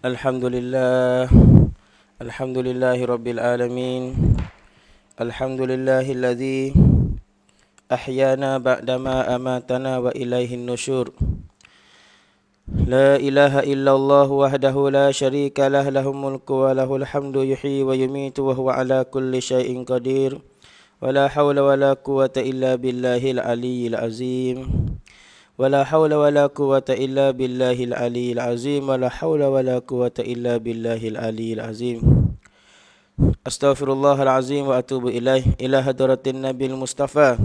الحمد لله الحمد لله رب العالمين الحمد لله الذي أحيانا بعدما أماتنا وإليه النشور لا إله إلا الله وحده لا شريك له له الملك وله الحمد يحيي ويميت وهو على كل شيء قدير ولا حول ولا قوة إلا بالله العلي العظيم ولا حول ولا قوة إلا بالله العلي العظيم ولا حول ولا قوة إلا بالله العلي العظيم أستغفر الله العظيم وأتوب إليه إلى حضرة النبي المصطفى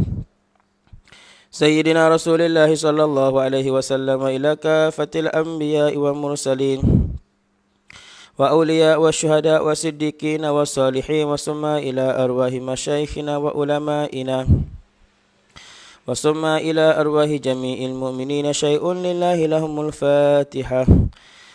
سيدنا رسول الله صلى الله عليه وسلم إلى كافة الأنبياء والمرسلين وأولياء والشهداء والصديقين والصالحين وسما إلى أرواح مشايخنا وعلمائنا وسمى إلى أرواح جميع المؤمنين شيء لله لهم الفاتحة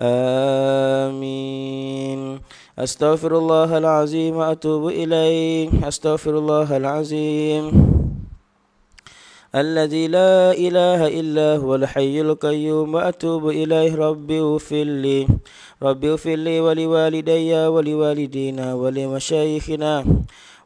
آمين أستغفر الله العظيم وأتوب إليه أستغفر الله العظيم الذي لا إله إلا هو الحي القيوم وأتوب إليه ربي اغفر لي ربي اغفر لي ولوالدي ولوالدينا ولمشايخنا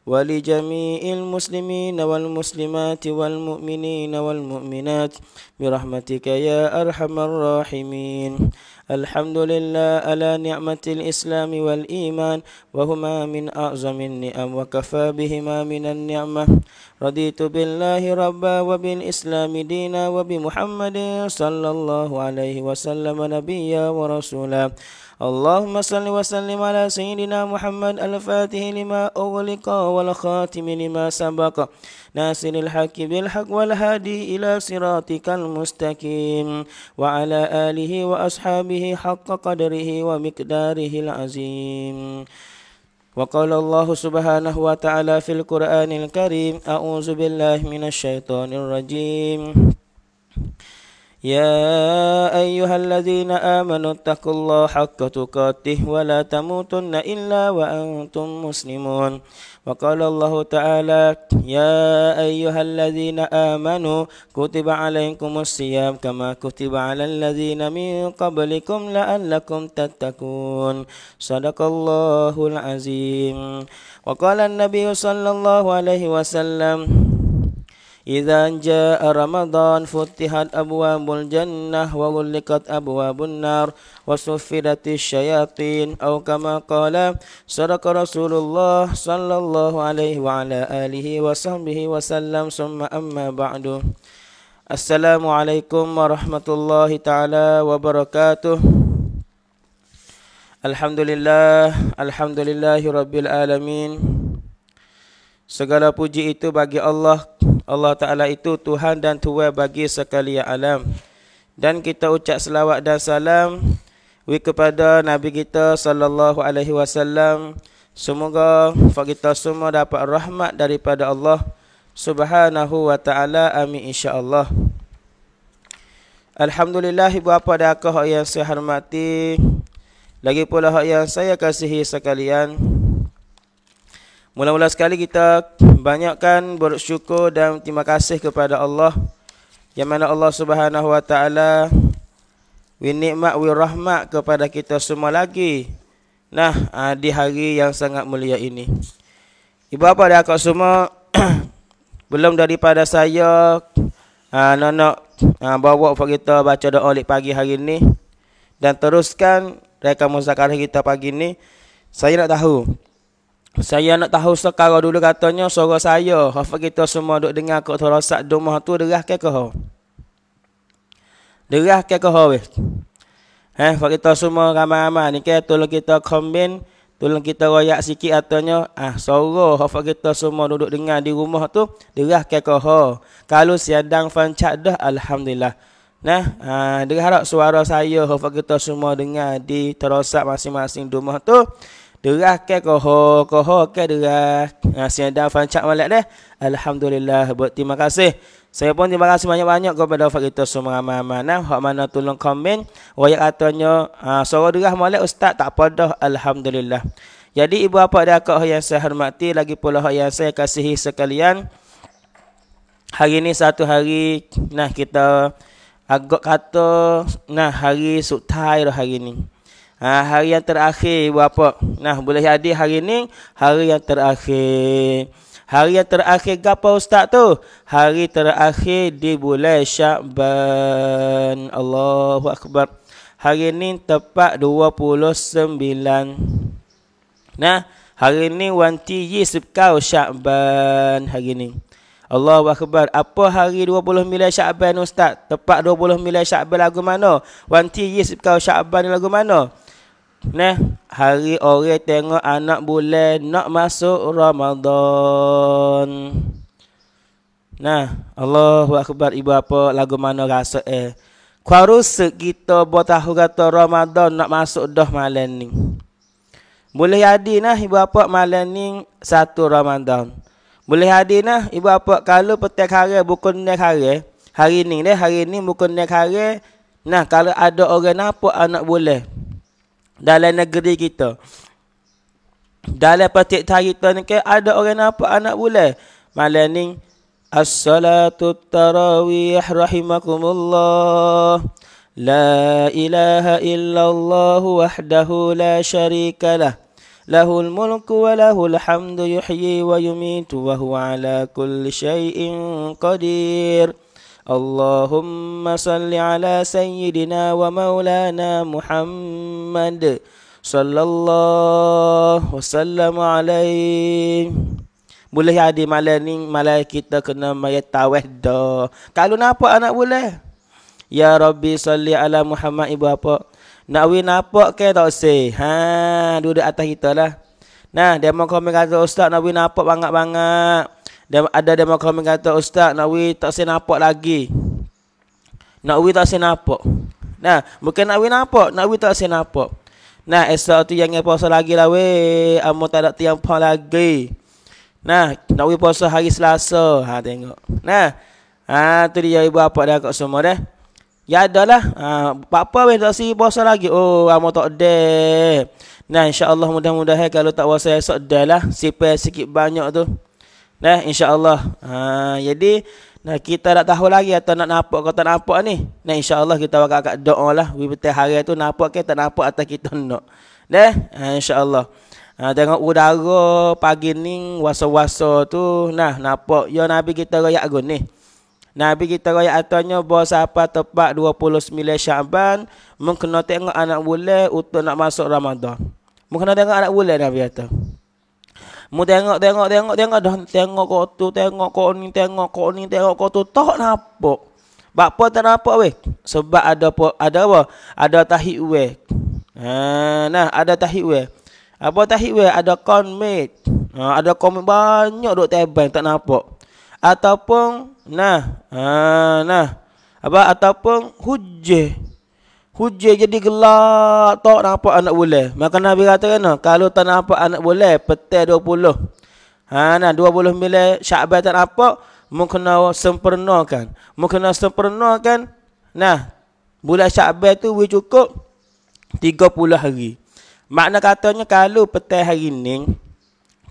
ولجميع المسلمين والمسلمات والمؤمنين والمؤمنات برحمتك يا أرحم الراحمين الحمد لله على نعمة الإسلام والإيمان وهما من أعظم النعم وكفى بهما من النعمة رضيت بالله ربا وبالإسلام دينا وبمحمد صلى الله عليه وسلم نبيا ورسولا اللهم صل وسلم على سيدنا محمد الفاتح لما أغلق والخاتم لما سبق ناصر الحق بالحق والهادي إلى صراطك المستقيم وعلى آله وأصحابه حق قدره ومقداره العظيم وقال الله سبحانه وتعالى في القرآن الكريم أعوذ بالله من الشيطان الرجيم يا أيها الذين آمنوا اتقوا الله حق تقاته ولا تموتن إلا وأنتم مسلمون وقال الله تعالى يا أيها الذين آمنوا كتب عليكم الصيام كما كتب على الذين من قبلكم لعلكم تتقون صدق الله العظيم وقال النبي صلى الله عليه وسلم إذا جاء رمضان فتحت أبواب الجنة وغلقت أبواب النار وسفرت الشياطين أو كما قال سرق رسول الله صلى الله عليه وعلى آله وصحبه وسلم ثم أما بعد السلام عليكم ورحمة الله تعالى وبركاته الحمد لله الحمد لله رب العالمين Segala puji itu bagi Allah Allah Ta'ala itu Tuhan dan Tuhan bagi sekalian alam. Dan kita ucap selawat dan salam we kepada Nabi kita sallallahu alaihi wasallam. Semoga kita semua dapat rahmat daripada Allah Subhanahu wa taala. Amin insya-Allah. Alhamdulillah ibu bapa dan yang saya hormati. Lagi pula yang saya kasihi sekalian. Mula-mula sekali kita banyakkan bersyukur dan terima kasih kepada Allah yang mana Allah Subhanahu wa taala wi nikmat wi rahmat kepada kita semua lagi. Nah, ah, di hari yang sangat mulia ini. Ibu bapa dan akak semua belum daripada saya ah, nak ah, bawa untuk kita baca doa oleh pagi hari ini dan teruskan rekam muzakarah kita pagi ini. Saya nak tahu saya nak tahu sekarang dulu katanya suara saya. Apa kita semua duk dengar kok di rumah tu derah ke kau? Derah ke kau Eh, apa kita semua ramai-ramai ni ke tolong kita komen, tolong kita royak sikit katanya ah suara apa kita semua duduk dengar di rumah tu derah ke kau. Kalau siadang fancak dah alhamdulillah. Nah, ah, dengar harap suara saya apa kita semua dengar di terasa masing-masing rumah tu. Derah ke koho, koho ke derah. Asyik ah, dah fancak malak deh. Alhamdulillah, buat terima kasih. Saya pun terima kasih banyak-banyak kepada Ustaz kita semua mana, ramai Hak mana tolong komen. Raya katanya, ha, suara derah malak Ustaz tak pedah. Alhamdulillah. Jadi ibu apa dia kau yang saya hormati, lagi pula yang saya kasihi sekalian. Hari ini satu hari, nah kita agak kata, nah hari sutai lah hari ini. Ha, hari yang terakhir ibu bapa. Nah, boleh jadi hari ini. hari yang terakhir. Hari yang terakhir gapo ustaz tu? Hari terakhir di bulan Syaban. Allahu akbar. Hari ini tepat 29. Nah, hari ni wanti ye sekau Syaban hari ni. Allahu akbar. Apa hari 20 Mei Syaban ustaz? Tepat 20 Mei Syaban lagu mana? Wanti ye sekau Syaban lagu mana? Nah, hari orang tengok anak bulan nak masuk Ramadan. Nah, Allahu akbar ibu apa lagu mana rasa eh. Ku harus kita buat tahu kata Ramadan nak masuk dah malam ni. Boleh jadi nah ibu apa malam ni satu Ramadan. Boleh jadi nah ibu apa kalau petang hari bukan ni hari. Eh? Hari ni deh hari ni bukan ni hari. Nah kalau ada orang nampak anak boleh dalam negeri kita. Dalam petik tarikh ni ke ada orang nampak anak bulan. Malam ni As-salatu tarawih rahimakumullah La ilaha illallah wahdahu la sharika lah Lahul mulku wa lahul hamdu yuhyi wa yumitu Wa ala kulli shay'in qadir اللهم صل على سيدنا ومولانا محمد صلى الله وسلم عليه Boleh ya, ada malam ni malam kita kena mayat tawah dah. Kalau nampak anak boleh. Ya Rabbi salli ala Muhammad ibu apa. Nak we nampak ke tak se? Ha, duduk atas kita lah. Nah, dia mau komen kata ustaz nak we nampak bangat-bangat ada demo demokrasi kata ustaz nak tak sen nampak lagi nak tak sen nampak nah bukan nak wei nampak nak tak sen nampak nah esok tu yang puasa lagi lah wei amo tak ada tiang pun lagi nah nak wei puasa hari selasa ha tengok nah ha tu dia ibu apa dah kat semua deh? Ya adalah ha, apa weh tak si puasa lagi. Oh amo tak de. Nah insya-Allah mudah-mudahan kalau tak puasa esok dah lah. Sipai sikit banyak tu. Nah, insyaAllah. Ha, jadi, nah, kita tak tahu lagi atau nak nampak atau tak nampak ni. Nah, insya Allah kita akan doa lah. Bila hari tu nampak ke tak nampak atau kita nak. Nah, ha, Allah. Ha, dengan udara pagi ni, waso-waso tu, nah, nampak. Ya, Nabi kita raya agun ni. Nabi kita raya atanya bos apa tepat 29 Syaban mengkena tengok anak bule untuk nak masuk Ramadan. Mengkena tengok anak bule Nabi kata. Mu tengok, tengok, tengok, tengok. Dah tengok kau tu, tengok kau ni, tengok kau ni, tengok kau tu. Tak nampak. Apa tak nampak weh. Sebab ada apa? Ada apa? Ada tahi weh. Ha, nah, ada tahi weh. Apa tahi weh? Ada konmit. Ha, eh, ada konmit banyak dok teban tak nampak. Ataupun, nah. Ha, nah. Apa? Ataupun hujah. Hujan jadi gelap tak nampak anak boleh. Maka Nabi kata kena kalau tak nampak anak boleh petai 20. Ha nah 20 bilai Syaban tak nampak mungkinlah sempurnakan. sempurna kan? Nah bulan Syaban tu we cukup 30 hari. Makna katanya kalau petai hari ni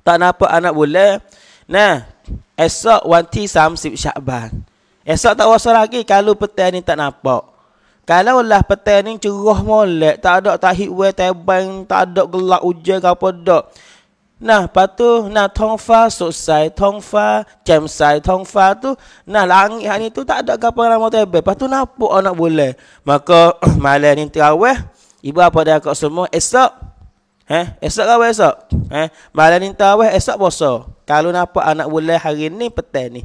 tak nampak anak boleh. Nah esok wanti samsib Syaban. Esok tak wasa lagi kalau petai ni tak nampak. Kalau lah petai ni cerah molek, tak ada tak hit wear tebang, tak ada gelak hujan ke apa dak. Nah, patu nah tongfa susai tongfa, jam sai tongfa tu, nah langit hari tu tak ada gapo nama tebe. Patu napo anak boleh. Maka malam ni tarawih, ibu apa dah kat semua esok. Eh, esok ke esok? Eh, malam ni tarawih esok puasa. Kalau napa anak boleh hari ni petai ni.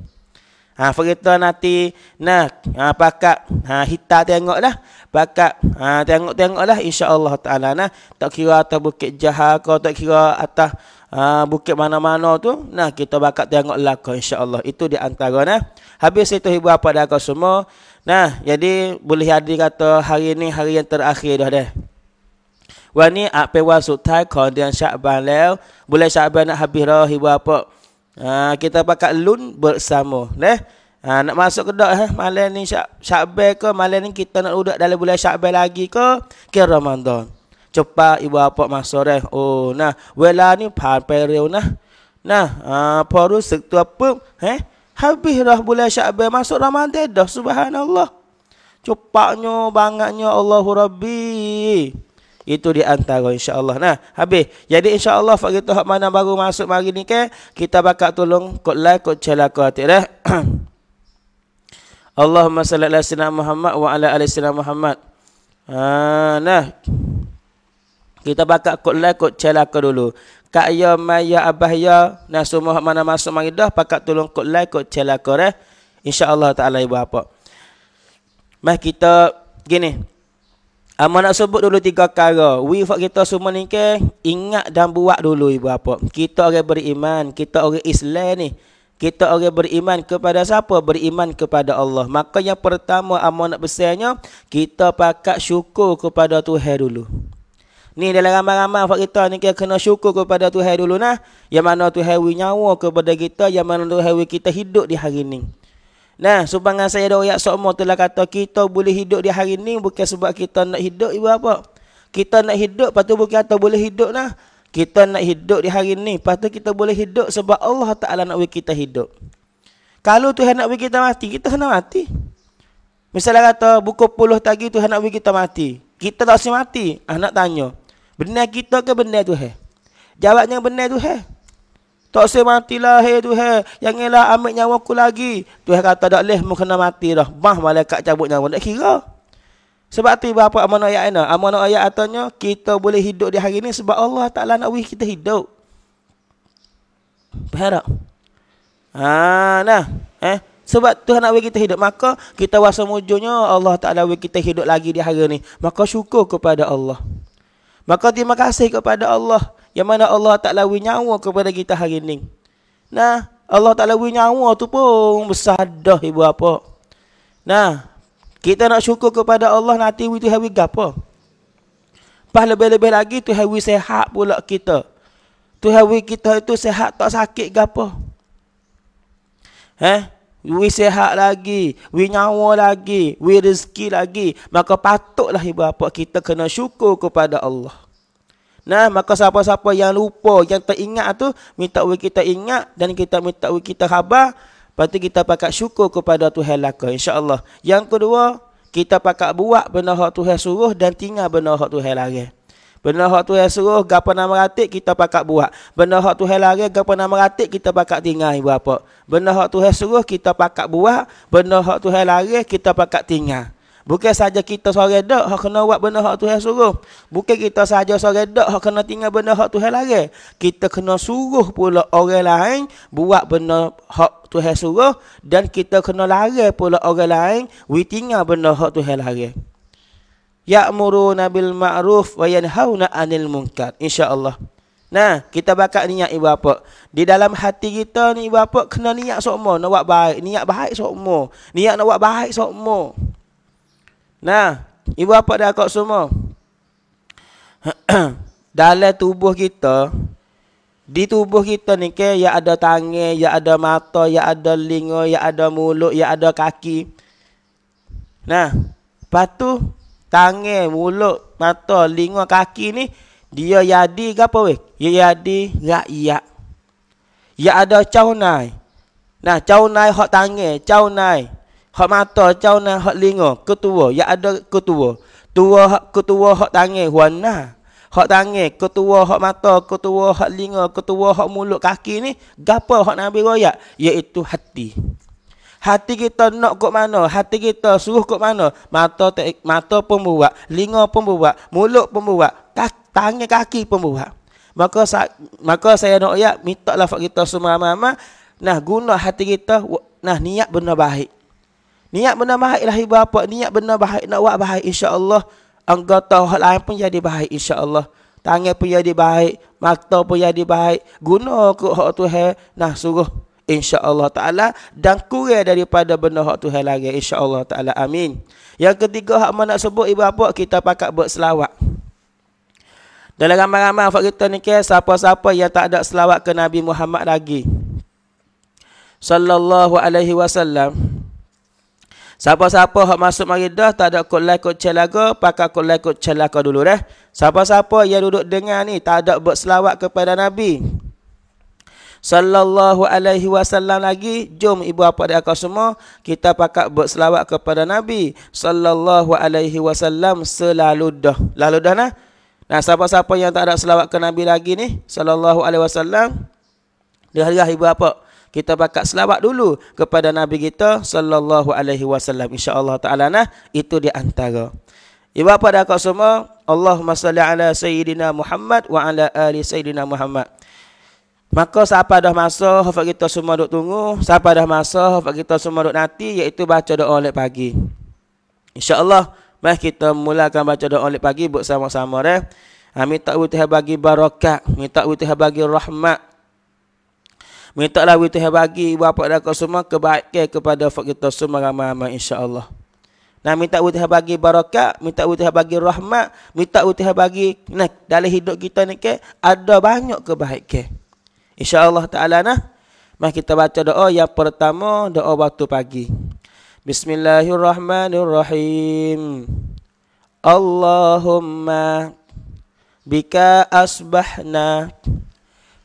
Ha kereta nanti nah ha, pakak ha hita tengoklah. Pakak ha tengok-tengoklah insya-Allah taala nah. Tak kira atas bukit Jahar ke tak kira atas ha, bukit mana-mana tu nah kita bakat tengoklah, kau insya-Allah. Itu di antara nah. Habis itu ibu apa dah kau semua. Nah, jadi boleh hadir kata hari ini hari yang terakhir dah deh. Wani apa wasu tai kon dia Syaban lew. Boleh Syaban nak habis dah ibu apa. Ha, kita pakai lun bersama. Eh? Ha, nak masuk ke dak eh? Ha? malam ni syak, syakbel ke malam ni kita nak duduk dalam bulan syakbel lagi ke ke Ramadan cepat ibu apa masuk dah oh nah wala ni pan periu nah nah ha, baru sektu apa eh habis dah bulan syakbel masuk Ramadan dah subhanallah cepatnya bangatnya Allahu Rabbi itu di antara insya-Allah. Nah, habis. Jadi insya-Allah pagi tu mana baru masuk hari ni ke, kita bakal tolong kod like, kod celaka hati dah. Allahumma salli ala sayyidina Muhammad wa ala ali sayyidina Muhammad. Ha, nah. Kita bakal kod like, kod celaka dulu. Kak ya, maya, abah ya. Nah, semua mana masuk mari dah. Pakat tolong kod like, kod celaka dah. InsyaAllah ta'ala ibu apa. Mah kita gini. Amma nak sebut dulu tiga perkara. Wifat kita semua ni ke, ingat dan buat dulu ibu apa. Kita orang beriman, kita orang Islam ni. Kita orang beriman kepada siapa? Beriman kepada Allah. Maka yang pertama amma nak besarnya, kita pakat syukur kepada Tuhan dulu. Ni dalam ramai-ramai fak kita ni kita kena syukur kepada Tuhan dulu nah. Yang mana Tuhan wi nyawa kepada kita, yang mana Tuhan wi kita hidup di hari ini. Nah, supaya saya ada semua sokmo telah kata kita boleh hidup di hari ini bukan sebab kita nak hidup ibu apa. Kita nak hidup patu bukan kata boleh hidup nah. Kita nak hidup di hari ini patu kita boleh hidup sebab Allah Taala nak bagi kita hidup. Kalau Tuhan nak bagi kita mati, kita kena mati. Misalnya kata buku puluh tadi Tuhan nak bagi kita mati. Kita tak usah mati. Ah nak tanya. Benar kita ke benar Tuhan? Jawabnya benar Tuhan. Tak usah matilah hei Tuhan. Janganlah ambil nyawa aku lagi. tu Tuhan kata tak boleh mengkena mati dah. Bah malaikat cabut nyawa. Tak kira. Sebab tu apa amanah ayat ini? Amanah ayat katanya kita boleh hidup di hari ini sebab Allah Ta'ala nak wih kita hidup. Faham tak? Ha, nah. Eh? Sebab tu nak wih kita hidup. Maka kita rasa mujurnya Allah Ta'ala wih kita hidup lagi di hari ini. Maka syukur kepada Allah. Maka terima kasih kepada Allah. Yang mana Allah tak lawi nyawa kepada kita hari ini. Nah, Allah tak lawi nyawa tu pun besar dah ibu apa. Nah, kita nak syukur kepada Allah nanti itu hari gapo. Pas lebih-lebih lagi tu hari sehat pula kita. Tu hari kita itu sehat tak sakit gapo. Eh, wi sehat lagi, wi nyawa lagi, wi rezeki lagi, maka patutlah ibu bapa kita kena syukur kepada Allah. Nah, maka siapa-siapa yang lupa, yang tak ingat tu minta we kita ingat dan kita minta we kita khabar, lepas tu kita pakat syukur kepada Tuhan laka insya-Allah. Yang kedua, kita pakat buat benda hak Tuhan suruh dan tinggal benda hak Tuhan lagi. Benda hak Tuhan suruh gapo nama ratik kita pakat buat. Benda hak Tuhan lagi gapo nama ratik kita pakat tinggal ibu apa. Benda hak Tuhan suruh kita pakat buat, benda hak Tuhan lagi kita pakat tinggal. Bukan saja kita sore dak hak kena buat benda hak Tuhan suruh. Bukan kita saja sore dak hak kena tinggal benda hak Tuhan larang. Kita kena suruh pula orang lain buat benda hak Tuhan suruh dan kita kena larang pula orang lain we tinggal benda hak Tuhan larang. Ya'muruna bil ma'ruf wa yanhauna 'anil munkar. Insya-Allah. Nah, kita bakat niat ibu apa? Di dalam hati kita ni ibu apa? Kena niat sokmo nak buat baik. Niat baik sokmo. Niat nak buat baik sokmo. Nah, ibu apa dah kau semua? Dalam tubuh kita di tubuh kita ni ke ya ada tangan, ya ada mata, ya ada lingo, ya ada mulut, ya ada kaki. Nah, patu tangan, mulut, mata, lingo, kaki ni dia yadi ke apa weh? Dia jadi rakyat. Ya ada caunai. Nah, caunai hak tangan, caunai hak mata cau na, hak linga ketua ya ada ketua tua hak ketua hak tangi huana hak tangi ketua hak mata ketua hak linga ketua hak mulut kaki ni gapo hak nabi royak iaitu hati Hati kita nak kok mana? Hati kita suruh kok mana? Mata tak mata pun buat, linga pun buat, mulut pun buat, tak tangan kaki pun buat. Maka sa, maka saya nak ya mintalah kita semua mama nah guna hati kita nah niat benda baik. Niat benda bahaya lah ibu apa. Niat benda bahaya. Nak buat bahaya Insya Allah Anggota orang lain pun jadi bahaya Insya Allah Tangan pun jadi bahaya. Mata pun jadi bahaya. Guna ke orang tu Nah suruh. InsyaAllah ta'ala. Dan kurang daripada benda orang tu hai lagi. InsyaAllah ta'ala. Amin. Yang ketiga orang nak sebut ibu apa. Kita pakat buat selawat. Dalam ramai-ramai orang kita ni ke. Siapa-siapa yang tak ada selawat ke Nabi Muhammad lagi. Sallallahu alaihi wasallam. Siapa-siapa hak masuk mari dah tak ada kod like kod celaka, pakai kod like kod celaka dulu dah. Siapa-siapa yang duduk dengar ni tak ada buat selawat kepada Nabi. Sallallahu alaihi wasallam lagi Jom ibu apa dia kau semua Kita pakai buat selawat kepada Nabi Sallallahu alaihi wasallam Selalu dah Lalu dah nah Nah siapa-siapa yang tak ada selawat ke Nabi lagi ni Sallallahu alaihi wasallam Dia hari ibu apa kita bakat selawat dulu kepada nabi kita sallallahu alaihi wasallam insyaallah taala nah itu di antara ibu apa dah kau semua Allahumma salli ala sayyidina Muhammad wa ala ali sayyidina Muhammad Maka siapa dah masa hafal kita semua duk tunggu, siapa dah masa hafal kita semua duk nanti iaitu baca doa oleh pagi. Insya-Allah mari kita mulakan baca doa oleh pagi buat sama-sama deh. Ha, minta utih bagi barakat, minta utih bagi rahmat, Mintalah wita yang bagi bapa dan kau semua kebaikan kepada kita semua ramai-ramai insya-Allah. Nah minta wita yang bagi barakat, minta wita yang bagi rahmat, minta wita yang bagi nah dalam hidup kita ni ke ada banyak kebaikan. Insya-Allah taala nah. Mari kita baca doa yang pertama doa waktu pagi. Bismillahirrahmanirrahim. Allahumma bika asbahna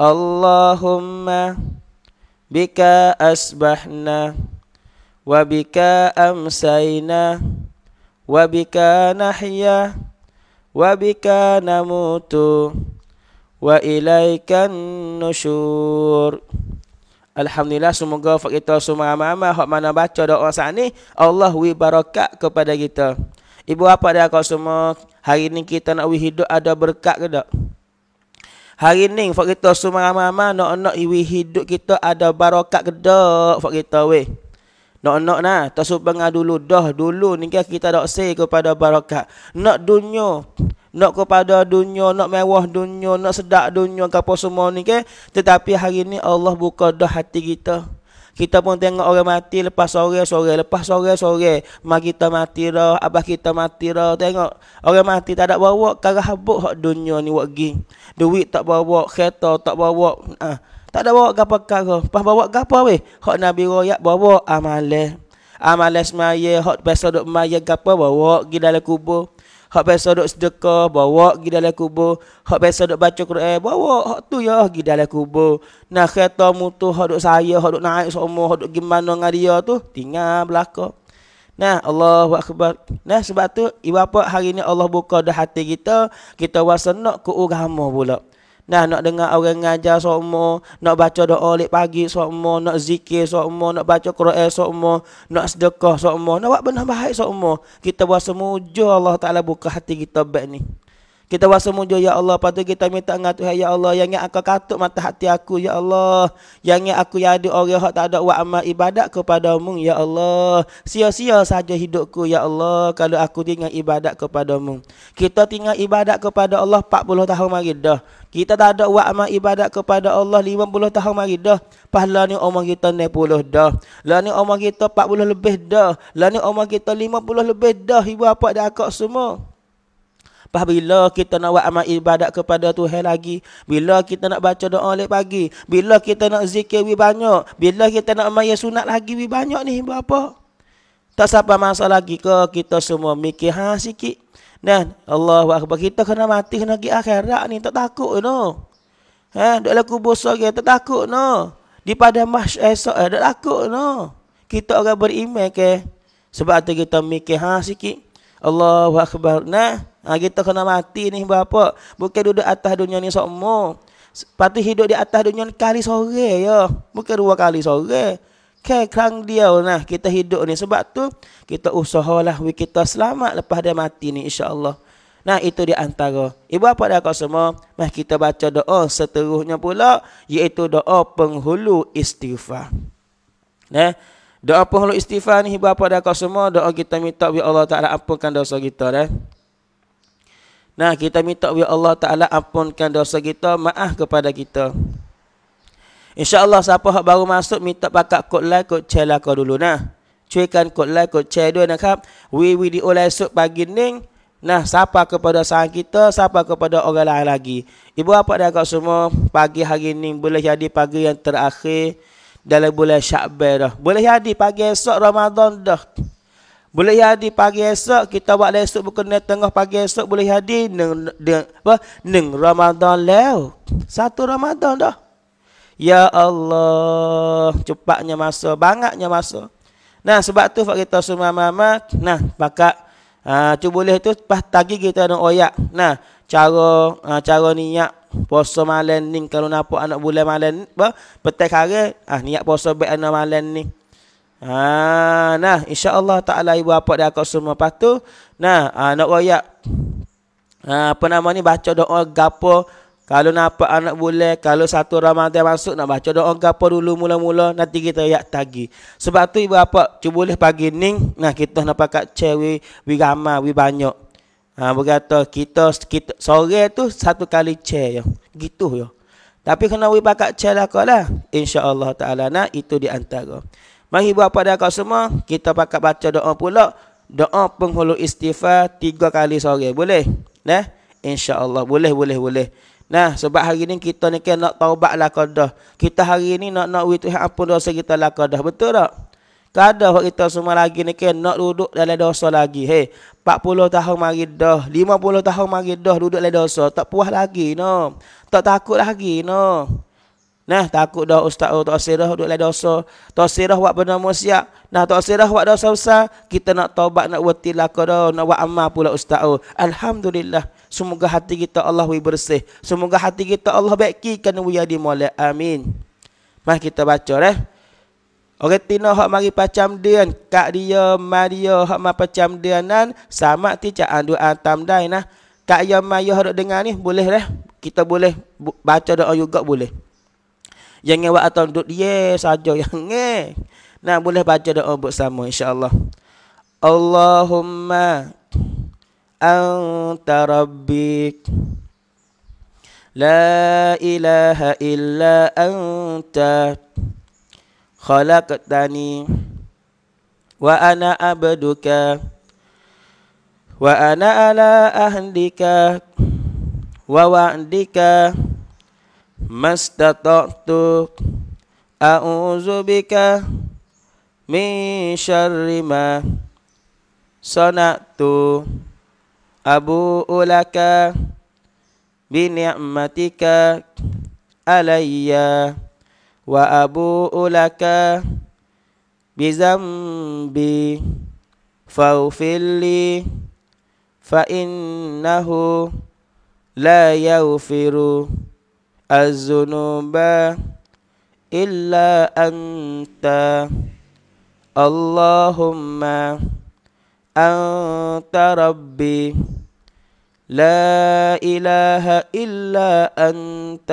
Allahumma bika asbahna wabika amsayna wabika bika nahya wa namutu wa ilaikan nusyur Alhamdulillah semoga fak kita semua amal-amal hak mana baca doa saat ni Allah wi barakat kepada kita. Ibu apa dah kau semua hari ini kita nak wi hidup ada berkat ke tak? Hari ni fak kita semua ramai-ramai nak nak iwi hidup kita ada barakat gedak fak kita weh. Nak nak na, tak subang ah dulu dah dulu ni kan kita dak se kepada barokah, Nak dunyo, nak kepada dunyo, nak mewah dunyo, nak sedak dunyo, apa semua ni ke. Kan. Tetapi hari ini Allah buka dah hati kita. Kita pun tengok orang mati lepas sore, sore, lepas sore, sore. Mak kita mati dah, abah kita mati dah. Tengok orang mati tak ada bawa karah habuk hak dunia ni wak gi. Duit tak bawa, kereta tak bawa. Ah, tak ada bawa gapo karah. Pas bawa gapo we Hak Nabi royak bawa amalan. Amalan semaya, hak besok duk maya gapo bawa gi dalam kubur. Hak biasa duk sedekah, bawa pergi dalam kubur. Hak biasa duk baca Quran, bawa. Hak tu ya, pergi dalam kubur. Nah, kereta mutu, hak duk saya, hak duk naik semua, hak duk gimana dengan dia tu, tinggal belakang. Nah, Allah akbar. Nah, sebab tu, ibu apa hari ni Allah buka dah hati kita, kita wasa nak ke agama pula. Nah nak dengar orang ngajar semua, nak baca doa lek pagi semua, nak zikir semua, nak baca Quran semua, nak sedekah semua, nak buat benda baik semua. Kita buat semua Allah Taala buka hati kita baik ni. Kita wasa mujur, Ya Allah. Lepas kita minta dengan Tuhan, Ya Allah. Yang yang akan katuk mata hati aku, Ya Allah. Yang yang aku yadi orang yang tak ada wa amal ibadat kepada kepadamu, Ya Allah. Sia-sia saja hidupku, Ya Allah. Kalau aku tinggal ibadat kepada kepadamu. Kita tinggal ibadat kepada Allah 40 tahun mari dah. Kita tak ada wa amal ibadat kepada Allah 50 tahun mari dah. Pahala ni umur kita 90 dah. Lah ni umur kita 40 lebih dah. Lah ni umur kita 50 lebih dah. Ibu apa dah akak semua. Bila kita nak buat amal ibadat kepada Tuhan lagi. Bila kita nak baca doa oleh pagi. Bila kita nak zikir lebih banyak. Bila kita nak amal sunat lagi lebih banyak ni. Berapa? Tak sabar masa lagi ke kita semua mikir ha sikit. Dan Allah Akbar kita kena mati kena pergi akhirat ni. Tak takut no. Ha, duduk dalam kubur sore tak takut no. Di pada mas esok eh, tak takut no. Kita orang beriman ke. Sebab tu kita mikir ha sikit. Allahu akbar. Nah, ha, kita kena mati ni bapa. Bukan duduk atas dunia ni semua. Patut hidup di atas dunia ni kali sore ya. Bukan dua kali sore. Ke kerang dia nah kita hidup ni sebab tu kita usahalah we kita selamat lepas dia mati ni Insya Allah. Nah itu di antara. Ibu apa dah kau semua? Mari kita baca doa seterusnya pula iaitu doa penghulu istighfar. Nah, Doa pahlu istighfar ni bapa dah kau semua doa kita minta bi Allah Taala ampunkan dosa kita dah. Eh. Nah, kita minta bi Allah Taala ampunkan dosa kita, maaf kepada kita. Insya-Allah siapa hak baru masuk minta pakak kod lai kod chela kau dulu nah. Cuikan kot lai kot che dulu nah kap. Wi wi di oleh pagi ning. Nah, siapa kepada sang kita, siapa kepada orang lain lagi. Ibu bapa dah kau semua pagi hari ini boleh jadi pagi yang terakhir dalam bulan Syakbar dah. Boleh jadi pagi esok Ramadan dah. Boleh jadi pagi esok kita buat esok berkena tengah pagi esok boleh jadi neng, neng, apa? neng Ramadan lew. Satu Ramadan dah. Ya Allah, cepatnya masa, bangatnya masa. Nah, sebab tu Pak kita semua mama, nah, pakak ha, ah, tu boleh tu pas tadi kita nak oyak. Nah, cara ha, cara niat puasa malam ni kalau nampak anak bulan malam ni apa petang hari ah niat puasa baik anak malam ni ha nah insyaallah taala ibu bapa dia akan semua patu nah anak ah, royak ha apa nama ni baca doa gapo kalau nampak anak boleh, kalau satu Ramadan masuk, nak baca doa gapo dulu mula-mula, nanti kita yak tagi. Sebab tu ibu bapa, cuba boleh pagi ni, nah kita nak pakai cewek, wi ramah, wi banyak ha, berkata kita kita sore tu satu kali chair ya. Gitu ya. Tapi kena we bakat chair lah kau lah. Insya-Allah taala nak itu di antara. Mari buat pada kau semua, kita bakat baca doa pula. Doa penghulu istighfar tiga kali sore. Boleh? Nah, insya-Allah boleh boleh boleh. Nah, sebab hari ni kita ni kan nak taubat lah kau dah. Kita hari ni nak nak we tu apa dosa kita lah kau dah. Betul tak? Tak ada buat kita semua lagi ni kan nak duduk dalam dosa lagi. Hei, 40 tahun mari dah, 50 tahun mari dah duduk dalam dosa. Tak puas lagi no. Tak takut lagi no. Nah, takut dah ustaz oh, tak sirah duduk dalam dosa. Tak sirah buat benda maksiat. Nah, tak sirah buat dosa besar, kita nak taubat nak wati laka dah, nak buat amal pula ustaz oh. Alhamdulillah. Semoga hati kita Allah wi bersih. Semoga hati kita Allah baikkan wi di molek. Amin. Mari kita baca eh. Orang tina hak mari pacam dia kak dia maria hak ma pacam dia nan sama ti ca andu antam dai nah. Kak ya maya hak dengar ni boleh lah. Kita boleh bu- baca doa juga boleh. Yang ngewa atau duduk dia saja yang nge. Nah boleh baca doa buat sama insyaallah. Allahumma anta rabbik la ilaha illa anta khalaqtani wa ana abduka wa ana ala ahdika wa wa'dika mastata'tu a'udzu bika min syarri ma sanatu abu ulaka bi ni'matika alayya وأبوء لك بذنبي فاغفر لي فإنه لا يغفر الذنوب إلا أنت اللهم أنت ربي لا إله إلا أنت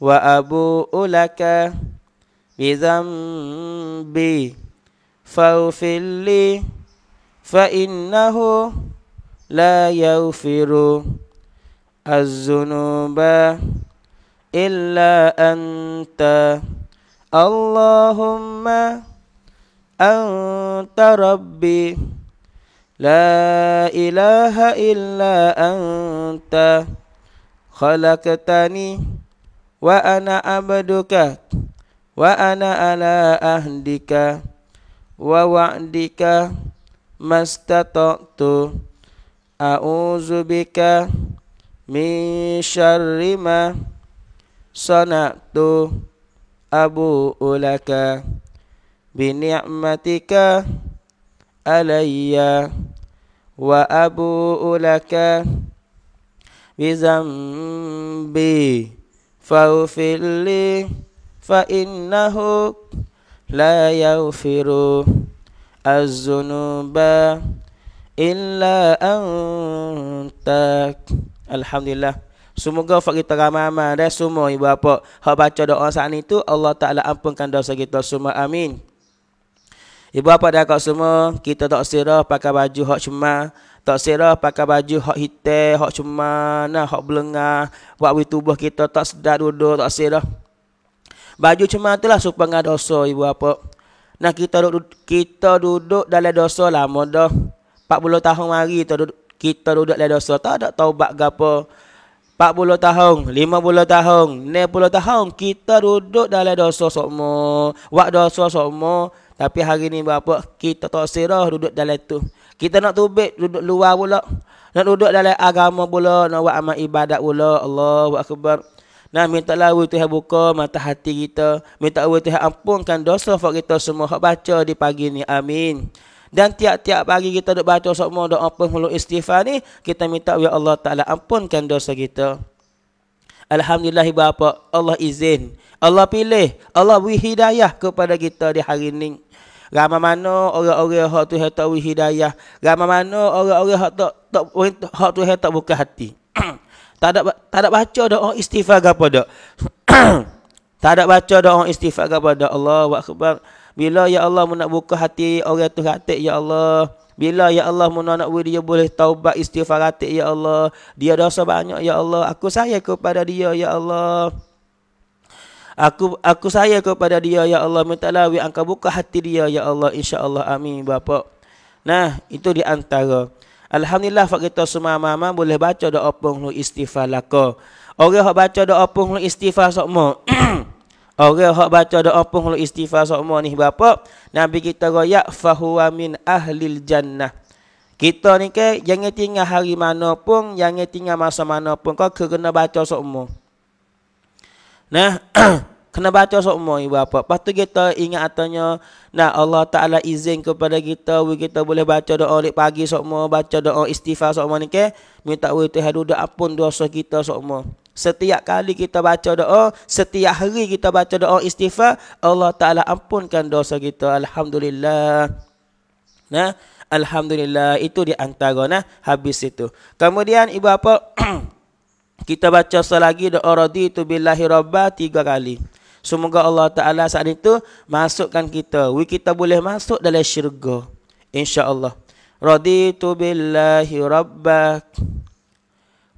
وأبوء لك بذنبي فاغفر لي فإنه لا يغفر الذنوب إلا أنت اللهم أنت ربي لا إله إلا أنت خلقتني wa ana abduka wa ana ala ahdika wa wa'dika mastata'tu a'udzu bika min syarri ma abu ulaka bi ni'matika alayya wa abu ulaka Bizambi? faghfir fa innahu la yaghfiru az-zunuba illa antak. alhamdulillah Semoga fak kita ramai-ramai dan semua ibu bapa hak baca doa saat itu Allah Taala ampunkan dosa kita semua. Amin. Ibu bapa dan kak semua, kita tak sirah pakai baju hak cemah. Tak serah pakai baju hak hitam, hak cuma, nah hak belengah. Waktu tubuh kita tak sedar duduk, tak serah. Baju cuma itulah supaya dosa ibu apa. Nah kita duduk, kita duduk dalam dosa lama dah. 40 tahun mari kita duduk, kita duduk dalam dosa. Tak ada taubat ke apa. 40 tahun, 50 tahun, 60 tahun kita duduk dalam dosa semua Wak dosa semua Tapi hari ini berapa kita tak serah duduk dalam tu. Kita nak tubik duduk luar pula. Nak duduk dalam agama pula. Nak buat amal ibadat pula. Allahu Akbar. Nah minta lawi Tuhan buka mata hati kita. Minta lawi Tuhan ampunkan dosa fak kita semua. Hak baca di pagi ni. Amin. Dan tiap-tiap pagi kita duk baca semua doa pun mulut istighfar ni. Kita minta ya Allah Ta'ala ampunkan dosa kita. Alhamdulillah ibu bapa. Allah izin. Allah pilih. Allah beri hidayah kepada kita di hari ini. Ramai mana orang-orang hak tu hak hidayah. Ramai mana orang-orang hak tak tak hak tu tak buka hati. tak ada tak ada baca doa istighfar apa dak. tak ada baca doa oh, istighfar kepada Allah akbar. Bila ya Allah mu nak buka hati orang tu hati ya Allah. Bila ya Allah mu nak we dia boleh taubat istighfar hati ya Allah. Dia dosa banyak ya Allah. Aku sayang kepada dia ya Allah aku aku saya kepada dia ya Allah mintalah wi angka buka hati dia ya Allah insyaallah amin bapa nah itu di antara alhamdulillah fak kita semua mama boleh baca doa pung lu istighfar laka orang hak baca doa pung lu istighfar sokmo orang hak baca doa pung lu istighfar sokmo ni bapa nabi kita royak fahuwa min ahlil jannah kita ni ke jangan tinggal hari mana pun jangan tinggal masa mana pun kau kena baca sokmo Nah, kena baca semua ibu bapa. Lepas kita ingat atanya, nah Allah Taala izin kepada kita, kita boleh baca doa lepas pagi semua, baca doa istighfar semua ni ke, minta wei Tuhan doa ampun dosa kita semua. Setiap kali kita baca doa, setiap hari kita baca doa istighfar, Allah Taala ampunkan dosa kita. Alhamdulillah. Nah, alhamdulillah itu di antara nah habis itu. Kemudian ibu bapa kita baca selagi doa raditu billahi rabba tiga kali. Semoga Allah Ta'ala saat itu masukkan kita. We kita boleh masuk dalam syurga. InsyaAllah. Raditu billahi rabba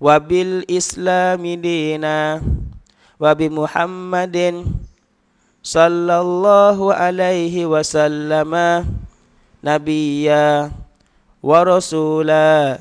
wa bil islami dina wa bi muhammadin sallallahu alaihi wasallama Nabiya, wa rasulah.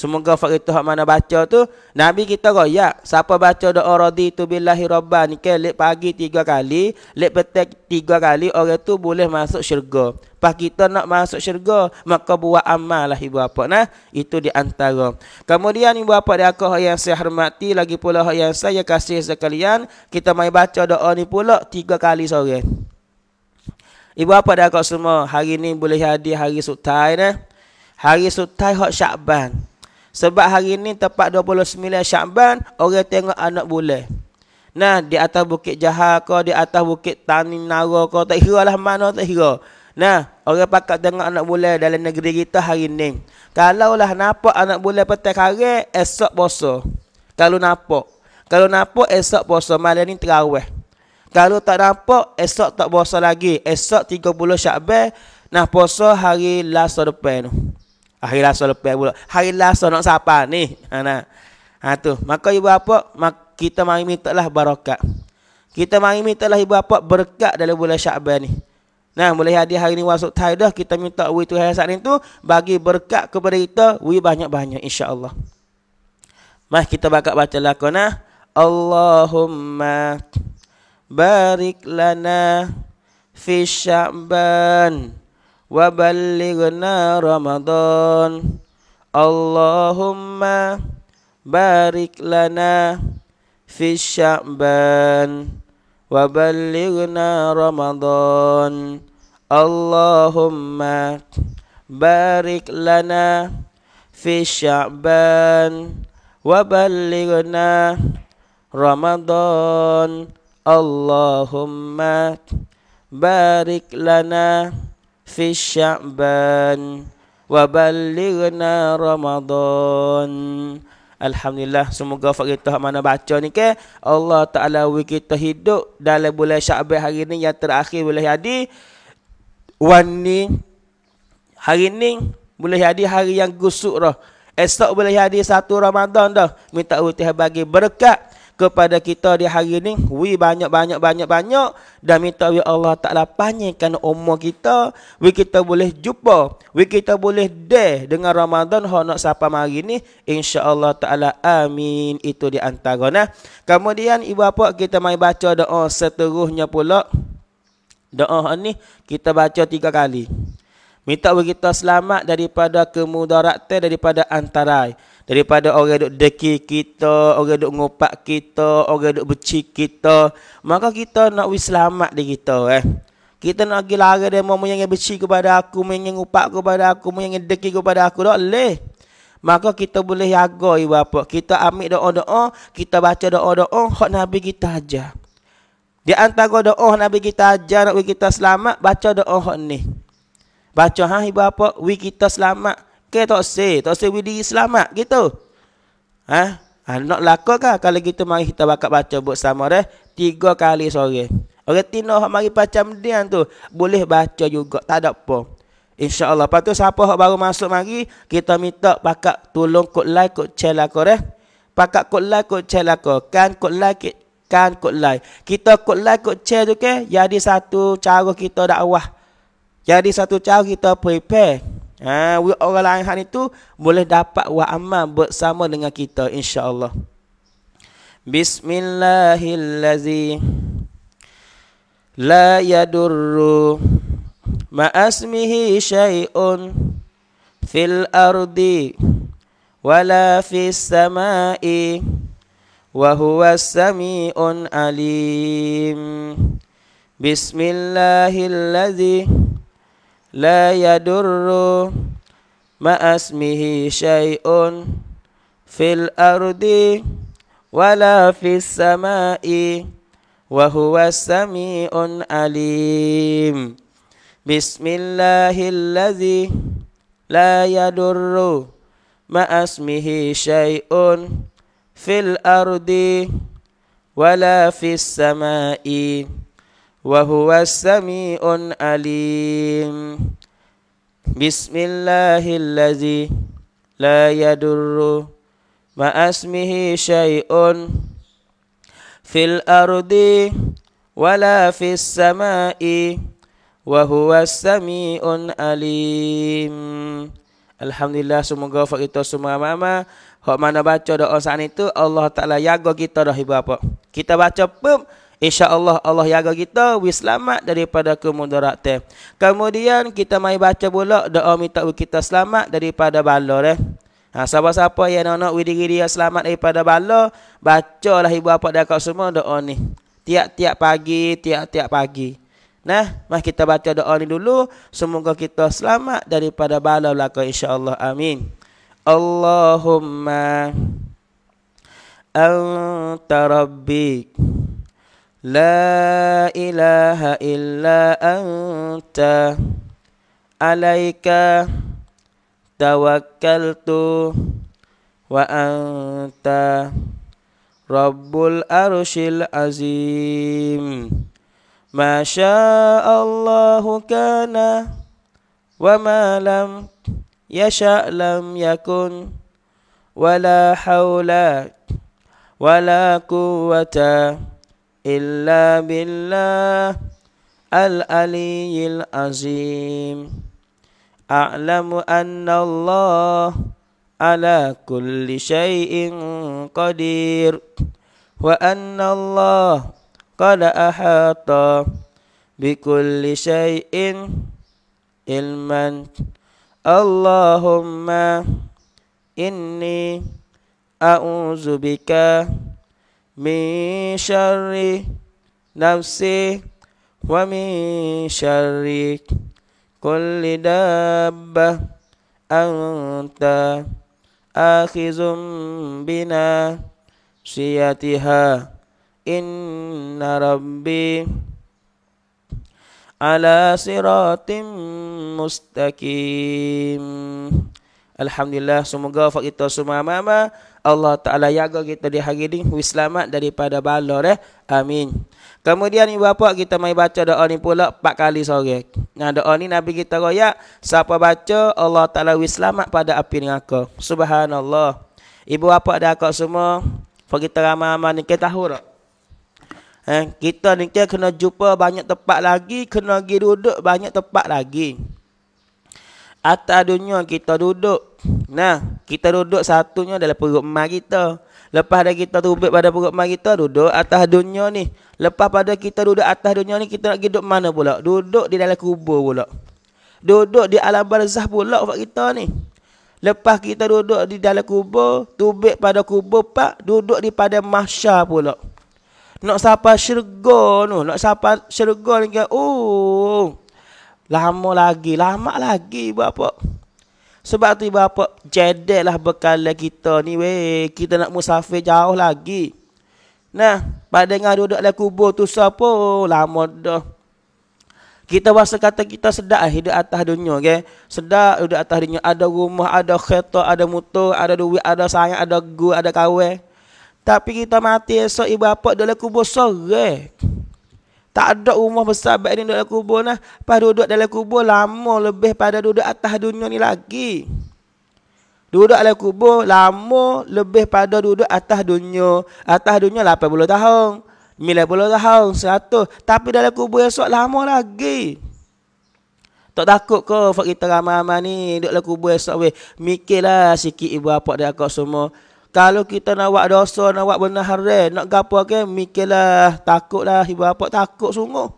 Semoga fakta hak mana baca tu Nabi kita royak Siapa baca doa radhi tu billahi rabbah ni ke Lep pagi tiga kali Lep petek tiga kali Orang tu boleh masuk syurga Pas kita nak masuk syurga Maka buat amal lah ibu bapa nah, Itu di antara Kemudian ibu bapa dia aku yang saya hormati Lagi pula yang saya kasih sekalian Kita mai baca doa ni pula Tiga kali sore Ibu bapa dia aku semua Hari ni boleh hadir hari sutai nah. Hari sutai hak syakban sebab hari ini tepat 29 Syakban orang tengok anak boleh. Nah di atas bukit Jahar ke di atas bukit Tanin Nara ke tak kira lah mana tak kira. Nah orang pakat tengok anak boleh dalam negeri kita hari ini. Kalau lah nampak anak boleh petang karet esok puasa. Kalau nampak. Kalau nampak esok puasa malam ni terawih. Kalau tak nampak esok tak puasa lagi. Esok 30 Syakban nah puasa hari last depan tu. Hari lasa lepas pula. Hari lasa nak sapa ni. Ha, nah. ha tu. Maka ibu apa? Mak, kita mari minta barakat. Kita mari minta ibu apa? Berkat dalam bulan Syakban ni. Nah, mulai hari hari ni masuk tahidah. Kita minta wui tu hari saat ni tu. Bagi berkat kepada kita. Wui banyak-banyak insya Allah. Mas kita bakat baca lakonah. Allahumma barik lana fi Allahumma barik lana fi sya'ban. وبلغنا رمضان اللهم بارك لنا في الشعبان وبلغنا رمضان اللهم بارك لنا في الشعبان وبلغنا رمضان اللهم بارك لنا في الشعبان وبلغنا رمضان Alhamdulillah semoga fakta mana baca ni ke Allah Taala wi kita hidup dalam bulan Syaban hari ni yang terakhir boleh jadi wan ni hari ni boleh jadi hari yang gusuk roh. esok boleh Hadi satu Ramadan dah minta Allah bagi berkat kepada kita di hari ini we banyak banyak banyak banyak dan minta we Allah Taala panjangkan umur kita we kita boleh jumpa we kita boleh deh dengan Ramadan ha nak sampai hari ini insyaallah taala amin itu di antara nah kemudian ibu apa kita mai baca doa seterusnya pula doa ni kita baca tiga kali minta we kita selamat daripada kemudaratan daripada antarai daripada orang duk deki kita, orang duk ngopak kita, orang duk beci kita, maka kita nak wis selamat di kita eh. Kita nak pergi lara dia mau yang beci kepada aku, mau yang ngopak kepada aku, mau yang deki kepada aku, tak boleh. Maka kita boleh jaga ibu apa. Kita ambil doa-doa, kita baca doa-doa, hak Nabi kita ajar. Di antara doa Nabi kita aja, nak kita selamat, baca doa hak ni. Baca, ha ibu apa, we kita selamat. Ke tak se, tak se we selamat gitu. Ha? Ha, nak lakon kah? Kalau kita mari kita bakat baca buat sama dah. Tiga kali sore. Orang tino yang mari baca mendian tu. Boleh baca juga. Tak ada apa. InsyaAllah. Lepas tu siapa yang baru masuk mari. Kita minta Pakak, tolong kot like kot share lakon dah. Eh. Pakat kot like kot share lakon. Kan kot like Kan kot like. Kita kot like kot share tu ke. Jadi satu cara kita dakwah. Jadi satu cara kita prepare. Ha, orang lain hari tu boleh dapat wa amal bersama dengan kita insya-Allah. Bismillahillazi la yadurru ma asmihi syai'un fil ardi wala fis sama'i wa huwa samiun alim bismillahillazi لا يدر ما اسمه شيء في الأرض ولا في السماء وهو السميع العليم بسم الله الذي لا يدر ما اسمه شيء في الأرض ولا في السماء وهو السميع alim. بسم الله الذي لا يدر ما اسمه شيء في الأرض ولا في السماء وهو السميع أليم الحمد لله semoga fa kita semua mama hok mana baca doa saat itu Allah Taala jaga kita dah ibu apa kita baca pun InsyaAllah Allah jaga kita. We selamat daripada kemudaratan. Kemudian kita mai baca pula doa minta kita selamat daripada bala. Eh. Ha, siapa-siapa yang nak-nak we diri dia selamat daripada baca lah ibu bapa dan kau semua doa ni. Tiap-tiap pagi, tiap-tiap pagi. Nah, mari kita baca doa ni dulu. Semoga kita selamat daripada bala belaka insya-Allah. Amin. Allahumma anta rabbik لا إله إلا أنت عليك توكلت وأنت رب الأرش العظيم ما شاء الله كان وما لم يشأ لم يكن ولا حول ولا قوة إلا بالله العلي العظيم أعلم أن الله على كل شيء قدير وأن الله قد أحاط بكل شيء علما اللهم إني أعوذ بك min syarri nafsi wa min syarri kulli dabba anta akhizum bina siyatiha inna rabbi ala siratim mustaqim Alhamdulillah semoga fakta semua -mama. Allah Ta'ala jaga kita di hari ini. Hui selamat daripada bala. Eh? Amin. Kemudian ibu bapa kita mai baca doa ni pula empat kali sore. Nah doa ni Nabi kita raya. Siapa baca Allah Ta'ala hui selamat pada api ni aku. Subhanallah. Ibu bapa dan akak semua. Fak kita ramai-ramai ni kita tahu tak? Eh, kita ni kena jumpa banyak tempat lagi. Kena pergi duduk banyak tempat lagi. Atas dunia kita duduk Nah, kita duduk satunya dalam perut emak kita. Lepas dah kita tubik pada perut emak kita, duduk atas dunia ni. Lepas pada kita duduk atas dunia ni, kita nak duduk mana pula? Duduk di dalam kubur pula. Duduk di alam barzah pula buat kita ni. Lepas kita duduk di dalam kubur, tubik pada kubur pak, duduk di pada mahsyar pula. Nak sapa syurga tu, nak sapa syurga ni. Oh, lama lagi, lama lagi buat apa? Sebab tu ibu apa lah bekal kita ni weh kita nak musafir jauh lagi. Nah, pada dengar duduk dalam kubur tu siapa lama dah. Kita bahasa kata kita sedak hidup atas dunia okay? Sedak hidup atas dunia Ada rumah, ada kereta, ada motor Ada duit, ada sayang, ada gu, ada kawin Tapi kita mati esok ibu bapa dalam kubur sore okay? Tak ada rumah besar baik ni dalam kubur nah. Pas duduk dalam kubur lama lebih pada duduk atas dunia ni lagi. Duduk dalam kubur lama lebih pada duduk atas dunia. Atas dunia 80 tahun. 90 tahun, 100. Tapi dalam kubur esok lama lagi. Tak takut ke kita ramai-ramai ni duduk dalam kubur esok. Weh. Mikirlah sikit ibu bapa dan akak semua. Kalau kita nak buat dosa, nak buat benda haram, nak gapo ke, mikirlah, takutlah ibu bapa takut sungguh.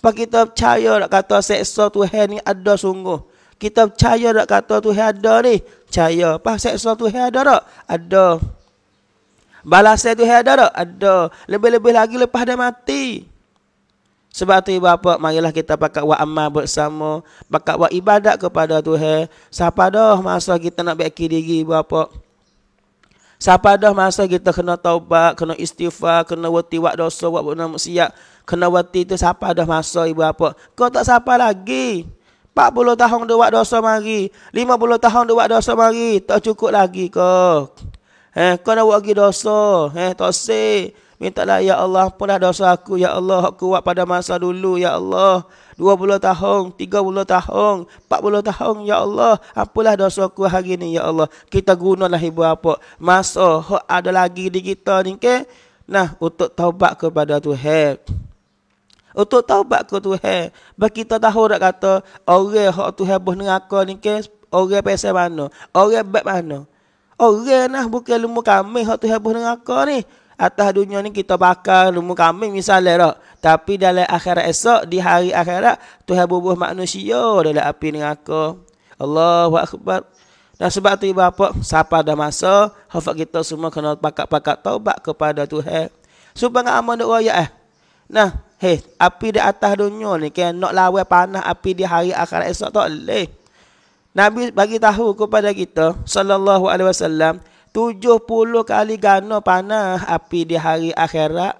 Sebab kita percaya nak kata seksa Tuhan ni ada sungguh. Kita percaya nak kata Tuhan ada ni. Percaya. Apa seksa Tuhan ada tak? Ada. Balasan Tuhan ada tak? Ada. Lebih-lebih lagi lepas dia mati. Sebab tu ibu bapa, marilah kita pakai buat amal bersama. Pakai buat ibadat kepada Tuhan. Siapa dah masa kita nak baik diri ibu bapa? Siapa dah masa kita kena taubat, kena istighfar, kena wati wak dosa, wak benda maksiat, kena wati tu siapa dah masa ibu apa? Kau tak siapa lagi. 40 tahun dia buat dosa mari. 50 tahun dia buat dosa mari. Tak cukup lagi kau. Eh, kau nak wak lagi dosa. Eh, tak say. Mintalah ya Allah ampunlah dosa aku ya Allah aku kuat pada masa dulu ya Allah 20 tahun, 30 tahun, 40 tahun ya Allah ampunlah dosa aku hari ini ya Allah. Kita gunalah ibu apa masa ada lagi di kita ni ke? Nah, untuk taubat kepada Tuhan. Untuk taubat ke Tuhan. Bagi kita tahu dak kata orang hok Tuhan bos neraka ni ke? Orang pesa mana? Orang bab mana? Orang nah bukan lumu kami hok Tuhan bos neraka ni atas dunia ni kita bakar rumah kambing misalnya tak. Tapi dalam akhirat esok, di hari akhirat, Tuhan bubuh manusia dalam api ni aku. Allahu Akbar. Dan sebab tu ibu apa? Siapa dah masa, hafad kita semua kena pakak pakat taubat kepada Tuhan. Supaya nak aman doa ya eh. Nah, hei, api di atas dunia ni kena nak lawan panah api di hari akhirat esok tak boleh. Nabi bagi tahu kepada kita sallallahu alaihi wasallam Tujuh puluh kali gana panah api di hari akhirat.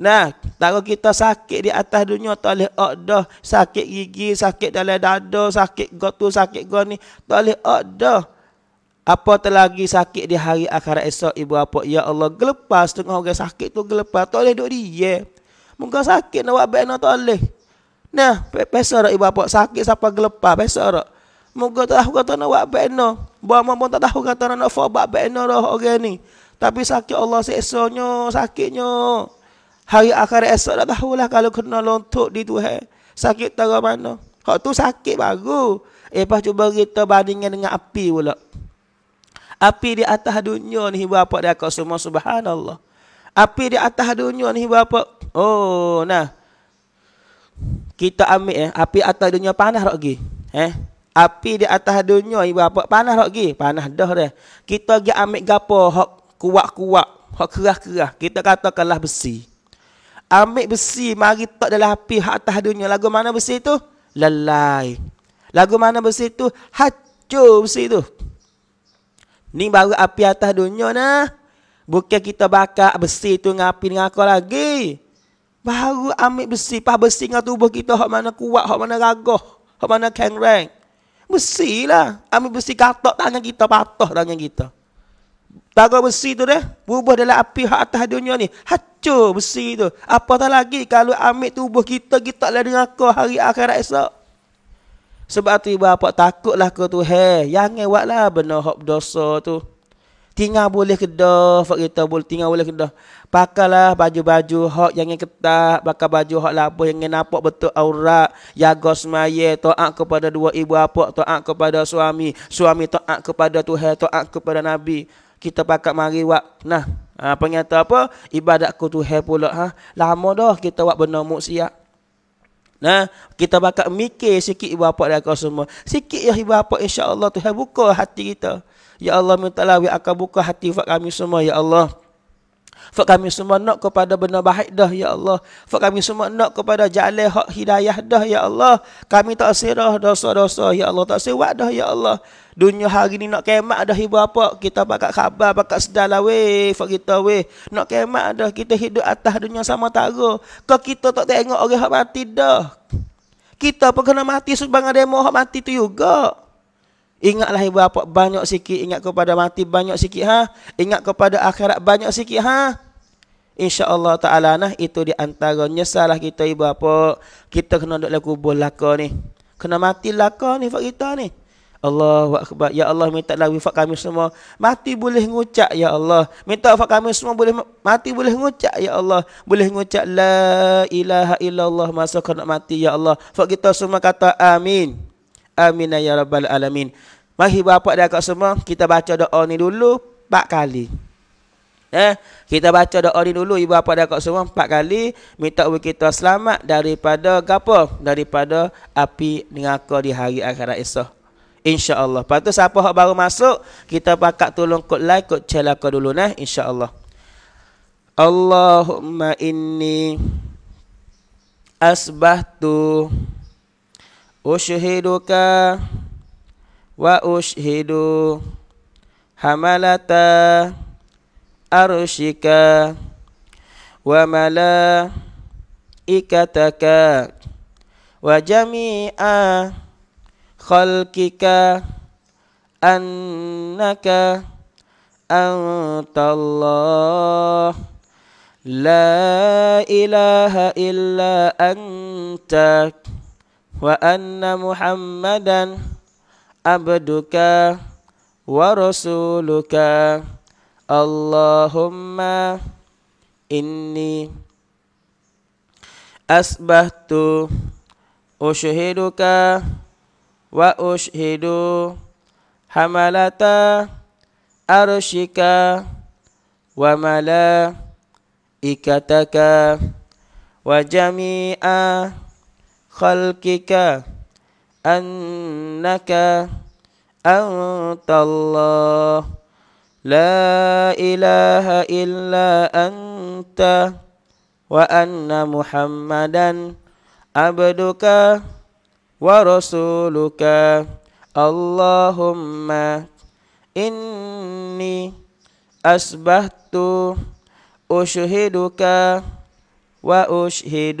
Nah, tak kita sakit di atas dunia tak boleh akdah. Sakit gigi, sakit dalam dada, sakit gotu, sakit goni. Tak boleh akdah. Apa terlagi sakit di hari akhirat esok ibu apa? Ya Allah, gelepas. Setengah orang sakit tu gelepas. Tak boleh duduk dia. Muka sakit nak buat baik nak tak boleh. Nah, besok ibu apa? Sakit siapa gelepas? Besok tak? Moga tak tahu kata nak buat bena. Buat mama pun tak tahu kata nak buat buat bena dah orang ni. Tapi sakit Allah seksonya, sakitnya. Hari akhir esok dah tahulah kalau kena lontok di Tuhan. Sakit tak mana. Hak tu sakit baru. Eh pas cuba kita bandingkan dengan api pula. Api di atas dunia ni berapa dia kau semua subhanallah. Api di atas dunia ni berapa? Oh nah. Kita ambil eh api atas dunia panas rak lagi. Eh api di atas dunia ibu apa panas hok gi panas dah dah kita gi ambil gapo hok kuat-kuat hok keras-keras kita kata kalah besi ambil besi mari tak dalam api atas dunia lagu mana besi tu lalai lagu mana besi tu hancur besi tu ni baru api atas dunia nah bukan kita bakar besi tu dengan api dengan aku lagi baru ambil besi pas besi dengan tubuh kita hok mana kuat hok mana ragoh hok mana kengreng besi lah. Ambil besi katak tangan kita, patah tangan kita. Tangan besi tu dah, berubah dalam api atas dunia ni. Hacur besi tu. Apa tak lagi kalau ambil tubuh kita, kita tak lah dengan kau hari akhirat esok. Sebab tu ibu bapa takutlah kau tu. Hei, jangan lah benar hak dosa tu tinggal boleh kedah fak kita boleh tinggal boleh kedah Pakailah baju-baju hak yang ketat pakai baju hak lapo yang nampak betul aurat jaga semaya taat kepada dua ibu apa taat kepada suami suami taat kepada tuhan taat kepada nabi kita pakai mari wak nah ha, pengata apa ibadat ku tuhan pula ha lama dah kita wak benar muksiat Nah, kita bakal mikir sikit ibu bapa dan semua. Sikit ya ibu bapa insya-Allah Tuhan buka hati kita. Ya Allah minta lah, akan buka hati fak kami semua, Ya Allah. Fak kami semua nak kepada benar baik dah, Ya Allah. Fak kami semua nak kepada jalan hak hidayah dah, Ya Allah. Kami tak serah dosa-dosa, Ya Allah. Tak sewat dah, Ya Allah. Dunia hari ni nak kemak dah ibu apa. Kita pakai khabar, pakai sedar lah weh. Fak kita weh. Nak kemak dah. Kita hidup atas dunia sama tara. Kau kita tak tengok orang hak mati dah. Kita pun kena mati sebab dengan demo hak mati tu juga. Ingatlah ibu bapa banyak sikit ingat kepada mati banyak sikit ha ingat kepada akhirat banyak sikit ha insyaallah taala nah itu di antara nyesalah kita ibu bapa kita kena duduk dalam kubur ni kena mati laka ni fak kita ni Allahu akbar ya Allah minta lah wifak kami semua mati boleh ngucap ya Allah minta wifak kami semua boleh mati boleh ngucap ya Allah boleh ngucap la ilaha illallah masa kena mati ya Allah fak kita semua kata amin amin ya rabbal alamin mari bapak dan akak semua kita baca doa ni dulu 4 kali Eh, kita baca doa ni dulu ibu bapa dan kakak semua empat kali minta we kita selamat daripada gapo daripada api neraka di hari akhirat esok. Insya-Allah. Patu siapa hak baru masuk, kita pakak tolong kod like, kod celaka dulu nah insya-Allah. Allahumma inni asbahtu ushiduka wa ushidu hamalata arshika wa mala ikataka wa jami'a khalkika annaka antallah la ilaha illa anta wa anna muhammadan abduka wa rasuluka Allahumma inni asbahtu ushiduka wa ushidu hamalata arshika wa mala ikataka wa jami'a خلقك أنك أنت الله لا إله إلا أنت وأن محمدا عبدك ورسولك اللهم إني أسبحت أشهدك وأشهد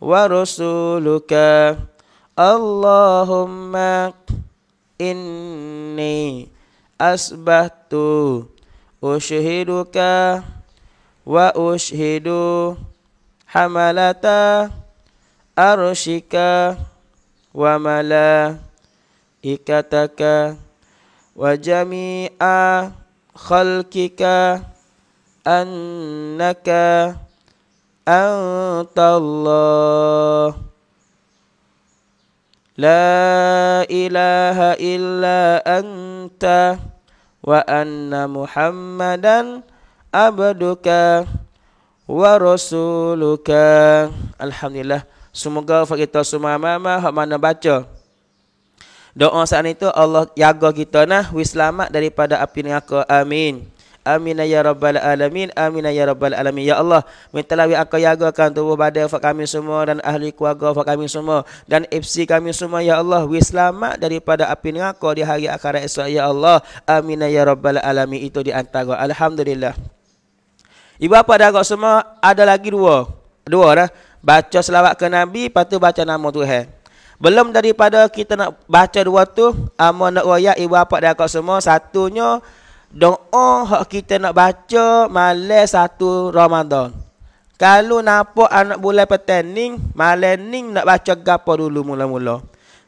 ورسولك اللهم إني أسبحت أشهدك وأشهد حملة أرشك وملائكتك وجميع خلقك أنك أنت la لا illa Anta, wa anna Muhammadan abduka, wa rasuluka. Alhamdulillah. Semoga kita semua mama hak mana baca doa saat itu Allah jaga kita nah wis daripada api neraka amin Amin ya rabbal alamin. Amin ya rabbal alamin. Ya Allah, mintalah wi aku jagakan tubuh badan fak kami semua dan ahli keluarga fak kami semua dan FC kami semua ya Allah, wi selamat daripada api neraka di hari akhirat esok ya Allah. Amin ya rabbal alamin. Itu di antara alhamdulillah. Ibu apa dah agak semua ada lagi dua. Dua dah. Baca selawat ke Nabi, lepas baca nama Tuhan. Belum daripada kita nak baca dua tu, amun nak royak ibu apa dah agak semua. Satunya, doa hak kita nak baca malam satu Ramadan. Kalau nampak anak bulan petening, malam ning nak baca gapo dulu mula-mula.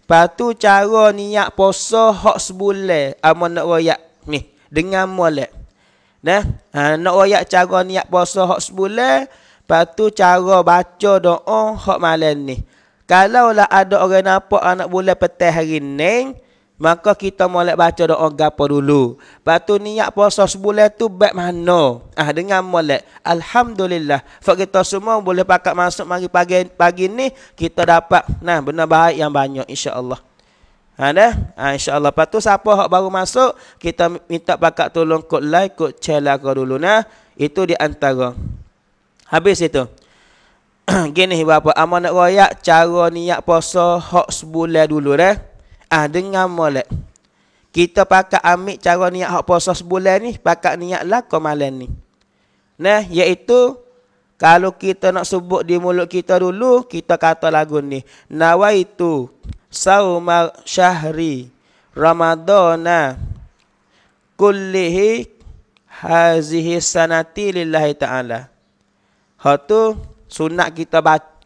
Patu tu cara niat puasa hak sebulan amon nak royak ni dengan molek. Nah, ha, nak royak cara niat puasa hak sebulan, Patu tu cara baca doa hak malam ni. Kalaulah ada orang nampak anak bulan petang hari ni, Maka kita mulai baca doa gapo dulu. Batu tu niat puasa sebulan tu baik mana? Ah dengan mulai alhamdulillah. Sebab kita semua boleh pakat masuk pagi pagi pagi ni kita dapat nah benda baik yang banyak insya-Allah. Ha dah. Ha, insya-Allah. Lepas tu siapa hak baru masuk, kita minta pakat tolong kod like, kod share lah ke dulu nah. Itu di antara. Habis itu. Gini bapa, amanat royak cara niat puasa hak sebulan dulu dah. Eh? ah dengan molek kita pakai ambil cara niat hak puasa sebulan ni pakai niat lako malam ni nah iaitu kalau kita nak sebut di mulut kita dulu kita kata lagu ni nawaitu sauma syahri ramadana kullihi hazihi sanati lillahi ta'ala Hatu sunat kita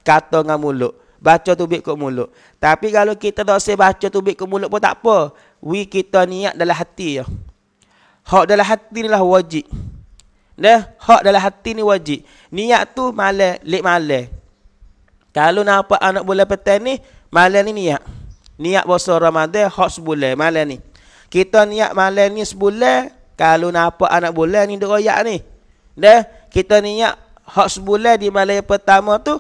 kata dengan mulut baca tubik kat mulut. Tapi kalau kita tak usah baca tubik kat mulut pun tak apa. We kita niat dalam hati ya. Hak dalam hati ni lah wajib. Dah, hak dalam hati ni wajib. Niat tu malas, lek malas. Kalau nampak anak boleh petang ni, malam ni niat. Niat puasa Ramadan hak sebulan malam ni. Kita niat malam ni sebulan, kalau nampak anak boleh ni duk royak ni. Dah, kita niat hak sebulan di malam pertama tu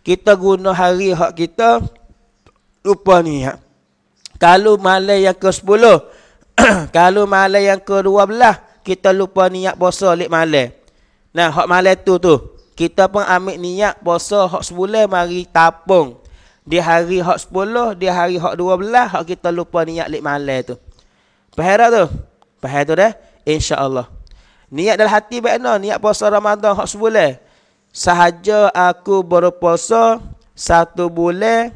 kita guna hari hak kita lupa ni ya. kalau malam yang ke-10 kalau malam yang ke-12 kita lupa niat puasa lek malam nah hak malam tu tu kita pun ambil niat puasa hak sebulan mari tapung di hari hak 10 di hari hak 12 hak kita lupa niat lek malam tu pahala tu pahala tu deh insyaallah niat dalam hati baik no niat puasa Ramadan hak sebulan sahaja aku berpuasa satu bulan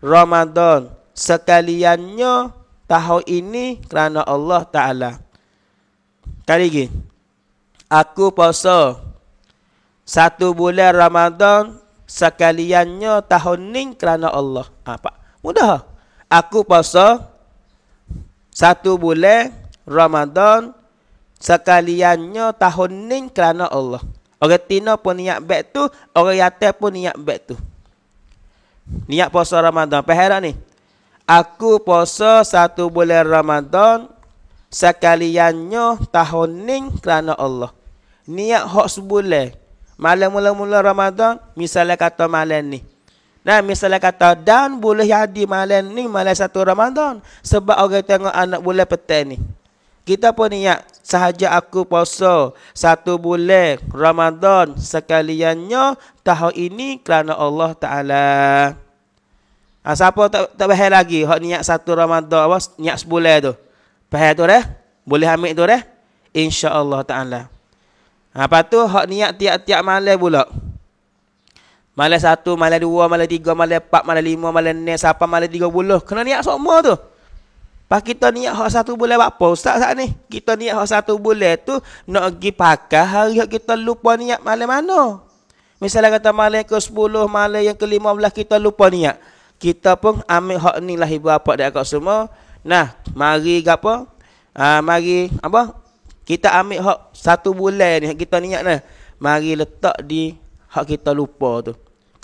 Ramadan sekaliannya tahun ini kerana Allah Ta'ala. Kali lagi. Aku puasa satu bulan Ramadan sekaliannya tahun ini kerana Allah. Ha, Mudah. Aku puasa satu bulan Ramadan sekaliannya tahun ini kerana Allah. Orang Tino pun niat baik tu, orang Yate pun niat baik tu. Niat puasa Ramadan. Pahala ni. Aku puasa satu bulan Ramadan sekaliannya tahun ni kerana Allah. Niat hak sebulan. Malam mula-mula Ramadan, misalnya kata malam ni. Nah, misalnya kata dan boleh jadi malam ni malam satu Ramadan sebab orang tengok anak bulan petang ni. Kita pun niat sahaja aku puasa satu bulan Ramadan sekaliannya tahun ini kerana Allah Ta'ala. Ha, siapa tak, tak bahaya lagi hak niat satu Ramadan apa, niat sebulan tu? Bahaya tu dah? Boleh ambil tu dah? Allah Ta'ala. Ha, lepas tu hak niat tiap-tiap malam pula. Malam satu, malam dua, malam tiga, malam empat, malam lima, malam enam, siapa malam tiga puluh. Kena niat semua tu. Lepas kita niat hak satu bulan buat apa ustaz saat ni? Kita niat hak satu bulan tu nak pergi pakai hari yang kita lupa niat malam mana? Misalnya kata malam ke-10, malam yang ke-15 kita lupa niat. Kita pun ambil hak ni lah ibu bapa dia kat semua. Nah, mari gapo, apa? Ah, mari apa? Kita ambil hak satu bulan ni kita niat ni. Mari letak di hak kita lupa tu.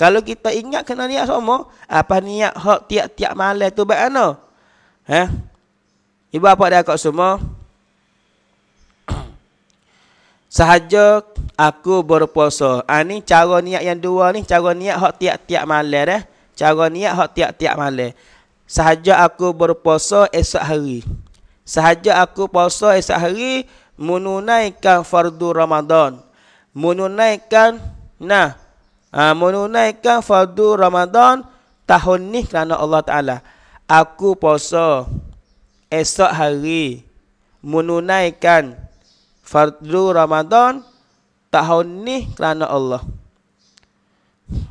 Kalau kita ingat kena niat semua, apa niat hak tiap-tiap malam tu buat ano? Eh, Ibu bapa dan akak semua. Sahaja aku berpuasa. Ani ha, cara niat yang dua ni, cara niat hak tiap-tiap malam eh. Cara niat hak tiap-tiap malam. Sahaja aku berpuasa esok hari. Sahaja aku puasa esok hari menunaikan fardu Ramadan. Menunaikan nah. Ha, menunaikan fardu Ramadan tahun ni kerana Allah Taala. Aku puasa esok hari menunaikan fardu Ramadan tahun ni kerana Allah.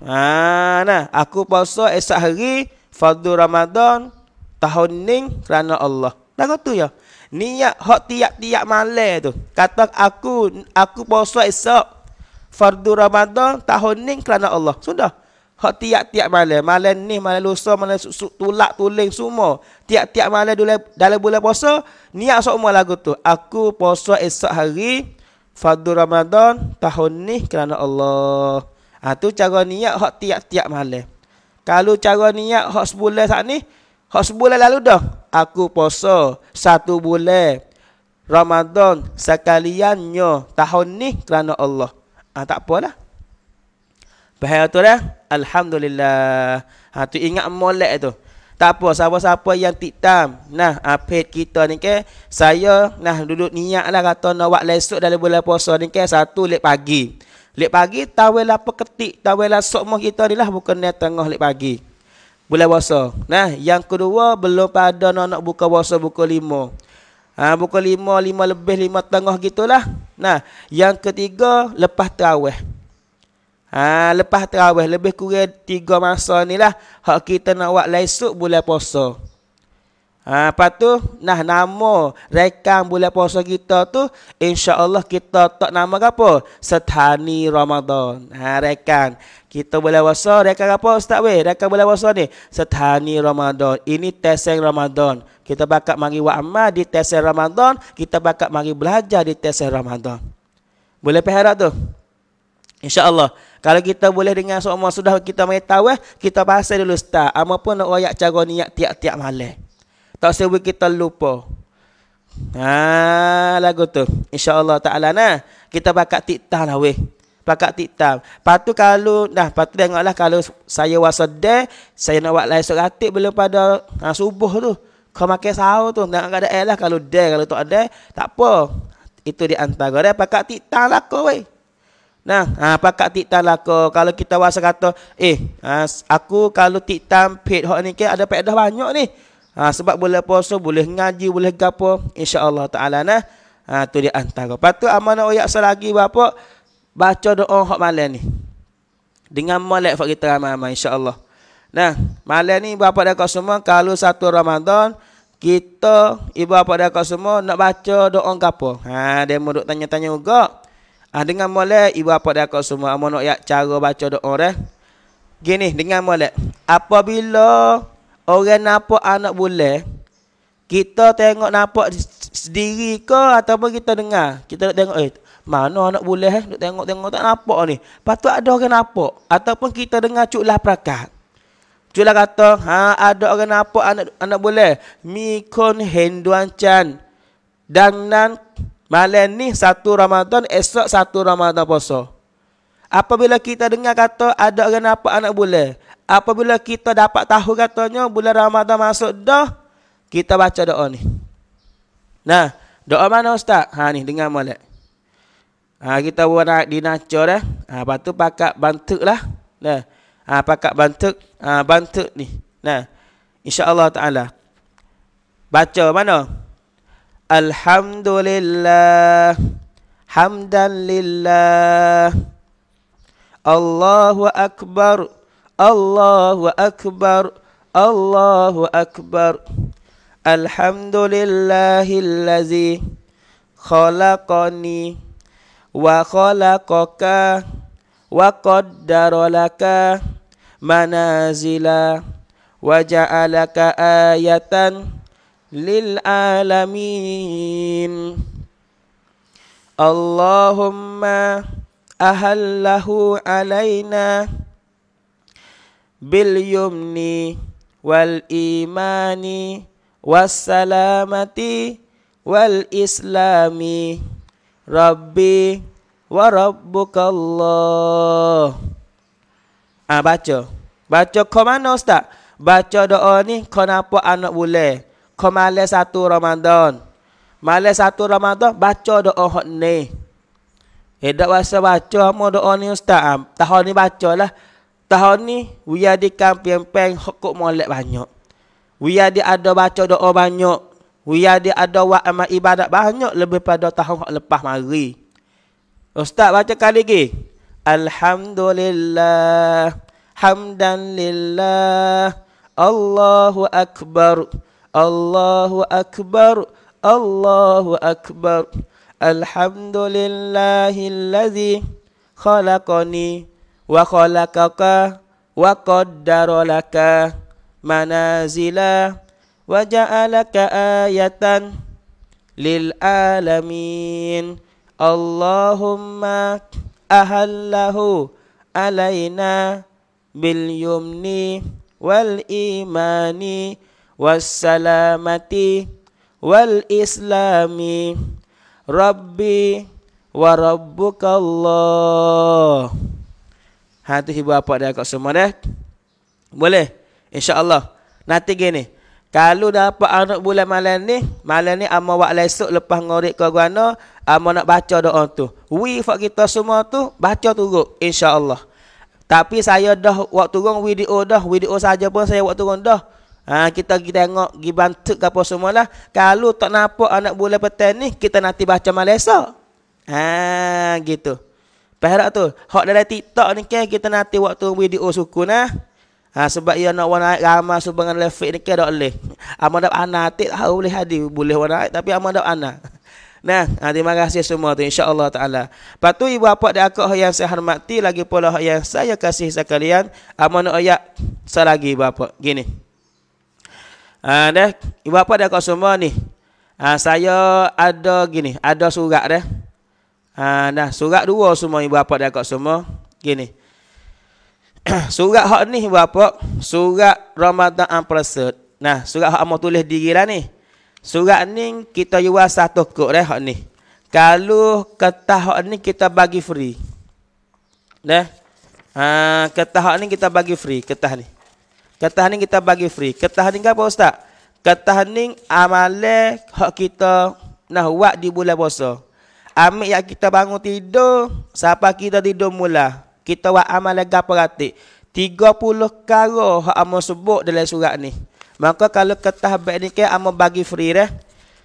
Ah, nah, aku puasa esok hari fardu Ramadan tahun ni kerana Allah. Lagu tu ya. Niat hak tiap-tiap malam tu. Kata aku aku puasa esok fardu Ramadan tahun ni kerana Allah. Sudah. Hak tiap-tiap malam, malam ni, malam lusa, malam su- su- tulak, tuling semua. Tiap-tiap malam dalam, dalam bulan puasa, niat semua lagu tu. Aku puasa esok hari, Fadu Ramadan, tahun ni kerana Allah. Ha, tu cara niat hak tiap-tiap malam. Kalau cara niat hak sebulan saat ni, hak sebulan lalu dah. Aku puasa satu bulan Ramadan sekaliannya tahun ni kerana Allah. Ha, tak apalah. Bahaya tu dah Alhamdulillah ha, Tu ingat molek tu Tak apa siapa-siapa yang titam Nah apit ha, kita ni ke Saya nah duduk niat lah Kata nak buat lesuk dalam bulan puasa ni ke Satu lep pagi Lep pagi lah peketik lah sok sokmo kita ni lah Bukan ni tengah lep pagi Bulan puasa Nah yang kedua Belum pada nak, nak buka puasa buka lima ha, Buka lima, lima lebih, lima tengah gitulah Nah yang ketiga Lepas terawih Ha, lepas terawih lebih kurang tiga masa ni lah hak kita nak buat laisuk bulan puasa. Ha, lepas tu nah nama rekam bulan puasa kita tu insya-Allah kita tak nama apa? Setani Ramadan. Ha rekam kita bulan puasa rekam apa ustaz weh? Rekam bulan puasa ni Setani Ramadan. Ini teseng Ramadan. Kita bakat mari buat amal di teseng Ramadan, kita bakat mari belajar di teseng Ramadan. Boleh peharap tu? Insya-Allah. Kalau kita boleh dengar semua sudah kita mai tahu eh, kita pasal dulu start. Apa pun nak royak cara niat tiap-tiap malam. Tak sebab kita lupa. Ha lagu tu. Insya-Allah taala nah. Kita bakat titah lah weh. Bakat titah. Patu kalau dah patu tengoklah kalau saya wasede, saya nak buat lain seratik belum pada ha, subuh tu. Kau makan sahur tu. Tak ada elah lah. Kalau dia, kalau tak ada, tak apa. Itu di antara. Dia pakai titang lah kau weh. Nah, ha, ah, pakak tiktam lah ko. Kalau kita rasa kata, eh, ah, aku kalau tiktam paid hot ni ke, ada dah banyak ni. Ha, sebab boleh puasa, boleh ngaji, boleh gapo. insya Allah ta'ala nah. Ha, tu dia antara. Lepas tu amanah oyak selagi berapa? Baca doa hot malam ni. Dengan malam fak kita ramai-ramai insyaAllah. Nah, malam ni berapa dah kau semua? Kalau satu Ramadan, kita ibu apa dah kau semua nak baca doa gapo? Ha, dia mau tanya-tanya juga. -tanya Ah dengan molek ibu apa dah kau semua amanah ya cara baca doa eh. Gini dengan molek. Apabila orang nampak anak boleh kita tengok nampak sendiri ke ataupun kita dengar. Kita tengok eh mana anak boleh eh duk tengok-tengok tak nampak ni. Patut ada orang nampak ataupun kita dengar cuklah prakat. Cuklah kata ha ada orang nampak anak anak boleh. Mikon henduan chan dan nan Malam ni satu Ramadan, esok satu Ramadan puasa. Apabila kita dengar kata ada orang nampak anak bule. Apabila kita dapat tahu katanya bulan Ramadan masuk dah, kita baca doa ni. Nah, doa mana ustaz? Ha ni dengar molek. Ha kita buat di naca dah. Eh. Ha lepas pakak bantuklah. Nah. Ha pakak bantuk, ha bantuk ni. Nah. Insya-Allah taala. Baca mana? الحمد لله حمدا لله الله أكبر الله أكبر الله أكبر الحمد لله الذي خلقني وخلقك وقدر لك منازلا وجعلك آيةً للعالمين اللهم أهله علينا باليمن والإيمان والسلامة والإسلام ربي وربك الله آه باتشو باتشو كمان أستاذ باتشو دعوني كنا بو أنا بوله kau malas satu Ramadan. Malas satu Ramadan, baca doa hak ni. Eh, tak rasa baca apa doa ni ustaz. Ha, ah, tahun ni baca lah. Tahun ni, we ada kampian-pian hukuk molek banyak. We ada ada baca doa banyak. We ada wa wa'ama ibadat banyak lebih pada tahun hak lepas mari. Ustaz baca kali lagi. Alhamdulillah. Hamdan lillah. Allahu akbar. Allahu akbar. الله أكبر الله أكبر الحمد لله الذي خلقني وخلقك وقدر لك منازلا وجعلك آية للعالمين اللهم أهله علينا باليمن والإيمان wassalamati wal islami rabbi wa rabbukallah ha tu ibu apa dah kat semua dah boleh insyaallah nanti gini kalau dapat anak bulan malam ni, malam ni amma wak lesuk lepas ngorik ke guano, amma nak baca doa tu. Wi fak kita semua tu baca turun insya-Allah. Tapi saya dah waktu turun video dah, video saja pun saya waktu turun dah. Ha, kita pergi tengok, pergi bantuk apa lah. Kalau tak nampak anak bulan petang ni, kita nanti baca malesa. Ha, gitu. Perak tu. Hak dalam TikTok ni kan, kita nanti waktu video suku nah. Ha? ha, sebab ia nak warna ramai so dengan lefek ni kan tak boleh. Amal dap anak tak boleh hadir. Boleh warna tapi amal dap anak. Nah, ha, terima kasih semua tu insya-Allah taala. Patu ibu bapa dan akak yang saya hormati lagi pula yang saya kasih sekalian, amanah ayat selagi bapa. Gini. Ah, deh ibu apa dah kau semua ni ha, saya ada gini ada surat deh ha, nah surat dua semua ibu apa dah kau semua gini surat hak ni ibu apa surat Ramadan Ampersed nah surat hak mau tulis diri lah ni surat ni kita jual satu kok deh hak ni kalau kata hak ni kita bagi free deh ha, ah, kata hak ni kita bagi free kata ni Ketahaning kita bagi free. Ketahaning apa ustaz? Ketahaning amale hak kita nak buat di bulan puasa. Ambil yang kita bangun tidur, siapa kita tidur mula. Kita buat amalan gaparatik. 30 perkara hak amal sebut dalam surat ni. Maka kalau ketah baik ni ke amo bagi free dah.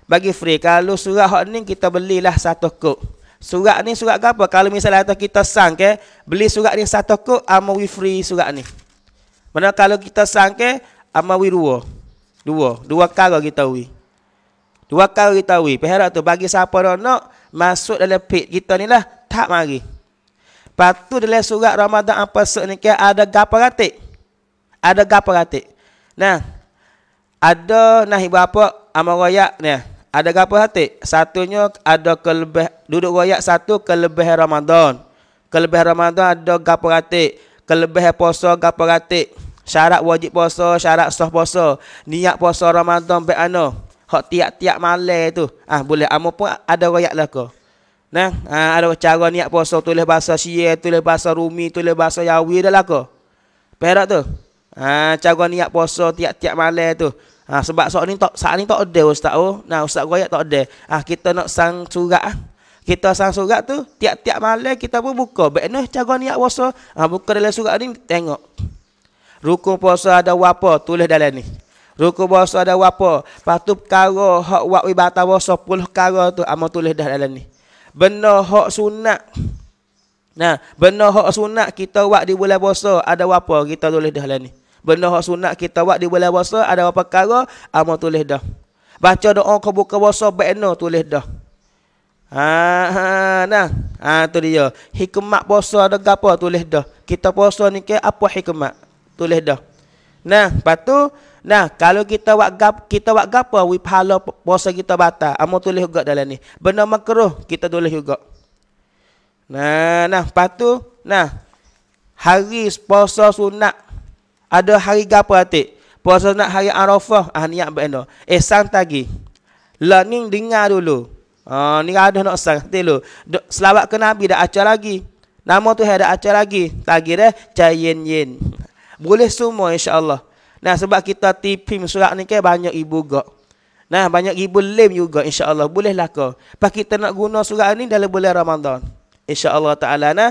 Bagi free. Kalau surat hak ni kita belilah satu kok. Surat ni surat apa? Kalau misalnya kita sang ke, beli surat ni satu kok amo free surat ni. Mana kalau kita sangke amawi dua. Dua, dua kali kita wi. Dua kali kita wi. Perhara tu bagi siapa nak masuk dalam pit kita ni lah tak mari. Patu dalam surat Ramadan apa sek ni ada gapa ratik. Ada gapa ratik. Nah. Ada nah ibu apa amar royak ni. Ada gapa ratik. Satunya ada kelebih duduk royak satu kelebih Ramadan. Kelebih Ramadan ada gapa ratik kelebih puasa gapo ratik syarat wajib puasa syarat sah puasa niat puasa Ramadan be ano hok tiap-tiap malam tu ah boleh amo ah, pun ada royak lah ko nah ah, ada cara niat puasa tulis bahasa syiah tulis bahasa rumi tulis bahasa yawi dah lah ko perak tu ah cara niat puasa tiap-tiap malam tu ah sebab sok ni tok saat ni tok ada ustaz oh nah ustaz royak tok ada ah kita nak sang surat ah kita sang surat tu tiap-tiap malam kita pun buka baik ni cara niat puasa ha, buka dalam surat ni tengok rukun puasa ada apa tulis dalam ni rukun puasa ada apa patut perkara hak wak ibadah puasa puluh perkara tu amo ah, tulis dah dalam ni benda hak sunat nah benda hak sunat kita wak di bulan puasa ada apa kita tulis dah dalam ni benda hak sunat kita wak di bulan puasa ada apa perkara amo ah, tulis dah baca doa kau buka puasa baik tulis dah Ah, nah. ah, tu dia. Hikmat puasa ada gapo tulis dah. Kita puasa ni ke apa hikmat? Tulis dah. Nah, patu. nah kalau kita buat gap kita buat gapo wi pahala puasa kita batal. Amo ah, tulis juga dalam ni. Benda makruh kita tulis juga. Nah, nah patu. nah hari puasa sunat ada hari gapo atik? Puasa nak hari Arafah. Ah niat benda. Esan eh, tadi. Learning dengar dulu. Ha, ni ada nak sang kata lu. Selawat ke Nabi dah acar lagi. Nama tu dah acar lagi. Tagir eh, cayin-yin. Boleh semua insya Allah. Nah sebab kita tipim surat ni kan banyak ibu gak. Nah banyak ibu lem juga insyaAllah. Boleh lah kau. Lepas kita nak guna surat ni dalam bulan Ramadan. Insya Allah ta'ala nah.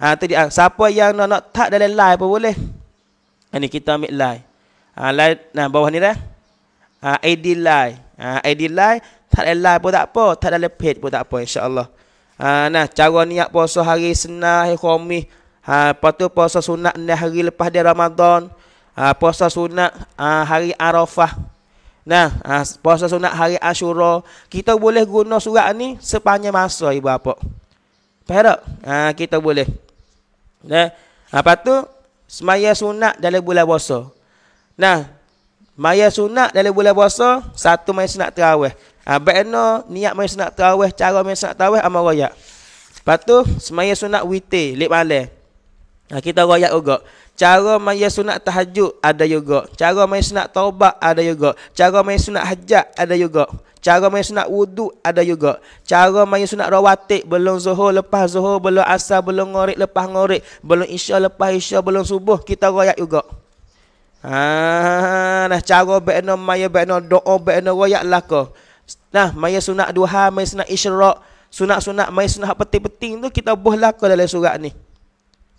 Ha, tadi, siapa yang nak, nak tak dalam live pun boleh. Ini ha, kita ambil live. Ha, live, nah bawah ni dah. Ha, ID live. Ha, ID live. Tak ada live pun tak apa. Tak ada lepet pun tak apa. InsyaAllah. Ha, nah, cara niat puasa hari senang, hari khomih. Ha, lepas tu puasa sunat ni hari lepas dia Ramadan. Ha, puasa sunat ha, hari Arafah. Nah, ha, puasa sunat hari Ashura. Kita boleh guna surat ni sepanjang masa, ibu bapa. Faham tak? Ha, kita boleh. Nah, ha, lepas tu, semaya sunat dalam bulan puasa. Nah, maya sunat dalam bulan puasa, satu maya sunat terawih. Abena ah, niat mai sunat tarawih, cara mai sunat tarawih amal royak. Lepas tu semaya sunat witir lep malam. Ha, ah, kita royak juga. Cara maya sunat tahajud ada juga. Cara maya sunat taubat ada juga. Cara maya sunat hajat ada juga. Cara maya sunat wuduk ada juga. Cara maya sunat rawatik belum zuhur lepas zuhur, belum asar, belum ngorik lepas ngorik, belum isya lepas isya, belum subuh kita royak juga. Ha, nah cara bekno maya bekno doa bekno royak lah kau. Nah, maya sunat duha, maya sunat isyrak, sunat-sunat, maya sunat peting-peting tu kita boleh laku dalam surat ni.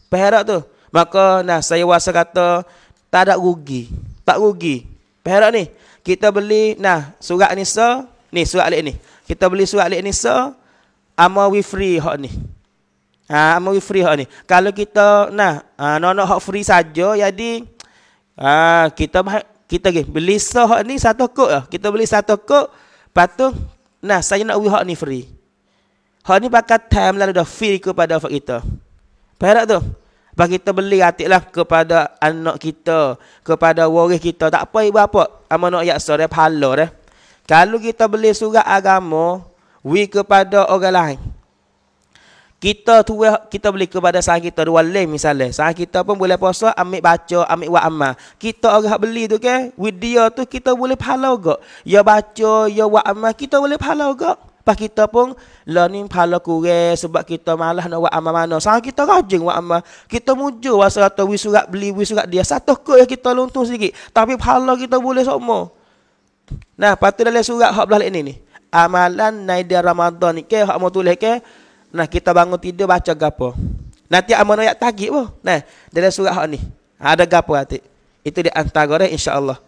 Perak tu. Maka nah saya wasa kata tak ada rugi. Tak rugi. Perak ni. Kita beli nah surat ni sa, ni surat alik ni. Kita beli surat alik ni sa, ama we free hak ni. Ha, ama we free hak ni. Kalau kita nah, ha, nono hak free saja jadi ha, kita kita, kita beli sa hak ni satu kok lah. Kita beli satu kok Lepas tu, nah saya nak wihak ni free. Hak ni pakai time lalu dah free kepada orang kita. Faham tak tu? Bagi kita beli atik lah kepada anak kita, kepada waris kita. Tak apa ibu apa. Amal nak yaksa dia, pahala dia. Kalau kita beli surat agama, we kepada orang lain kita tu kita boleh kepada sah kita dua lain misalnya sah kita pun boleh puasa ambil baca ambil buat amal kita orang beli tu ke with dia tu kita boleh pahala gak ya baca ya buat amal kita boleh pahala gak Pas kita pun learning pahala kurang sebab kita malah nak buat amal mana. sah kita rajin buat amal. Kita mujur rasa atau wis surat beli, wis surat dia. Satu kot yang kita luntung sikit Tapi pahala kita boleh semua. Nah, patut dalam surat hak belah ini ni. Amalan naida Ramadan ni ke, hak mau tulis ke. Nah kita bangun tidur baca gapo. Nanti amun ayat tagi pun. Nah, dalam surah ni. Ha, ada gapo hati. Itu di antara dia insya-Allah.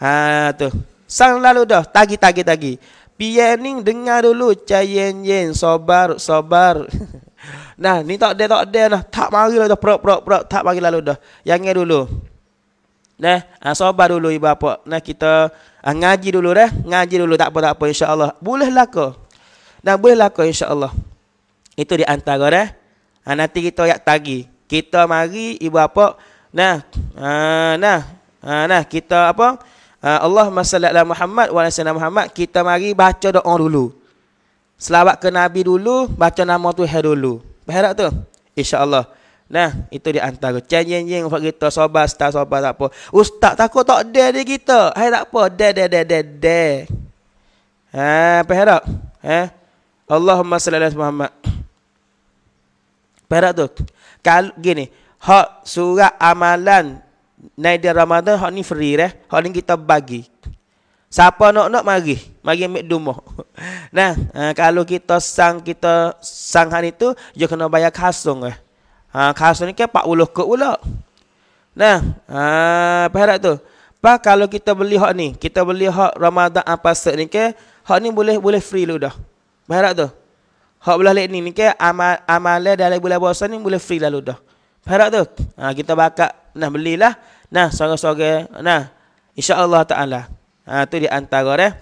Ha tu. Sang lalu dah tagi tagi tagi. Pianing dengar dulu cayen yen sabar sabar. nah, ni tak dia tak dia nah. Tak mari lah dah prok prok prok tak mari lalu dah. Yang ni dulu. Nah, ha, sabar dulu ibu bapa. Nah kita ah, ngaji dulu dah. Ngaji dulu tak apa apa insya-Allah. Boleh lah ke? Dan nah, boleh lah ke insya-Allah. Itu di antara dah. Ha, nanti kita ayat tagi. Kita mari ibu apa? Nah, ha, nah, ha, nah kita apa? Ha, Allahumma salli ala Muhammad wa ala Muhammad. Kita mari baca doa dulu. Selawat ke Nabi dulu, baca nama tu Tuhan dulu. Berharap tu, insya Allah. Nah, itu di antara. Cian yang buat kita, sobat, star, sobat, tak apa. Ustaz takut tak ada dia kita. Hai tak apa. De, de, de, de, de. Haa, apa yang harap? Haa? Allahumma salli ala Muhammad. Perak tu. Kalau gini, hak surat amalan naik di Ramadan hak ni free eh. Hak ni kita bagi. Siapa nak nak mari, mari ambil dumo. Nah, ha, kalau kita sang kita sang hari itu, dia kena bayar kasung eh. Ha kasung ni ke kan 40 ke pula. Nah, ha perak tu. Pa kalau kita beli hak ni, kita beli hak Ramadan apa set ni ke, hak ni boleh boleh free lu dah. Perak tu. Hak belah lain ni ni ke amal amalan dalam bulan puasa ni boleh free lalu dah. Faham tu? Ha, kita bakat nak belilah. Nah, sore-sore nah. Insya-Allah taala. Ha tu di antara dah.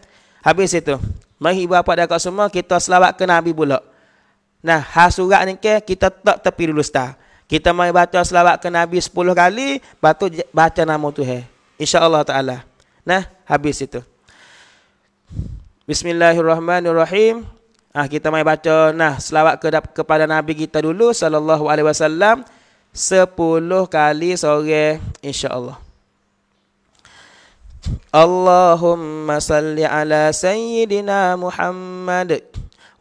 Habis itu. Mari ibu bapa dan semua kita selawat ke Nabi pula. Nah, hal surat ni ke kita tak tepi dulu star. Kita mari baca selawat ke Nabi 10 kali, batu baca nama tu he. Insya-Allah taala. Nah, habis itu. Bismillahirrahmanirrahim. Ah kita mai baca nah selawat ke, kepada Nabi kita dulu sallallahu alaihi wasallam 10 kali sore insyaallah. Allahumma salli ala sayyidina Muhammad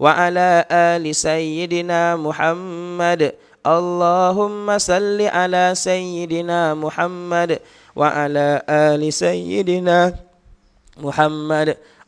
wa ala ali sayyidina Muhammad. Allahumma salli ala sayyidina Muhammad wa ala ali sayyidina Muhammad. Muhammad.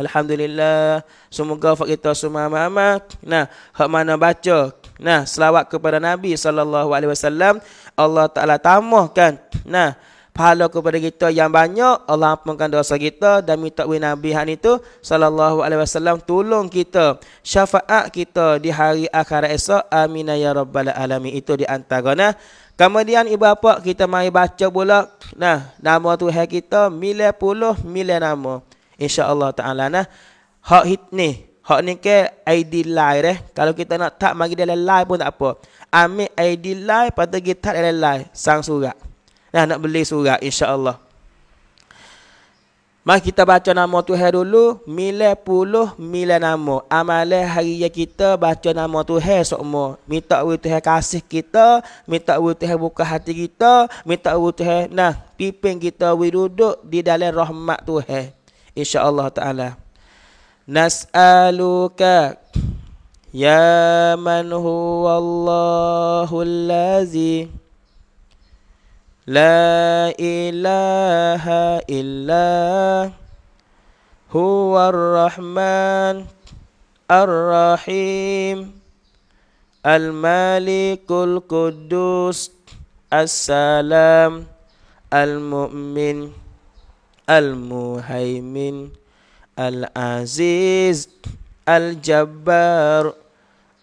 Alhamdulillah. Semoga fak kita semua amat. Nah, hak mana baca. Nah, selawat kepada Nabi sallallahu alaihi wasallam, Allah Taala tambahkan. Nah, pahala kepada kita yang banyak, Allah ampunkan dosa kita dan minta wei Nabi han itu sallallahu alaihi wasallam tolong kita syafaat kita di hari akhirat esok. Amin ya rabbal alamin. Itu di antaranya. Kemudian ibu bapa kita mai baca pula. Nah, nama tu Tuhan kita milah puluh milah nama insyaallah taala nah hak hit ni hak ni ke ID live eh kalau kita nak tak mari dalam live pun tak apa ambil ID live pada kita dalam live sang surat nah nak beli surat insyaallah Mari kita baca nama Tuhan dulu. Mila puluh mila nama. Amal hari yang kita baca nama Tuhan semua. Minta Tuhan kasih kita. Minta Tuhan buka hati kita. Minta Tuhan nah pipin kita duduk di dalam rahmat Tuhan. إن شاء الله تعالى نسألك يا من هو الله الذي لا إله إلا هو الرحمن الرحيم الملك القدوس السلام المؤمن المهيمن العزيز الجبار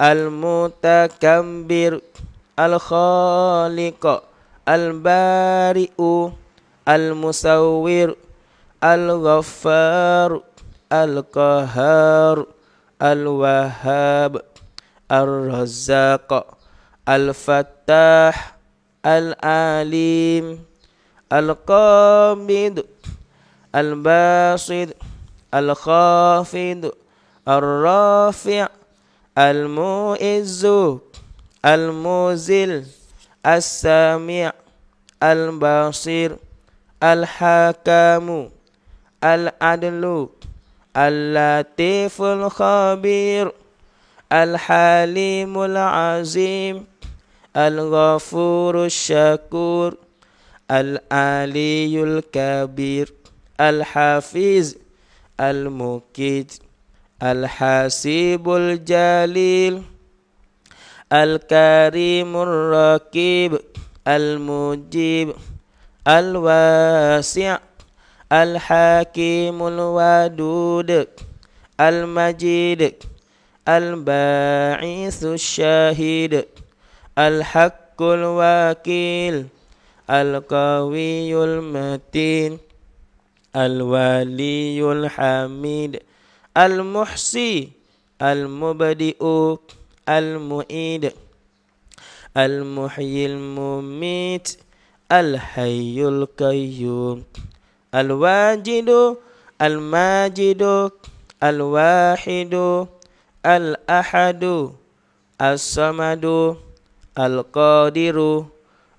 المتكبر الخالق البارئ المصور الغفار القهار الوهاب الرزاق الفتاح العليم القابض الباسط الخافض الرافع المؤز المزل السامع البصير الحكام العدل اللطيف الخبير الحليم العظيم الغفور الشكور العلي الكبير الحفيظ المكيد الحسيب الجليل الكريم الرقيب المجيب الواسع الحكيم الودود المجيد الباعث الشهيد الحق الوكيل القوي المتين الولي الحميد المحصي المبدئ المعيد المحيي المميت الحي القيوم الواجد الماجد الواحد الأحد الصمد القادر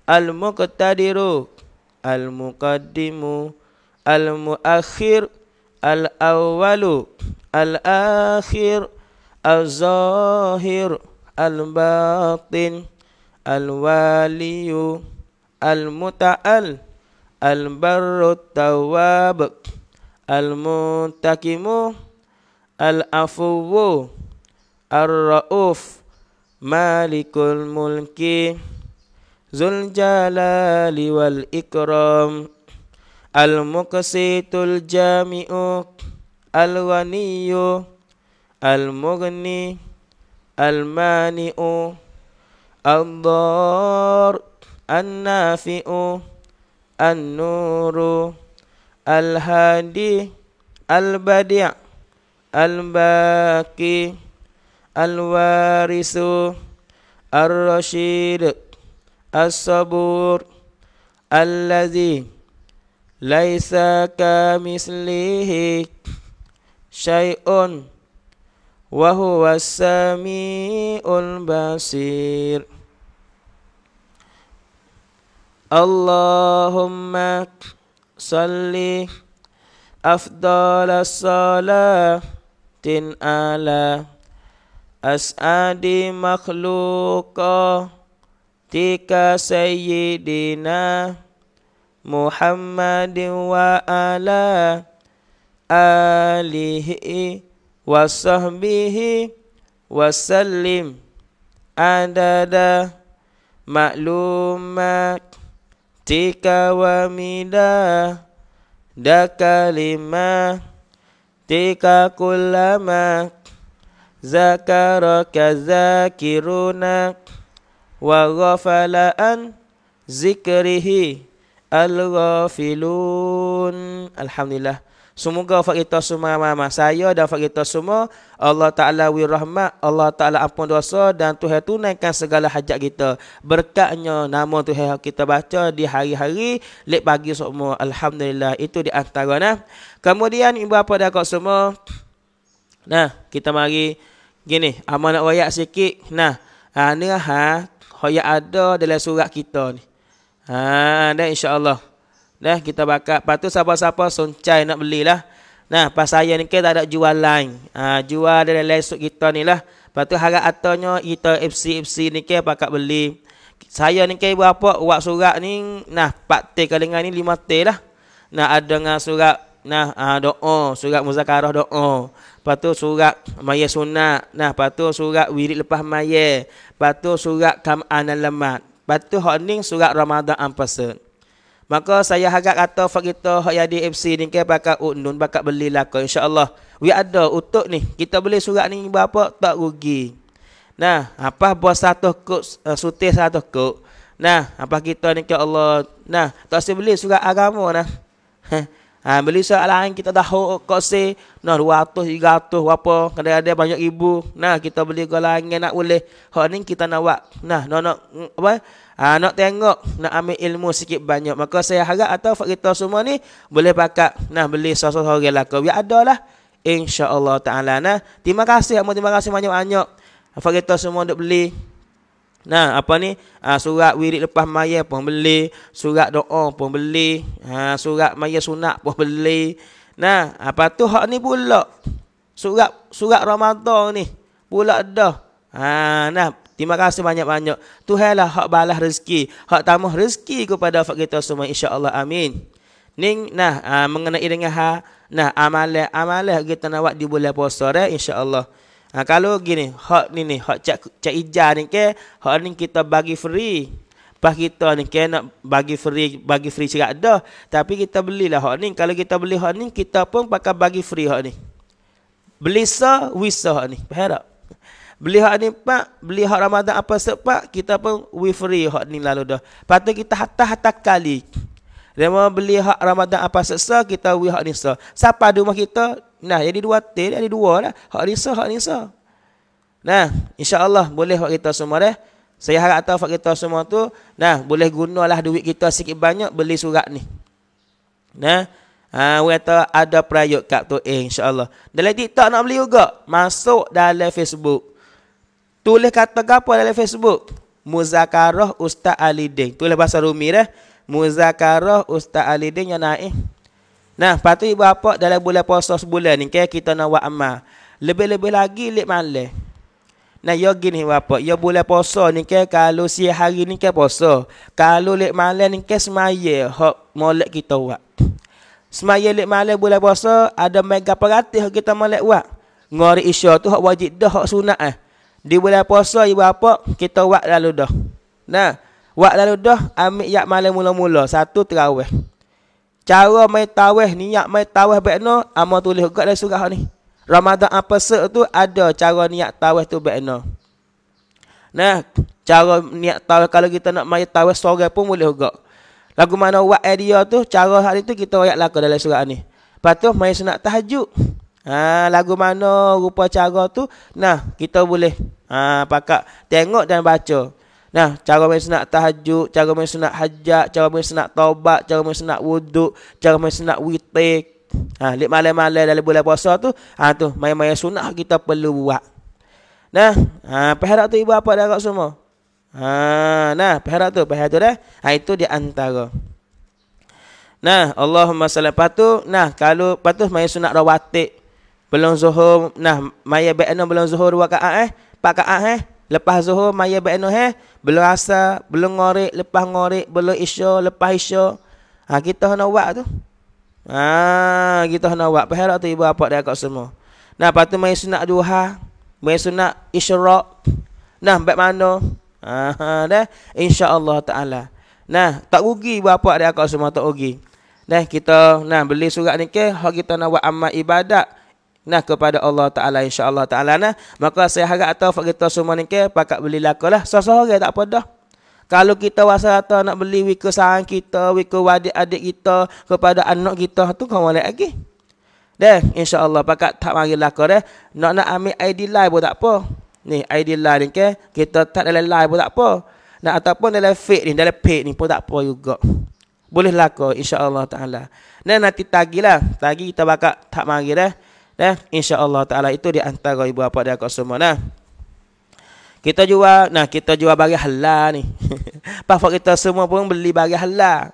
المقتدر المقدم المؤخر الأول الآخر الظاهر الباطن الوالي المتأل البر التواب المنتكم العفو الرؤوف مالك الملك ذو الجلال والإكرام Al-Muqsitul Jami'u Al-Waniyu Al-Mughni Al-Mani'u Al-Dhar An-Nafi'u An-Nuru Al-Hadi Al-Badi' Al-Baki Al-Warisu Al-Rashid As-Sabur Al-Lazi laisa ka mislihi syai'un wa huwa samiul basir Allahumma salli afdala salatin ala as'adi makhluka tika sayyidina Muhammad محمد وعلى آله وصحبه وسلم عدد معلومات تك ومدى دا كلمة تك كلما ذكرك ذاكرونك وغفل عن ذكره Al-Ghafilun Alhamdulillah Semoga Fak kita semua mama saya dan Fak kita semua Allah Ta'ala wirahmat Allah Ta'ala ampun dosa dan Tuhan tunaikan segala hajat kita Berkatnya nama Tuhan kita baca di hari-hari Lek pagi semua Alhamdulillah itu di antara nah. Kemudian ibu apa dah kau semua Nah kita mari Gini amanat wayak sikit Nah ha, ni ha Hoyak ada dalam surat kita ni Ha dah insya-Allah. Dah kita bakat. Patu siapa-siapa soncai nak belilah. Nah, pas saya ni kan tak ada jual lain. Ha, jual dari lesuk kita ni lah. Lepas tu harap atanya kita FC-FC ni kan pakat beli. Saya ni kan berapa buat surat ni. Nah, pak T kali dengan ni 5 T lah. Nah, ada dengan surat nah uh, doa. Surat muzakarah doa. Lepas tu surat maya sunat. Nah, lepas tu surat wirid lepas maya. Lepas tu surat kam'an alamat batu honing surat Ramadan ampasa. Maka saya harap kata fakita hak jadi FC ni ke pakak unun pakak belilah ko insyaallah. We ada utuk ni. Kita beli surat ni berapa tak rugi. Nah, apa buat satu kok uh, eh, sute satu kok. Nah, apa kita ni ke Allah. Nah, tak sibeli surat agama nah. Ha, beli soalan kita dah kosi. Nah, dua ratus, tiga apa. Kadang-kadang banyak ibu. Nah, kita beli ke lain nak boleh. Hak ni kita nak buat. Nah, nak, nak, apa? Ha, nak tengok. Nak ambil ilmu sikit banyak. Maka saya harap atau kita semua ni boleh pakat. Nah, beli sahaja sosok lah. Kau Ya ada lah. InsyaAllah ta'ala. Nah, terima kasih. Terima kasih banyak-banyak. Fakta semua untuk beli. Nah, apa ni? Ha, surat wirid lepas maya pun beli, surat doa pun beli, ha, surat maya sunat pun beli. Nah, apa tu hak ni pula? Surat surat Ramadan ni pula dah. Ha, nah, terima kasih banyak-banyak. Tuhailah hak balas rezeki, hak tambah rezeki kepada fak kita semua insya-Allah. Amin. Ning nah, ha, mengenai dengan ha, nah amalan-amalan kita nak buat di bulan puasa, eh, insya-Allah. Ha, kalau gini, hak ni ni, hak cak cak ijar ni ke, hak ni kita bagi free. Pas kita ni ke nak bagi free, bagi free cerak dah. Tapi kita belilah hak ni. Kalau kita beli hak ni, kita pun pakai bagi free hak ni. Beli sa, wisa hak ni. Faham tak? Beli hak ni pak, beli hak Ramadan apa pak, kita pun we free hak ni lalu dah. Patut kita hatah hatta kali. Dia mau beli hak Ramadan apa sesa, kita we hak ni sa. Siapa di rumah kita, Nah, jadi dua til ada dua lah. Hak risa, hak nisa. Nah, insya-Allah boleh buat kita semua dah. Saya harap tahu buat kita semua tu, nah boleh guna lah duit kita sikit banyak beli surat ni. Nah, ha kata ada perayut kat tu eh insya-Allah. Dalam tak nak beli juga, masuk dalam Facebook. Tulis kata apa dalam Facebook? Muzakarah Ustaz Ali Alidin. Tulis bahasa Rumi dah. Muzakarah Ustaz Ali Alidin yang naik. Eh. Nah, patu ibu bapa dalam bulan puasa sebulan ni ke kita nak buat amal. Lebih-lebih lagi lek malam. Nah, yo gini ibu bapa, Yo bulan puasa ni ke kalau si hari ni ke puasa. Kalau lek malam ni ke semaya hok molek kita buat. Semaya lek malam bulan puasa ada mega peratih kita molek buat. Ngori isya tu hok wajib dah hok sunat eh. Di bulan puasa ibu bapa Kita buat lalu dah. Nah, buat lalu dah ambil yak malam mula-mula satu terawih. Cara mai tawih niat mai tawih bekno, ama tulis juga dalam surah ni. Ramadan apa sek tu ada cara niat tawih tu bekno. Nah, cara niat tawih kalau kita nak mai tawih sore pun boleh juga. Lagu mana buat idea tu, cara hari tu kita ayat lagu dalam surah ni. Lepas tu mai sunat tahajud. Ha, lagu mana rupa cara tu, nah kita boleh ha, pakak tengok dan baca. Nah, cara main senak tahajud, cara main senak hajat, cara main senak taubat, cara main senak wuduk, cara main senak witik. Ha, lip malam-malam dalam bulan puasa tu, ha tu main-main sunat kita perlu buat. Nah, ha perharap tu ibu apa darak semua. Ha, nah perharap tu, perharap tu dah. Ha itu di antara. Nah, Allahumma salam patu. Nah, kalau patu main sunat rawatik belum zuhur, nah main bekno belum zuhur wakaah eh, pakaah eh. Lepas zuhur maya ba'nu eh belum asa, belum ngorek, lepas ngorek, belum isya, lepas isya. Ha kita nak buat tu. Ha kita nak buat perhara tu ibu apa dia semua. Nah, patu mai sunat duha, mai sunat isyraq. Nah, baik mana? Ha ha dah insya-Allah taala. Nah, tak rugi bapak dia kat semua tak rugi. Nah, kita nah beli surat ni ke, hak kita nak buat amal ibadat nah kepada Allah taala insya Allah taala nah maka saya harap atau kita semua ni ke pakat beli lakalah sesorang tak apa dah kalau kita rasa rata nak beli wika sarang kita, wika adik-adik kita kepada anak kita tu kau boleh lagi. Dah, insya-Allah pakat tak mari lakar deh. Nak nak ambil ID live pun tak apa. Ni ID live ni ke, kita tak dalam live pun tak apa. Nak ataupun dalam fake ni, dalam page ni pun tak apa juga. Boleh lakar insya-Allah taala. Nah nanti tagilah, tagi kita bakat tak mari deh. Nah, insyaallah taala itu di antara ibu bapa dia kau semua nah. Kita jual, nah kita jual bagi halal ni. Papa kita semua pun beli bagi halal.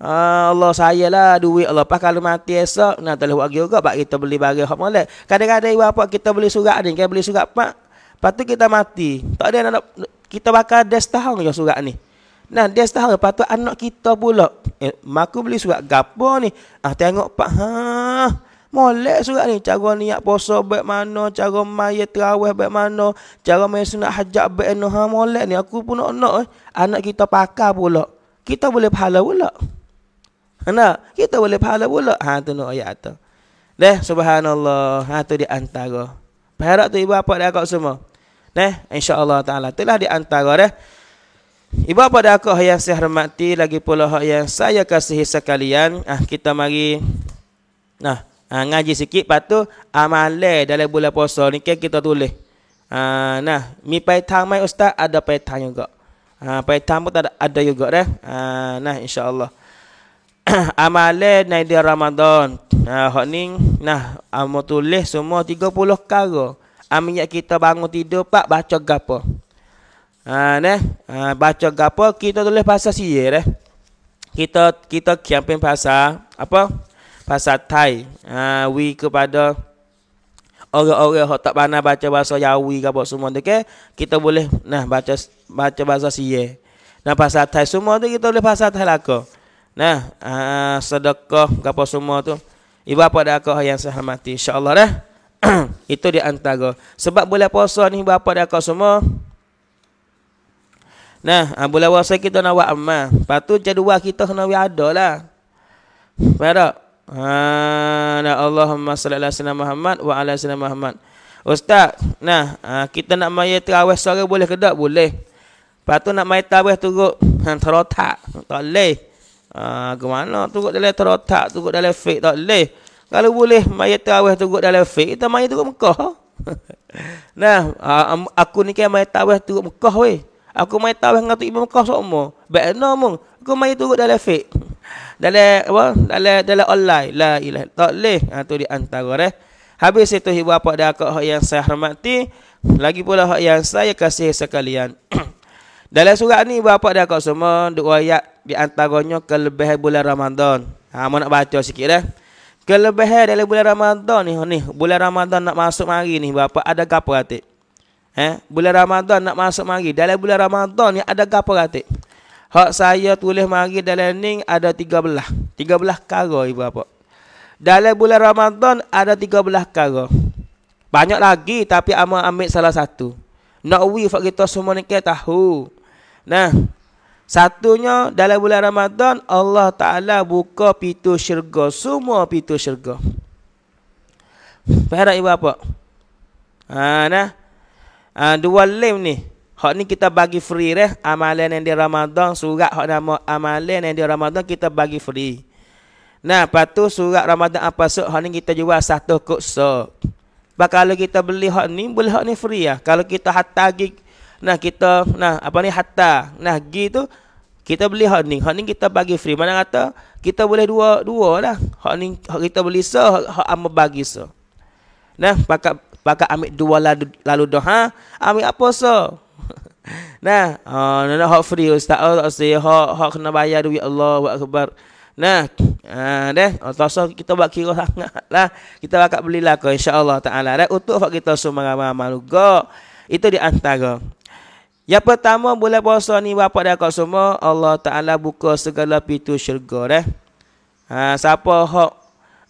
Ah, Allah saya lah duit Allah pas kalau mati esok nak telah buat juga bak kita beli bagi hak molek kadang-kadang ibu apa kita beli surat ni kita beli surat pak patu kita mati tak ada anak kita bakal des tahun je surat ni nah des tahun patu anak kita pula eh, mak aku beli surat gapo ni ah tengok pak ha Molek surat ni. Cara niat puasa baik mana. Cara maya terawih baik mana. Cara maya sunat hajak baik mana. Ha, molek ni. Aku pun nak-nak. Eh. Anak kita pakar pula. Kita boleh pahala pula. Ha, kita boleh pahala pula. Ha, tu nak ayat tu. Deh, subhanallah. Ha, tu di antara. Perak tu ibu apa dia kau semua. Deh, insyaAllah ta'ala. Itulah di antara deh. Ibu apa dia kau yang saya hormati. Lagi pula yang saya kasihi sekalian. Ah, kita mari. Nah, ha, ngaji sikit lepas tu amalan dalam bulan puasa ni kan kita tulis ha, nah mi pai tang mai ustaz ada pai tang juga ha pai tang pun ada ada juga dah ha, nah insyaallah amalan naik di Ramadan ha hok ni nah amo tulis semua 30 perkara amiat ha, kita bangun tidur pak baca gapo ha nah ha, baca gapo kita tulis bahasa siye dah kita kita kiamping bahasa apa pasal Thai. Uh, ah, we kepada orang-orang yang tak pandai baca bahasa Yawi ke apa semua tu. Okay? Kita boleh nah baca baca bahasa Sia, Nah pasal Thai semua tu kita boleh pasal Thai lah Nah uh, sedekah ke apa semua tu. Ibu apa dah kau yang saya hormati. InsyaAllah dah. Itu di antara. Sebab boleh puasa ni ibu apa dah kau semua. Nah, ah, bulan puasa kita nak buat amal. Lepas tu jadual kita kena ada lah. Faham tak? Ha, Allahumma salli ala sayyidina Muhammad wa ala sayyidina Muhammad. Ustaz, nah ah, kita nak mai tarawih sore boleh ke tak? Boleh. Lepas nak mai tarawih turut hang terotak. Tak boleh. Ah, ke mana turut dalam terotak, turut dalam fik tak boleh. Kalau boleh mai tarawih turut dalam fik, kita mai turut Mekah. nah, ah, aku ni kan mai tarawih turut Mekah weh. Aku mai tahu dengan tu Imam Kau semua. Baik no mu. Aku mai turut dalam fik. Dalam apa? Dalam dalam online. La ilah. Tak leh. Ha, di antara eh. Habis itu ibu apa dah aku yang saya hormati. Lagi pula hak yang saya kasih sekalian. dalam surat ni ibu apa dah kau semua. Dua ayat. Di antaranya kelebihan bulan Ramadan. Ha, mau nak baca sikit eh. Kelebihan dalam bulan Ramadan ni. ni bulan Ramadan nak masuk hari ni. Bapak ada kapal hati. Eh, bulan Ramadan nak masuk mari. Dalam bulan Ramadan ni ada apa kata? Hak saya tulis mari dalam ni ada 13. 13 kara ibu bapa. Dalam bulan Ramadan ada 13 kara. Banyak lagi tapi ama ambil salah satu. Nak wi fak kita semua ni ke tahu. Nah, satunya dalam bulan Ramadan Allah Taala buka pintu syurga semua pintu syurga. Faham ibu bapa. Ha nah uh, dua lem ni hak ni kita bagi free reh amalan yang di Ramadan surat hak nama amalan yang di Ramadan kita bagi free nah patu surat Ramadan apa sok hak ni kita jual satu kursa bah kalau kita beli hak ni boleh hak ni free ya kalau kita hatta gi nah kita nah apa ni hatta nah gi tu kita beli hak ni hak ni kita bagi free mana kata kita boleh dua dua lah hak ni hak kita beli so hak, hak bagi so Nah, pakak bakal ambil dua lalu, lalu dah ha? ambil apa so nah oh no, no, hak free ustaz oh tak usah hak hak kena bayar duit Allah akbar nah ah uh, deh atau oh, so kita buat kira sangat lah kita bakal belilah ko insyaallah taala dah untuk hak kita semua ramai-ramai lugo itu di antara yang pertama bulan puasa ni bapak dah kau semua Allah Taala buka segala pintu syurga deh. Ha, siapa hok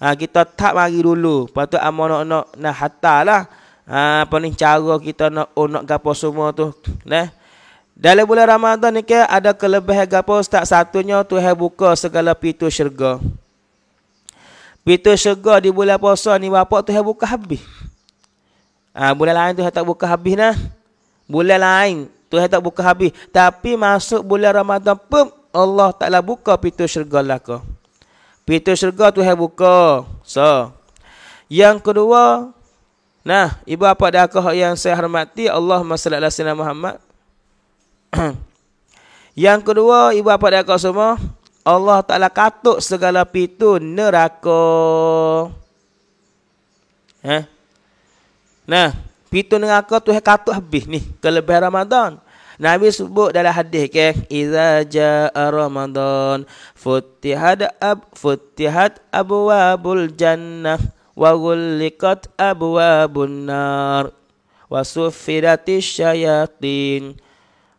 ha, kita tak mari dulu lepas tu amo nak nak nak hatalah ha, ah, apa ni cara kita nak oh, nak gapo semua tu nah dalam bulan Ramadan ni ke ada kelebihan gapo tak satunya Tuhan buka segala pintu syurga pintu syurga di bulan puasa ni bapak Tuhan buka habis ha, bulan lain tu Tuhan tak buka habis nah bulan lain tu Tuhan tak buka habis tapi masuk bulan Ramadan pem Allah Taala buka pintu syurga lah kau Pintu syurga tu hai buka. So. Yang kedua. Nah, ibu apa dah aku yang saya hormati. Allah salli ala sallam Muhammad. yang kedua, ibu apa dah aku semua. Allah Ta'ala katuk segala pintu neraka. Eh? Nah, pintu neraka tu hai katuk habis ni. Kelebihan Ramadan. Ramadan. Nabi sebut dalam hadis ke iza jaa ramadan futihat ab futihat abwabul jannah wa ghulliqat abwabun nar wa sufiratish syayatin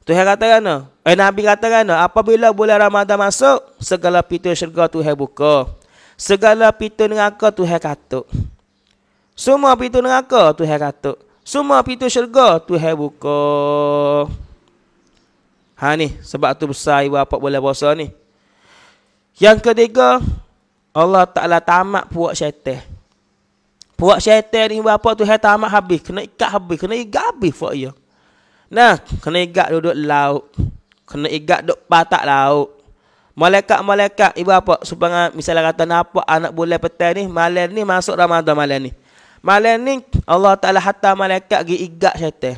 Tuhan kata kan eh Nabi kata kan apabila bulan Ramadan masuk segala pintu syurga Tuhan buka segala pintu neraka Tuhan katuk semua pintu neraka Tuhan katuk semua pintu syurga Tuhan buka Ha ni sebab tu besar ibu apa boleh puasa ni. Yang ketiga Allah Taala tamat puak syaitan. Puak syaitan ni berapa tu hai tamat habis, kena ikat habis, kena igat habis fuk ya. Nah, kena igat duduk laut. Kena igat duduk patak laut. Malaikat-malaikat ibu apa supaya misalnya kata napa anak boleh petai ni, malam ni masuk Ramadan malam ni. Malam ni Allah Taala hatta malaikat gi igat syaitan.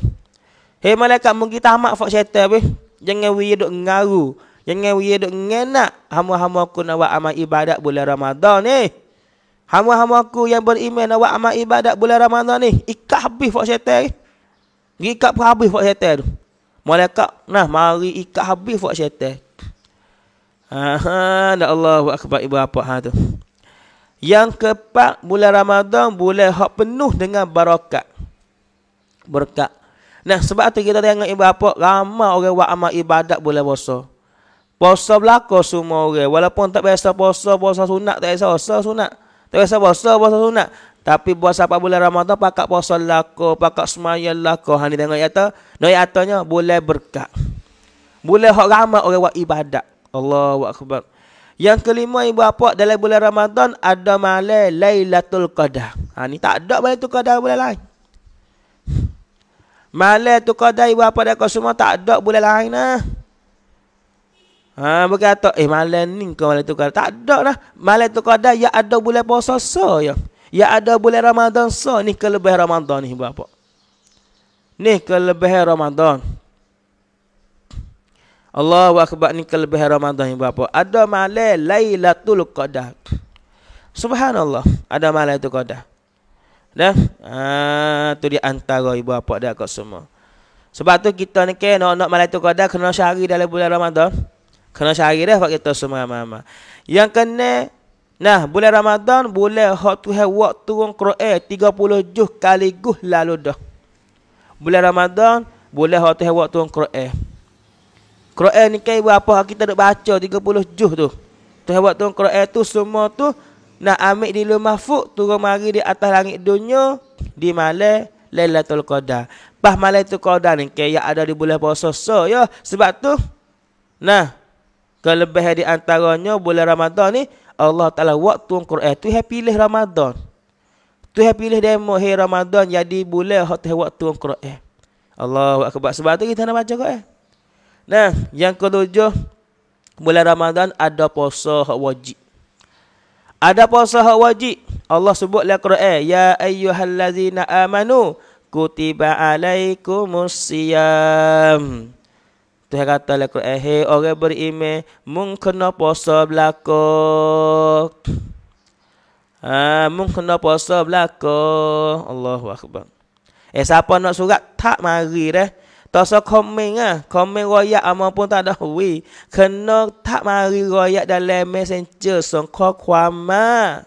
Hei malaikat mungkin tamak fak syaitan weh. Jangan wira duk ngaru. Jangan wira duk ngenak. Hama-hama aku nak amal ibadat bulan Ramadan ni. Eh. Hama-hama aku yang beriman nawa amal ibadat bulan Ramadan ni. Ikat habis buat syaitan ni. Eh. pun habis buat syaitan tu. Malaikat, nah mari ikat habis buat syaitan. Ha, ha Allah buat kebaik ibu apa ha, tu. Yang keempat, bulan Ramadan, bulan hak penuh dengan barakat. Berkat. Nah sebab tu kita tengok ibu apa ramai orang buat amal ibadat boleh puasa. Puasa belako semua orang walaupun tak biasa puasa, puasa sunat tak biasa puasa sunat. Tak biasa puasa, puasa sunat. Tapi puasa apa bulan Ramadan pakak puasa laka, pakak semayan laka. Ha ni tengok ayat tu. atanya boleh berkat. Boleh hak ramai orang buat ibadat. Allahu akbar. Yang kelima ibu apa dalam bulan Ramadan ada malam Lailatul Qadar. Ha ni tak ada malam tu Qadar bulan lain. Malah tu kau kodai buat apa dah semua tak ada boleh lain lah. Ha, berkata, eh malah ni kau malah tu kau Tak ada lah. Malah tu kau kodai ya ada boleh puasa so ya. Ya ada boleh Ramadan so ni kelebih Ramadan ni buat apa. Ni kelebih Ramadan. Allah akbar ni kelebih Ramadan ni buat apa. Ada malah Lailatul Qadar. Subhanallah. Ada malah tu kau kodai. Dah. Ha, tu dia antara ibu bapa dia kat semua. Sebab tu kita ni ke nak nak malam tu kada kena syari dalam bulan Ramadan. Kena syari dah buat kita semua mama. Yang kena nah bulan Ramadan boleh hak tu ha waktu turun Quran 30 juz kali gus lalu dah. Bulan Ramadan boleh hak tu ha waktu turun Quran. Quran ni kan ibu apa kita nak baca 30 juz tu. Tu ha waktu turun Quran tu semua tu nak ambil di luar mahfuk turun mari di atas langit dunia di malam Lailatul Qadar. Pas malam tu Qadar ni kayak ada di bulan puasa so ya. Sebab tu nah kelebihan di antaranya bulan Ramadan ni Allah Taala waktu Quran tu happy pilih Ramadan. Tu happy pilih demo hey Ramadan jadi bulan hot waktu Quran. Allah akbar. Sebab tu kita nak baca eh Nah, yang ketujuh bulan Ramadan ada puasa wajib. Ada puasa hak wajib. Allah sebut dalam Quran, ya ayyuhallazina amanu kutiba alaikumus siyam. Tuhan kata dalam Quran, hey orang beriman, mung kena puasa belako. Ha, mung kena puasa belako. Allahu akbar. Eh siapa nak surat tak mari dah. Eh? Tak usah komen lah. Komen royak sama pun tak ada hui. Kena tak mari royak dalam messenger. Songkok kuama.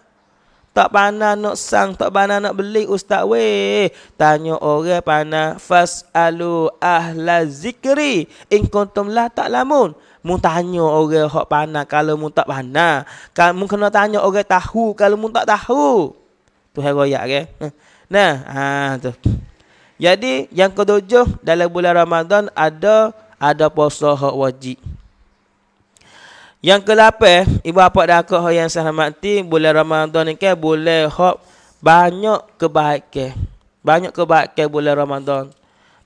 Tak panah nak sang. Tak panah nak beli ustaz weh. Tanya orang panah. Fas'alu ahla zikri. Inkuntum lah tak lamun. Mu tanya orang hok panah. Kalau mu tak panah. Kamu kena tanya orang tahu. Kalau mu tak tahu. Ha, tu hai royak ke. Okay? Nah. Haa tu. Jadi yang ketujuh dalam bulan Ramadan ada ada puasa hak wajib. Yang kelapan, ibu bapa dan akak yang saya hormati, bulan Ramadan ni kan boleh hak banyak kebaikan. Banyak kebaikan bulan Ramadan.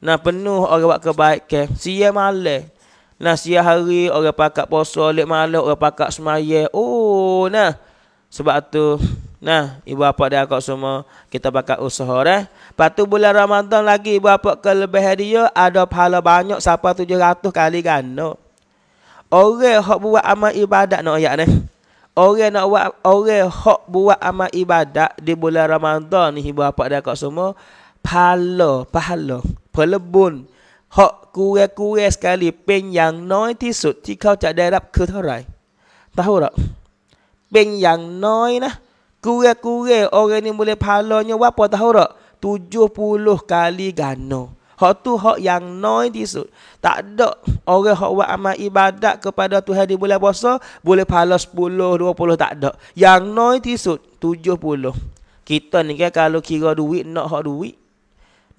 Nah penuh orang buat kebaikan. sia malam. Nah sia hari orang pakat puasa, lek malam orang pakat semaya. Oh nah. Sebab tu Nah, ibu bapa dia kau semua kita bakal usaha dah. Lepas tu bulan Ramadan lagi ibu bapa ke dia ada pahala banyak siapa 700 kali ganda. Orang hok buat amal ibadat nak no, ayat ni. Orang nak buat orang hok buat amal ibadat di bulan Ramadan ni ibu bapa dia kau semua pahala, pahala, pelebun. Hok kurang-kurang sekali pen yang noi tisut ti kau tak dapat ke terai. Tahu tak? Pen yang noi nah. Kurang-kurang orang ni boleh pahalanya berapa tahu tak? puluh kali gana. Hak tu hak yang noi disu. Tak ada orang hak buat amal ibadat kepada Tuhan di bulan puasa boleh pahala dua puluh tak ada. Yang noy noi tujuh puluh. Kita ni kan kalau kira duit nak hak duit.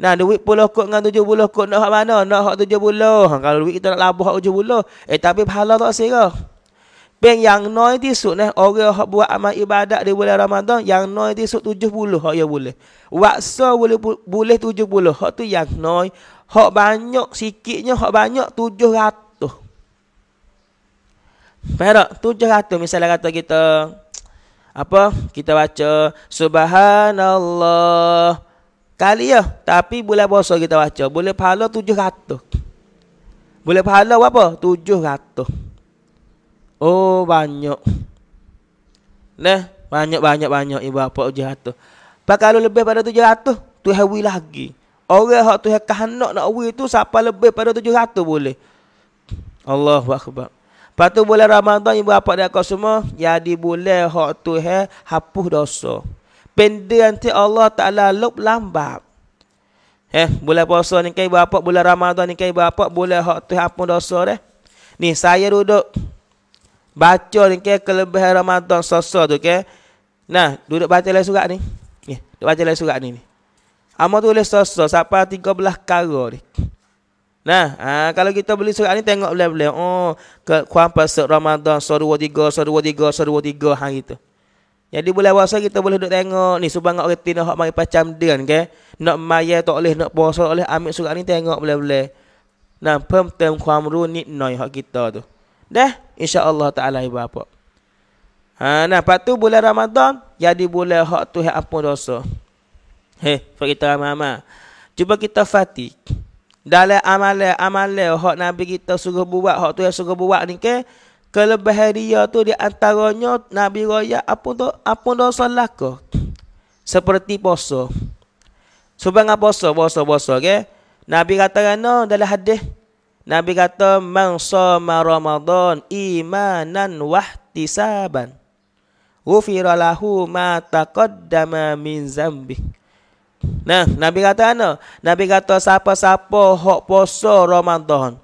Nah duit puluh kot dengan tujuh puluh kot nak hak mana? Nak hak tujuh puluh. Ha, kalau duit kita nak labuh hak tujuh puluh. Eh tapi pahala tak sikah. Bang yang noy di sud neh orang hok buat amal ibadat di bulan Ramadan yang noy di sud 70 hok ya boleh. Waksa boleh boleh 70 hok tu yang noy, hok banyak sikitnya hok banyak 700. Perak 700 misalnya kata kita apa kita baca subhanallah kali ya tapi boleh puasa kita baca boleh pahala 700. Boleh pahala apa? 700. Oh banyak. Nah, banyak-banyak banyak ibu bapa ujar tu. kalau lebih pada 700, tu hewi lagi. Orang hak tu hak kanak nak hewi tu siapa lebih pada 700 boleh. Allahu akbar. Patu boleh Ramadan ibu bapa dak kau semua jadi boleh hak tu ha hapus dosa. Pendek nanti Allah Taala lop lambat. Eh, boleh puasa ni kan ibu bapa boleh Ramadan ni kan ibu bapa boleh hak tu hapus dosa deh. Ni saya duduk baca ni ke kelebihan Ramadan sosok tu ke. Nah, duduk baca lain surat ni. Ni, duduk baca lain surat ni ni. Amal tu boleh sosok siapa 13 perkara ni. Nah, ha, kalau kita beli surat ni tengok boleh-boleh. Oh, ke kuam pasal Ramadan surah 23, surah 23, surah 23 hang itu. Jadi boleh puasa kita boleh duduk tengok ni subang orang tina hak mari pacam dia kan. Okay? Nak mayar tak boleh nak puasa oleh ambil surat ni tengok boleh-boleh. Nah, pem tem kuam ru ni noi hak kita tu. Dah, insya-Allah taala ibu apa. Ha nah, lepas tu bulan Ramadan jadi bulan hak tu hak ampun dosa. He, sebab kita mama. Cuba kita fatih. Dalam amalan-amalan hak Nabi kita suruh buat, hak tu yang suruh buat ni ke, kelebihan dia tu di antaranya Nabi royak apa tu apa dosa lako. Seperti puasa. Sebab ngapa puasa? Puasa-puasa ke? Okay? Nabi katakan, kan dalam hadis Nabi kata man soma Ramadan imanan wahtisaban. Ghufira lahu ma taqaddama min zambi. Nah, Nabi kata ana, Nabi kata siapa-siapa hok puasa Ramadan.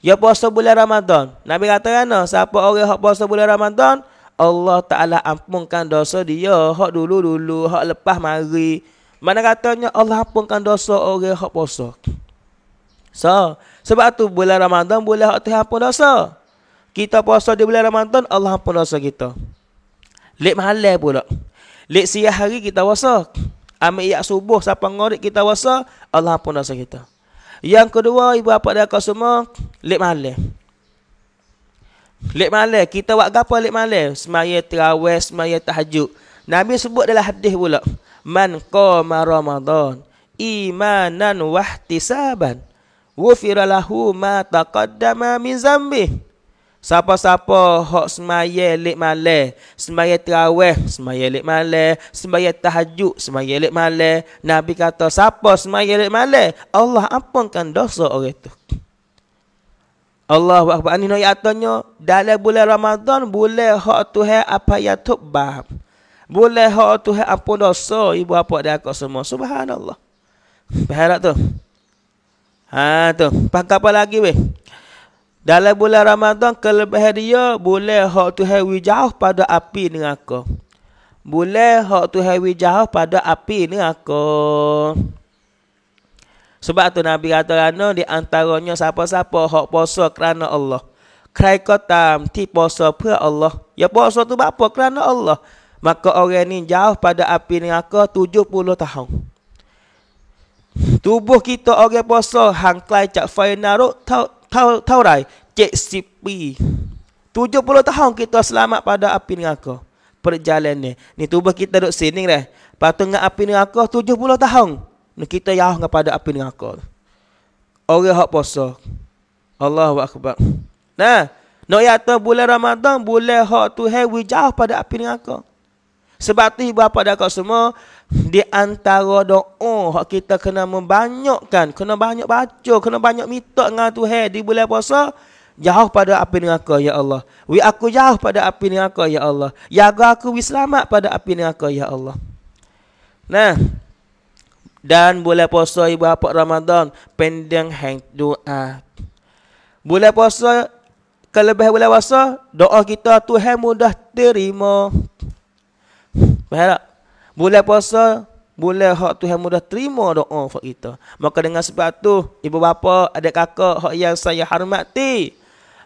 Ya puasa bulan Ramadan. Nabi kata ana, siapa orang hok puasa bulan Ramadan, Allah Taala ampunkan dosa dia hok dulu-dulu, hok lepas mari. Mana katanya Allah ampunkan dosa orang hok puasa. So, sebab tu bulan Ramadan boleh hak Tuhan ampun dosa. Kita puasa di bulan Ramadan, Allah ampun dosa kita. Lek malam pula. Lek siang hari kita puasa. Ambil iak subuh siapa ngorik kita puasa, Allah ampun dosa kita. Yang kedua, ibu bapa dan kau semua, lek malam. Lek malam, kita buat apa lek malam? Semaya terawes semaya tahajud. Nabi sebut adalah hadis pula. Man qama Ramadan imanan wahtisaban. Wufira lahu ma taqaddama min zambih. Siapa-siapa hok semaya lek male, semaya terawih, semaya lek male, semaya tahajud, semaya lek male. Nabi kata siapa semaya lek male, Allah ampunkan dosa orang itu. Allah Akbar ani nak atanya dalam bulan Ramadan boleh hok tu apa ya tubah. Boleh hok tu ampun dosa ibu bapa dia kat semua. Subhanallah. Berharap tu. Ha tu, pakai apa lagi weh? Dalam bulan Ramadan kelebihan dia boleh hak tu hawi jauh pada api ni aku. Boleh hak tu hawi jauh pada api ni aku. Sebab tu Nabi kata rana di antaranya siapa-siapa hak puasa kerana Allah. Kerai kotam ti puasa pula Allah. Ya puasa tu apa kerana Allah. Maka orang ni jauh pada api ni aku 70 tahun. Tubuh kita orang puasa hang klai cak final tau tau tau rai cek sipi. 70 tahun kita selamat pada api neraka. Perjalanan ni. Ni tubuh kita duduk sini dah. Patung dengan api neraka 70 tahun. Ni kita yah pada api neraka. Orang hak puasa. Allahu akbar. Nah, nak tu bulan Ramadan bulan hak tu hai jauh pada api neraka. Sebab tu ibu apa dah kau semua di antara doa hak kita kena membanyakkan, kena banyak baca, kena banyak minta dengan Tuhan di bulan puasa, jauh pada api neraka ya Allah. Wi aku jauh pada api neraka ya Allah. Jaga aku wi selamat pada api neraka ya Allah. Nah, dan bulan puasa ibu apa Ramadan pendeng hang doa. Bulan puasa kelebih bulan puasa doa kita Tuhan mudah terima. Faham Bulan puasa, boleh hak Tuhan mudah terima doa hak kita. Maka dengan sebab tu, ibu bapa, adik kakak hak yang saya hormati,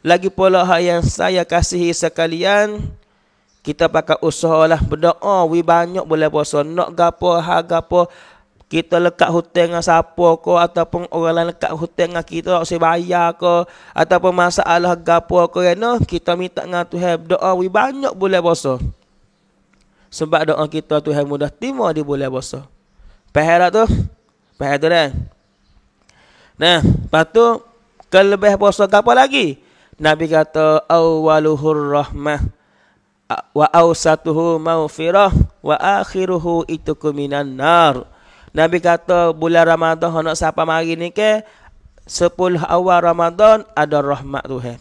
lagi pula hak yang saya kasihi sekalian, kita pakai usahalah berdoa, wi banyak bulan puasa, nak gapo, ha gapo, kita lekat hutang dengan siapa ko ataupun orang lain lekat hutang dengan kita tak usah bayar ko ataupun masalah gapo ko kena ya kita minta dengan Tuhan doa we banyak boleh puasa sebab doa kita Tuhan mudah timur di bulan puasa. Faham tu? Faham tu kan? Nah, lepas tu kelebih puasa apa lagi? Nabi kata awaluhur rahmah wa awsatuhu mawfirah wa akhiruhu itu kuminan nar. Nabi kata bulan Ramadan hendak siapa mari ni ke Sepuluh awal Ramadan ada rahmat Tuhan.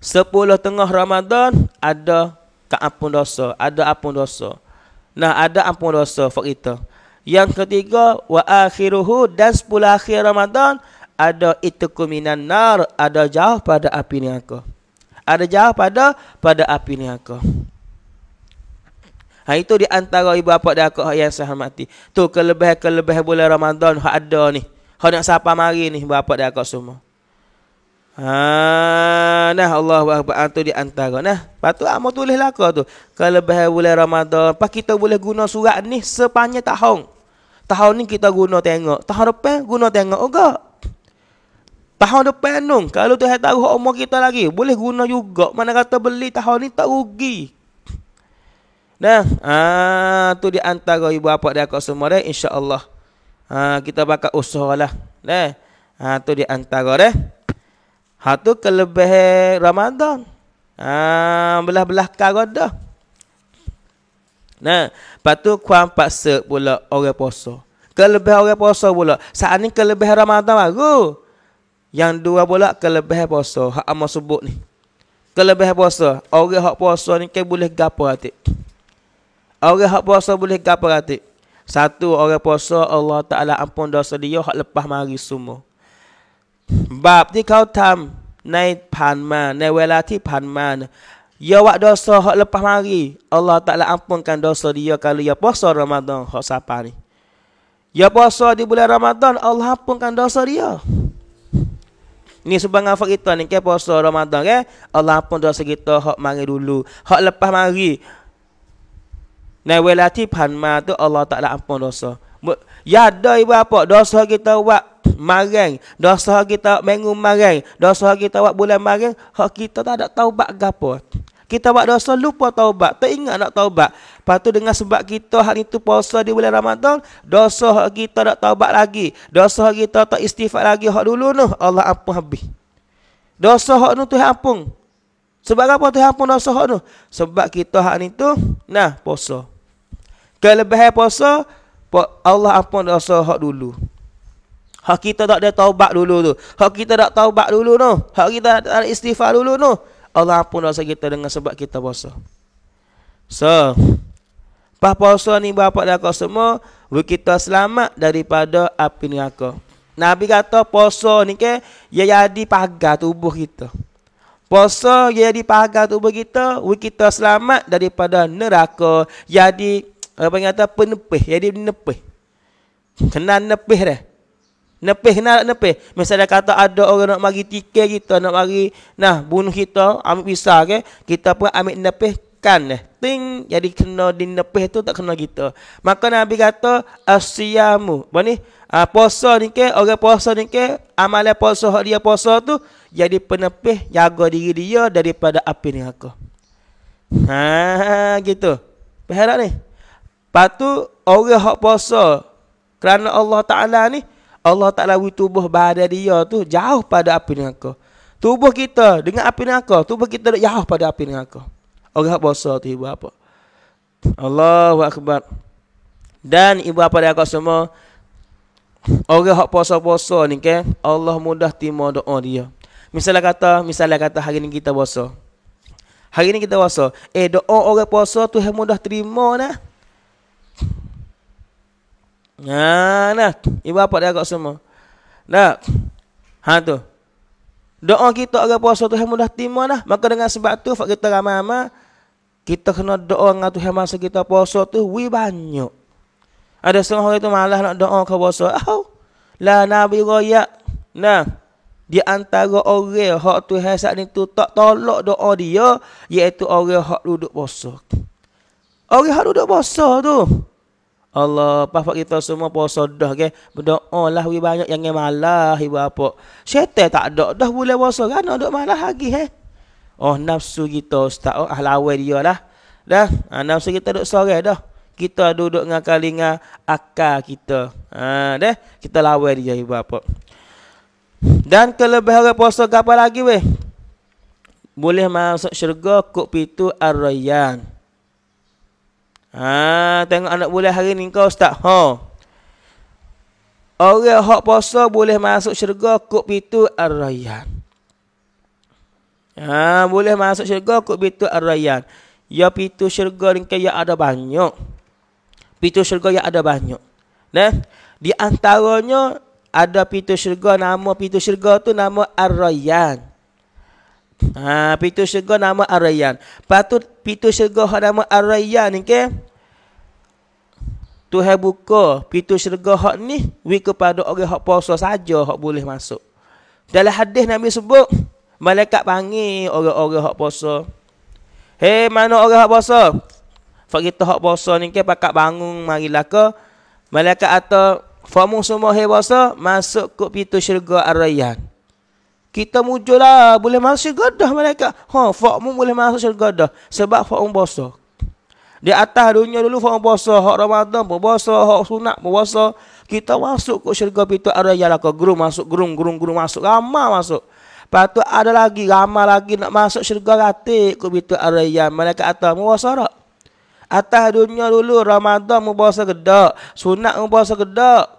Sepuluh tengah Ramadan ada ke ampun dosa, ada ampun dosa. Nah, ada ampun dosa for kita. Yang ketiga, wa akhiruhu dan sepuluh akhir Ramadan ada itu minan nar, ada jauh pada api neraka. Ada jauh pada pada api neraka. Ha itu di antara ibu bapa dan akak yang saya hormati. Tu kelebih kelebih bulan Ramadan hak ada ni. Hak nak siapa mari ni ibu bapa dan akak semua. Ha nah Allah akbar antu ah, di antara nah. Patu amo ah, tulis laka tu. Kalau bah bulan Ramadan, pas kita boleh guna surat ni sepanjang tahun. Tahun ni kita guna tengok. Tahun depan guna tengok juga. Tahun depan nung, kalau Tuhan tahu umur kita lagi, boleh guna juga. Mana kata beli tahun ni tak rugi. Nah, ah tu di antara ibu bapa dia kau semua dah insya-Allah. Ah kita bakal usahalah. Nah, ah tu di antara dah. Eh. Ha tu kelebih Ramadan. Ha belah-belah kagoda. Nah, patu kuam kuang paksa pula orang puasa. Kelebih orang puasa pula. Saat ni kelebih Ramadan baru. Yang dua pula kelebih puasa. Hak amal sebut ni. Kelebih puasa. Orang hak puasa ni kan boleh gapo hati. Orang hak puasa boleh gapo hati. Satu orang puasa Allah Ta'ala ampun dosa dia hak lepas mari semua. บาปที่เขาทำในผ่านมาในเวลาที่ผ่านมาเนี่ยยาวดอสอหลับพมารีอัลลอฮ์ตะละอัมพงกันดอสอดียาคลียาพอสอรอมฎอนหอสาปานียาพอสอดีบุลรอมฎอนอัลลอฮ์พงกันดอสอดียานี่สุบังอาฟกิตอนี่แค่พอสอรอมฎอนแกอัลลอฮ์พงดอสกิตอหอมารีดูลูหอหลับพมารีในเวลาที่ผ่านมาตัวอัลลอฮ์ตะละอัมพงดอสอยาดอยว่าพอดอสอกิตอว่า marang. Dosa kita mengu marang. Dosa kita buat bulan marang. Hak kita tak ada taubat gapo. Kita buat dosa lupa taubat. Tak ingat nak taubat. Lepas tu dengan sebab kita hari tu puasa di bulan Ramadan. Dosa hak kita tak taubat lagi. Dosa hak kita tak istighfar lagi. Hak dulu tu Allah ampun habis. Dosa hak tu Tuhan ampun. Sebab apa tu ampun dosa hak tu? Sebab kita hari tu, nah puasa. Kelebihan puasa. Allah ampun dosa hak dulu. Hak kita tak ada taubat dulu tu. Hak kita tak taubat dulu tu. Hak kita tak ada istighfar dulu tu. Allah pun rasa kita dengan sebab kita puasa. So, pas puasa ni bapak dan kau semua, kita selamat daripada api neraka. Nabi kata puasa ni ke, ia jadi pagar tubuh kita. Puasa ia jadi pagar tubuh kita, kita selamat daripada neraka. Jadi, apa yang kata, penepih. Jadi penepih. Kena nepih dah. Nepih nak nepih. Misalnya kata ada orang nak mari tikir kita, nak mari nah bunuh kita, ambil pisah ke, kita pun ambil nepih kan eh. ting jadi kena dinepih tu tak kena kita. Maka Nabi kata asyamu. Apa ni? Uh, puasa ni ke orang puasa ni ke amalan puasa dia puasa tu jadi penepih jaga diri dia daripada api ni aku. Ha gitu. Faham tak ni? Patu orang hak puasa kerana Allah Taala ni Allah Ta'ala tubuh badan dia tu jauh pada api neraka. Tubuh kita dengan api neraka. Tubuh kita dah jauh pada api neraka. Orang bosa tu ibu apa? Allahu Akbar. Dan ibu apa dia kau semua. Orang yang puasa-puasa ni kan. Allah mudah terima doa dia. Misalnya kata, misalnya kata hari ni kita puasa. Hari ni kita puasa. Eh doa orang puasa tu yang mudah terima lah. Ha nah. Ibu bapa dia agak semua. Nah, Ha tu. Doa kita agak puasa Tuhan mudah timah dah. Maka dengan sebab tu fak kita ramai-ramai kita kena doa dengan Tuhan masa kita puasa tu wi banyak. Ada setengah orang itu malah nak doa ke puasa. Oh. La nabi raya. Nah. Di antara orang hak Tuhan saat ni tu tak tolak doa dia iaitu orang hak duduk puasa. Orang hak duduk puasa tu Allah pahfak kita semua puasa dah ke berdoa lah we banyak yang malah ibu apa syaitan tak ada dah boleh puasa kan dok malah lagi he eh? oh nafsu kita ustaz oh ahlawe dia lah dah ha, nafsu kita dok sore dah kita duduk dengan kalinga akal kita ha deh kita lawe dia ibu apa dan kelebihan orang puasa apa lagi weh boleh masuk syurga kok pitu ar-rayyan Ha, tengok anak boleh hari ni kau ustaz. Ha. Orang hak puasa boleh masuk syurga kok pitu ar-rayyan. Ha, boleh masuk syurga kok pitu ar-rayyan. Ya pitu syurga ni kaya ada banyak. Pitu syurga yang ada banyak. Nah, di antaranya ada pintu syurga nama pintu syurga tu nama Ar-Rayyan. Ha pintu syurga nama Ar-Rayyan. Patut pintu syurga nama Ar-Rayyan ni okay? ke? Tuhan buka pintu syurga hak ni wi kepada orang hak puasa saja hak boleh masuk. Dalam hadis Nabi sebut malaikat panggil orang-orang hak puasa. Hei mana orang hak puasa? Fak kita hak puasa ni ke pakak bangun marilah ke malaikat atau famu semua hei puasa masuk ke pintu syurga Ar-Rayyan. Kita mujulah boleh masuk syurga dah malaikat. Ha fakmu boleh masuk syurga dah sebab fakmu puasa. Di atas dunia dulu orang puasa, hak Ramadan pun puasa, hak sunat pun puasa. Kita masuk ke syurga itu ada jalan ke gerung masuk, gerung, gerung, gerung masuk, ramai masuk. Lepas tu ada lagi, ramai lagi nak masuk syurga ratik ke pintu ada mereka atas puasa tak? Atas dunia dulu Ramadan pun puasa gedak, sunat pun puasa gedak.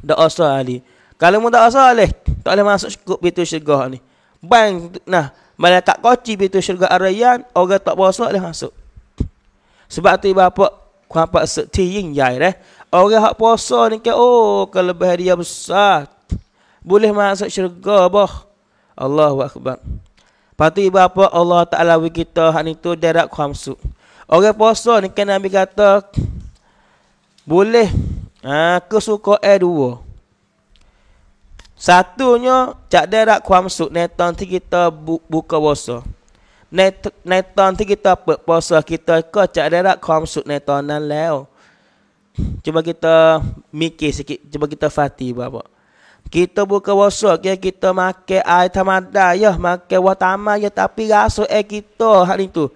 Tak asal ahli. Kalau mu tak asal ahli, tak boleh masuk cukup pintu syurga ni. Bang, nah, malaikat koci pintu syurga Arayan, orang tak puasa boleh masuk. Sebab tu ibu apa? Kenapa setiing jai deh? Orang hak puasa ni ke oh kelebihan dia besar. Boleh masuk syurga boh. Allah akbar. Patu ibu apa Allah Taala bagi kita hak ni tu darat khamsu. Orang puasa ni kan Nabi kata boleh ha kesuka air eh, dua. Satunya cak derak khamsu netang kita bu, buka puasa. ในในตอนที่ kita berpuasa kita ke cak darat kaum sud ในตอนนั้นแล้ว cuba kita mikir sikit cuba kita fati bapak kita buka puasa kita makan air tamada ya makan wa tamah tapi rasa eh kita hari itu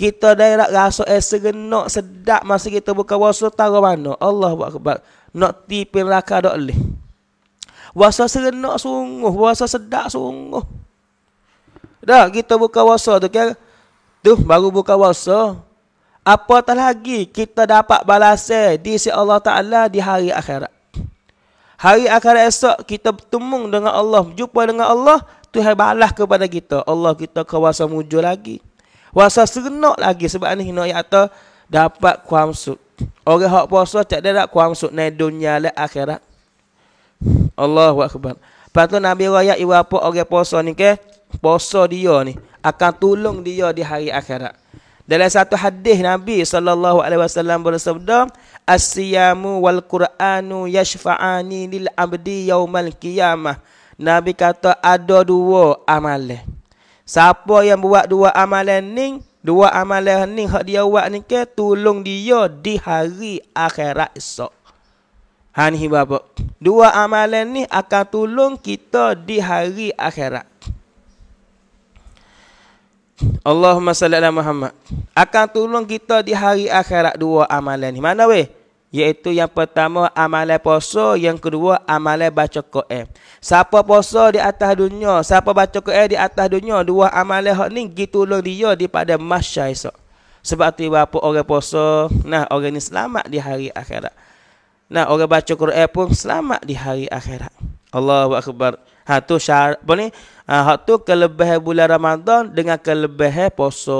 kita dah rasa eh segenok sedap masa kita buka puasa tahu mana Allah buat kebak nak tipin raka dok leh segenok sungguh puasa sedap sungguh Dah kita buka puasa tu kan. Tu baru buka puasa. Apatah lagi kita dapat balasan di sisi Allah Taala di hari akhirat. Hari akhirat esok kita bertemu dengan Allah, jumpa dengan Allah, Tuhan balas kepada kita. Allah kita kuasa mujur lagi. Kuasa serenak lagi sebab ni hina ayat dapat kuamsud. Orang hak puasa tak ada nak kuamsud ni dunia le lah akhirat. Allahu akbar. Patu Nabi raya ibu apa orang puasa ni ke? Kan? puasa dia ni akan tolong dia di hari akhirat. Dalam satu hadis Nabi sallallahu alaihi wasallam bersabda, "As-siyamu wal Qur'anu yashfa'ani lil abdi yaumal qiyamah." Nabi kata ada dua amalan. Siapa yang buat dua amalan ni, dua amalan ni hak dia buat ni ke tolong dia di hari akhirat esok. Hani babak. Dua amalan ni akan tolong kita di hari akhirat. Allahumma salli ala Muhammad. Akan tolong kita di hari akhirat dua amalan ni. Mana weh? Iaitu yang pertama amalan puasa, yang kedua amalan baca Quran. Siapa puasa di atas dunia, siapa baca Quran di atas dunia, dua amalan hak ni gi tolong dia di pada mahsyar esok. Sebab tu apa orang puasa, nah orang ni selamat di hari akhirat. Nah orang baca Quran pun selamat di hari akhirat. Allahu akbar. Ha tu syar, apa ni? Ha hak tu kelebihan bulan Ramadan dengan kelebihan puasa.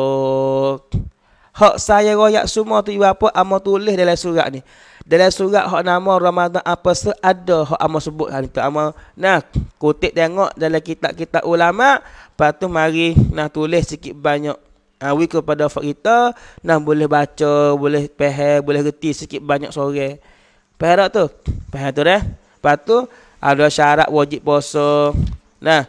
Hak saya royak semua tu ibarat apa? Amo tulis dalam surat ni. Dalam surat hak nama Ramadan apa se, ada hak amo sebut hari kan tu. Amo nah kutip tengok dalam kitab-kitab ulama, patu mari nah tulis sikit banyak awi ah, uh, kepada fakta nak boleh baca, boleh peha, boleh reti sikit banyak sore. Perak tu? perak tu dah. patu ada syarat wajib puasa. Nah,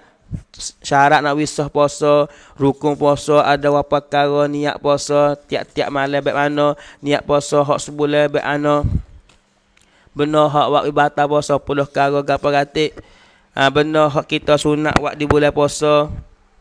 syarat nak wisah puasa, rukun puasa, ada apa perkara niat puasa, tiap-tiap malam baik mana, niat puasa hak sebulan baik mana. Benar hak waktu ibadah puasa puluh kara gapo ratik. Ha, benar hak kita sunat waktu di bulan puasa.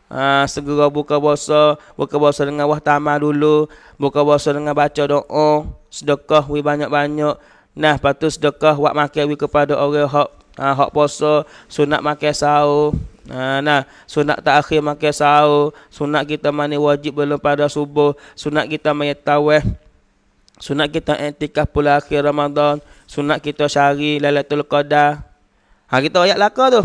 Ha, segera buka puasa, buka puasa dengan wah tamal dulu, buka puasa dengan baca doa, sedekah wi banyak-banyak. Nah, patut sedekah wak makan wi kepada orang hak ha, hak puasa, sunat makan sahur. Ha, nah, sunat takakhir makan sahur, sunat kita mani wajib belum pada subuh, sunat kita mani taweh, sunat kita intikaf pula akhir Ramadan, sunat kita syari Lailatul Qadar. Ha kita ayat laka tu.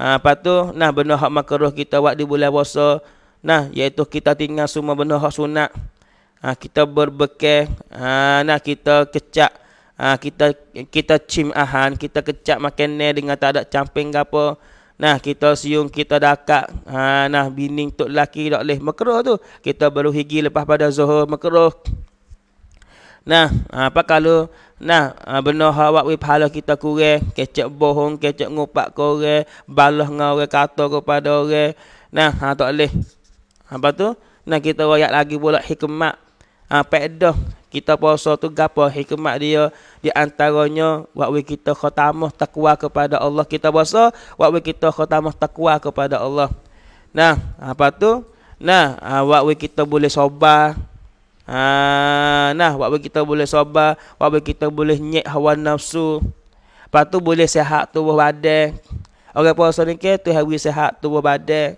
Ha apa tu? Nah benda hak makruh kita buat di bulan puasa. Nah iaitu kita tinggal semua benda hak sunat. Ha kita berbekeh, ha nah kita kecak ha, kita kita cim ahan, kita kecap makan ni dengan tak ada camping ke apa. Nah kita siung kita dakak. Ha nah bining tok laki dak leh makruh tu. Kita baru higi lepas pada Zuhur makruh. Nah, ha, apa kalau nah ha, benar awak we pahala kita kurang, kecek bohong, kecek ngupak ke orang, balah dengan orang kata kepada orang. Nah, ha tak leh. Apa tu? Nah kita royak lagi pula hikmat. Ha pedah kita puasa tu gapo hikmat dia di antaranya waktu kita khatamah takwa kepada Allah kita puasa waktu kita khatamah takwa kepada Allah nah apa tu nah ah, waktu kita boleh sobar ha, ah, nah waktu kita boleh sobar waktu kita boleh nyek hawa nafsu Patu boleh sehat tubuh badan orang puasa ni ke tu hawi sehat tubuh badan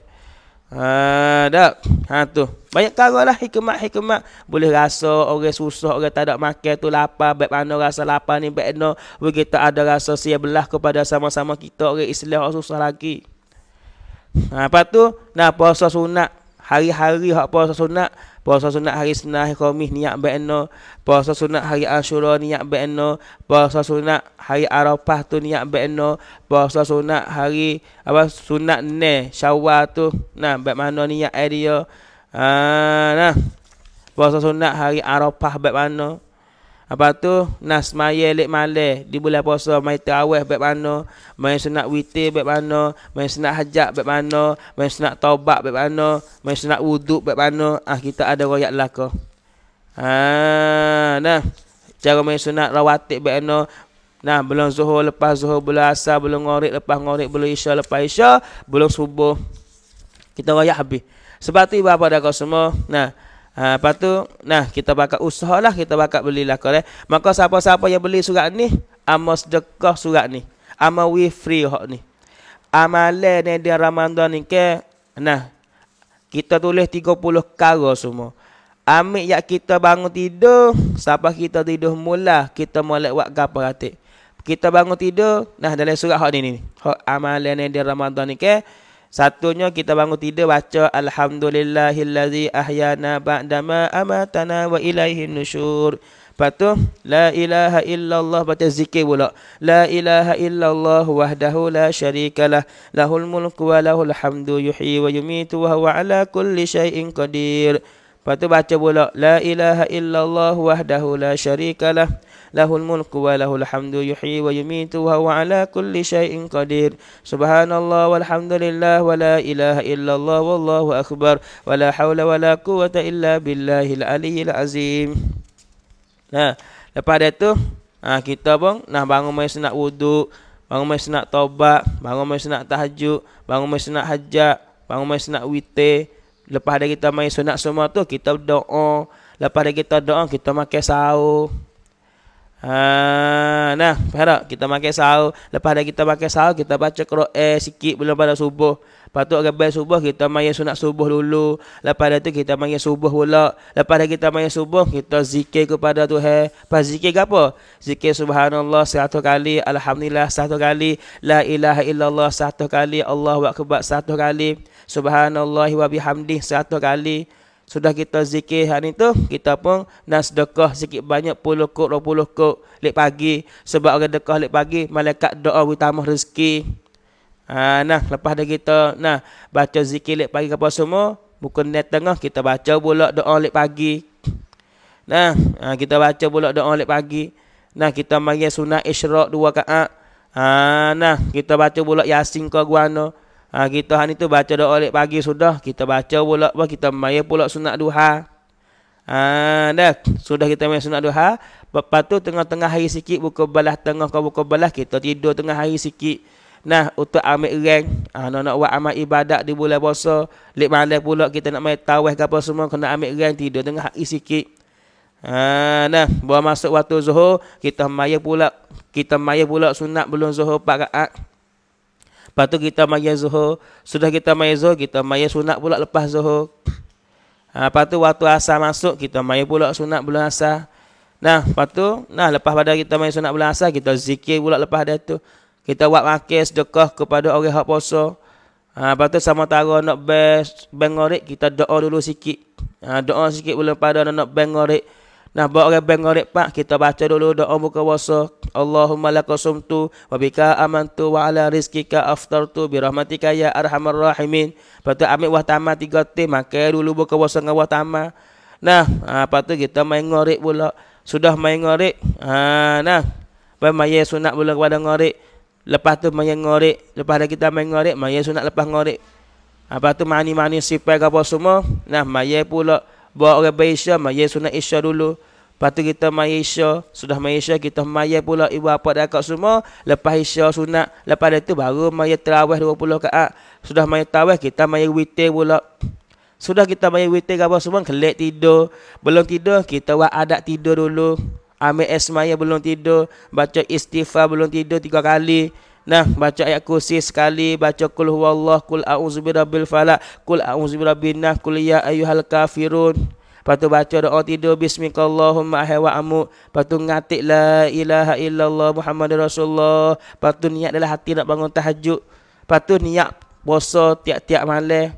Hadap. Ha tu. Banyak cara lah hikmat-hikmat. Boleh rasa orang susah, orang tak ada makan tu lapar. Baik mana rasa lapar ni, baik no. Begitu ada rasa siap belah kepada sama-sama kita. Orang Islam orang susah lagi. Ha, lepas tu, nak puasa sunat. Hari-hari hak puasa sunat puasa sunat hari senin hari khamis niat beno puasa sunat hari asyura niat beno puasa sunat hari arafah tu niat beno puasa sunat hari apa sunat ne syawal tu nah bab mana niat dia ah nah puasa sunat hari arafah bab mana apa tu nas maye lek male di bulan puasa mai tarawih bab mana, mai sunat witir bab mana, mai sunat hajat bab mana, mai sunat taubat bab mana, mai sunat wuduk bab mana, ah kita ada royak laka. Ha nah cara mai sunat rawatib bab mana Nah, belum zuhur lepas zuhur, belum asar, belum ngorik lepas ngorik, belum isya lepas isya, belum subuh. Kita rakyat habis. Sebab tu ibu apa dah kau semua. Nah, Ha, lepas tu, nah kita bakal usaha lah, kita bakal belilah kau korek. Eh. Maka siapa-siapa yang beli surat ni, amal sedekah surat ni. Amal we free hak ni. Amale ni dia Ramadan ni ke, nah, kita tulis 30 kara semua. amik yang kita bangun tidur, siapa kita tidur mula, kita mulai buat gapa katik, Kita bangun tidur, nah dalam surat hak ni ni. Hak amalan ni dia Ramadan ni ke, Satunya kita bangun tidur baca alhamdulillahillazi ahyana ba'dama amatana wa ilaihin nusyur. Lepas La ilaha illallah Baca zikir pula La ilaha illallah Wahdahu la syarikalah Lahul mulku wa lahul hamdu Yuhi wa yumitu Wa huwa ala kulli syai'in qadir Lepas tu baca pula La ilaha illallah wahdahu la syarikalah Lahul mulku wa lahul hamdu yuhi wa yumitu wa huwa ala kulli syai'in qadir Subhanallah walhamdulillah wa la ilaha illallah wallahu akbar Wa la hawla wa la quwata illa billahil aliyil azim Nah, ha, lepas tu, ha, kita pun nak bangun masa nak wuduk Bangun masa nak tobat, bangun masa nak tahajud, bangun masa nak hajat, bangun masa nak witir Lepas dari kita main sunat semua tu kita doa. Lepas dari kita doa kita makan sahur. Ha, nah, faham Kita makan sahur. Lepas dari kita makan sahur, kita baca Quran eh, sikit belum pada subuh. Lepas tu, agak subuh, kita main sunat subuh dulu. Lepas dari tu, kita main subuh pula. Lepas dari kita main subuh, kita zikir kepada Tuhan. Pas zikir ke apa? Zikir subhanallah satu kali. Alhamdulillah satu kali. La ilaha illallah satu kali. Allahu Akbar satu kali. Subhanallah wa bihamdih satu kali sudah kita zikir hari tu kita pun nak sedekah sikit banyak puluh kot, dua puluh kot, pagi. Sebab orang dekah lep pagi, malaikat doa utama rezeki. Ha, nah, lepas dah kita nah baca zikir lep pagi apa semua, bukan net tengah, kita baca pula doa lep pagi. Nah, ha, kita baca pula doa lep pagi. Nah, kita mari sunat isyrak dua kaat. Ha, nah, kita baca pula yasin ke guana. Ha, kita hari tu baca doa oleh pagi sudah. Kita baca pula. pula kita maya pula sunat duha. Ha, dah. Sudah kita maya sunat duha. Lepas tu tengah-tengah hari sikit. Buka belah tengah kau buka belah. Kita tidur tengah hari sikit. Nah untuk amik reng. Ha, nak, nak buat amal ibadat di bulan puasa. Lepas malam pula kita nak main tawih ke apa semua. Kena amik reng tidur tengah hari sikit. Ha, nah, buat masuk waktu zuhur, kita maya pula, kita maya pula sunat belum zuhur 4 rakaat. Lepas tu kita maya zuhur. Sudah kita maya zuhur, kita maya sunat pula lepas zuhur. Ha, lepas tu waktu asa masuk, kita maya pula sunat bulan asa. Nah, lepas tu, nah, lepas pada kita maya sunat bulan asa kita zikir pula lepas dia tu. Kita buat makin sedekah kepada orang yang poso. Ha, lepas tu sama tara nak bengorik, kita doa dulu sikit. Ha, doa sikit pula pada nak bengorik. Nah, buat orang bengong depan, kita baca dulu doa buka puasa. Allahumma laka sumtu, wabika amantu wa ala rizkika aftartu, birahmatika ya arhamar rahimin. patu tu ambil wah tamah tiga tim, maka dulu buka puasa dengan wah tamah. Nah, apa ha, tu kita main ngorek pula. Sudah main ngorek. Ha, nah, bermaya sunat pula kepada ngorek. Lepas tu main ngorek. Lepas dah kita main ngorek, maya sunat lepas ngorek. Apa ha, tu mani-mani sipai apa semua. Nah, maya pula buat orang bayi isya maya sunat isya dulu lepas tu kita maya isya sudah maya isya kita maya pula ibu apa dah kat semua lepas isya sunat lepas itu baru maya terawih 20 kaat ah. sudah maya terawih kita maya witir pula sudah kita maya witir apa semua kelek tidur belum tidur kita buat adat tidur dulu Ambil esmaya belum tidur Baca istighfar belum tidur tiga kali Nah, baca ayat kursi sekali, baca kul huwallah, kul a'udzu birabbil falaq, kul a'udzu birabbin nas, kul ya ayyuhal kafirun. Lepas tu baca doa tidur bismillahumma ahwa amu. Lepas ngatik la ilaha illallah Muhammadur Rasulullah. Lepas niat dalam hati nak bangun tahajud. Lepas niat puasa tiap-tiap malam.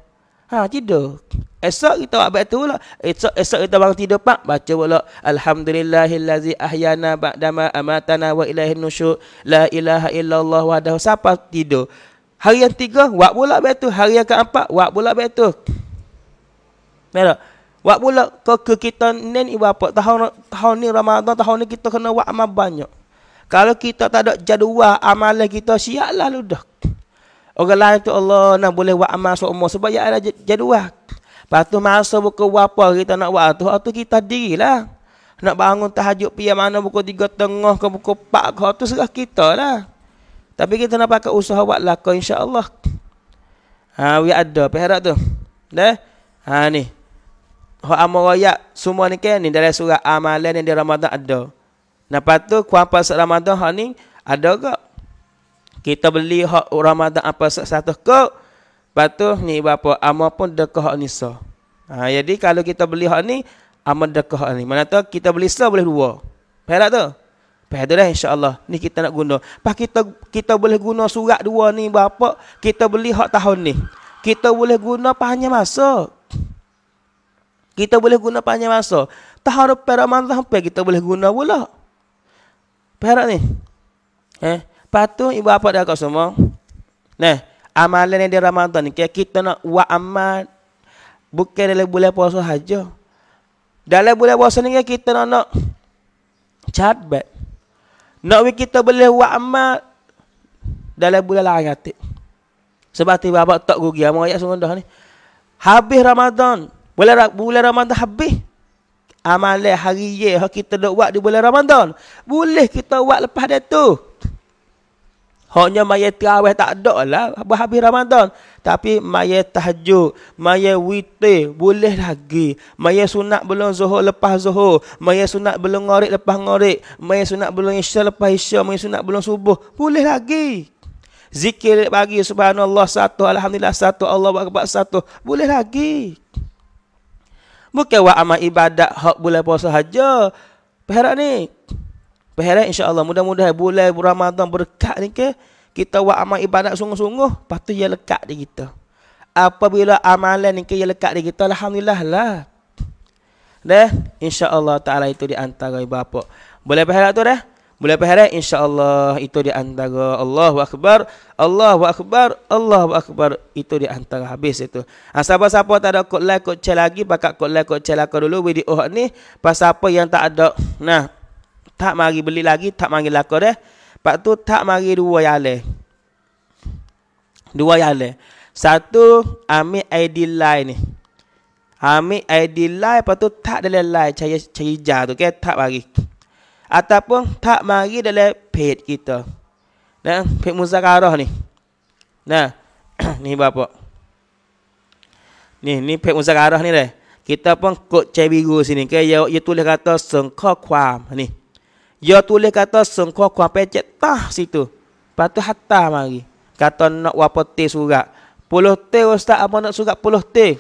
Ha tidur. Esok kita buat tu lah. Esok esok kita bangun tidur pak baca pula alhamdulillahillazi ahyana ba'dama amatana wa ilaihi nusyur. La ilaha illallah wahdahu siapa tidur. Hari yang tiga buat pula betul. Hari yang keempat buat pula betul. Mera. Buat pula ke kita nen ibu apa tahun tahun ni Ramadan tahun ni kita kena buat amal banyak. Kalau kita tak ada jadual amal kita sial lah ludah. Orang lain tu Allah nak boleh buat amal seumur sebab ya ada jadual. Lepas tu masa buka apa kita nak buat tu, tu kita dirilah. Nak bangun tahajud pi mana buka tiga tengah ke buku empat ke, tu serah kita lah. Tapi kita nak pakai usaha buat lakon insyaAllah. Ha, we ada perak tu. Dah? Ha, ni. Ha, amal raya semua ni kan ni dari surat amalan yang di Ramadan ada. Lepas tu, kuapa pasal Ramadan ha, ni ada kak kita beli hak Ramadan apa satu ke patuh ni bapa ama pun dekah hak nisa ha, jadi kalau kita beli hak ni ama dekah ni mana tu kita beli sa boleh dua faham tak tu faham dah insyaallah ni kita nak guna pas kita kita boleh guna surat dua ni bapa kita beli hak tahun ni kita boleh guna panjang masa kita boleh guna panjang masa tahun depan Ramadan sampai kita boleh guna pula faham tak ni eh Patu ibu apa dah kau semua nah amalan yang di Ramadan ni kita nak wa amal bukan dalam bulan puasa haja dalam bulan puasa ni kita nak nak chat back nak kita boleh wa amal dalam bulan lain hati sebab tiba apa tak gugi amal ya semua dah ni habis Ramadan bulan bulan Ramadan habis amalan hari ye kita nak buat di bulan Ramadan boleh kita buat lepas dia tu hanya maya terawih tak ada lah. Habis Ramadan. Tapi maya tahajud. Maya witi. Boleh lagi. Maya sunat belum zuhur lepas zuhur. Maya sunat belum ngorek lepas ngorek, Maya sunat belum isya lepas isya. Maya sunat belum subuh. Boleh lagi. Zikir pagi. Subhanallah satu. Alhamdulillah satu. Allah wakabat satu. Boleh lagi. Bukan buat amal ibadat. Hak boleh puasa saja. Perak ni. Perhera insya-Allah mudah-mudahan bulan Ramadan berkat ni ke kita buat amal ibadat sungguh-sungguh patut ia lekat di kita. Apabila amalan ni ke ia lekat di kita alhamdulillah lah. Dah insya-Allah taala itu di antara ibu bapa. Boleh perhera tu dah? Boleh perhera insya-Allah itu di antara Allahu akbar, Allahu akbar, Allahu akbar itu di antara habis itu. Ha, siapa-siapa tak ada kod like, kod lagi, pakak kod like, kod dulu video ni. Pas apa yang tak ada, nah tak mari beli lagi, tak mari laku dah. Eh. Lepas tu tak mari dua yale. Dua yale. Satu ambil ID lain. ni. Ambil ID lain. Pak tu tak dalam lain. Cai cai jar tu ke tak mari. Ataupun tak mari dalam page kita. Nah, page muzakarah ni. Nah, ni bapa. Ni ni page muzakarah ni dah. Kita pun kod cair biru sini ke okay? ya ya tulis kata sengkau kuam ni. Dia tulis kata sengkau kuah pecek tah situ. Lepas hatta mari. Kata nak wapa teh surat. Puluh teh ustaz apa nak surat puluh teh.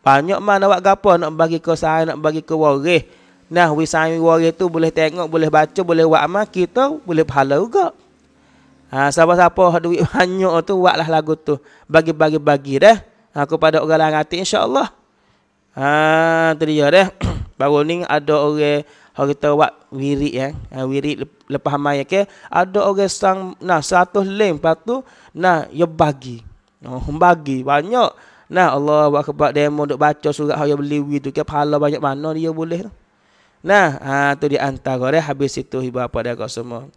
Banyak mana awak gapa nak bagi ke saya, nak bagi ke warih. Nah, wisai warih tu boleh tengok, boleh baca, boleh buat amal, kita boleh pahala juga. Ha, siapa-siapa duit banyak tu, buatlah lagu tu. Bagi-bagi-bagi dah. Ha, kepada orang lain hati, insyaAllah. Ha, tu dia dah. Baru ni ada orang kalau kita buat wirid ya, eh? Ah, wirid lepas hamai ya. Okay? Ada orang sang nah satu lem lepas tu nah yo bagi. Oh, bagi banyak. Nah Allah buat kebak demo duk baca surat hau yo beli wi tu ke pahala banyak mana dia boleh tu. Nah, ha tu di antara dia eh. habis itu hibah pada dia kau semua.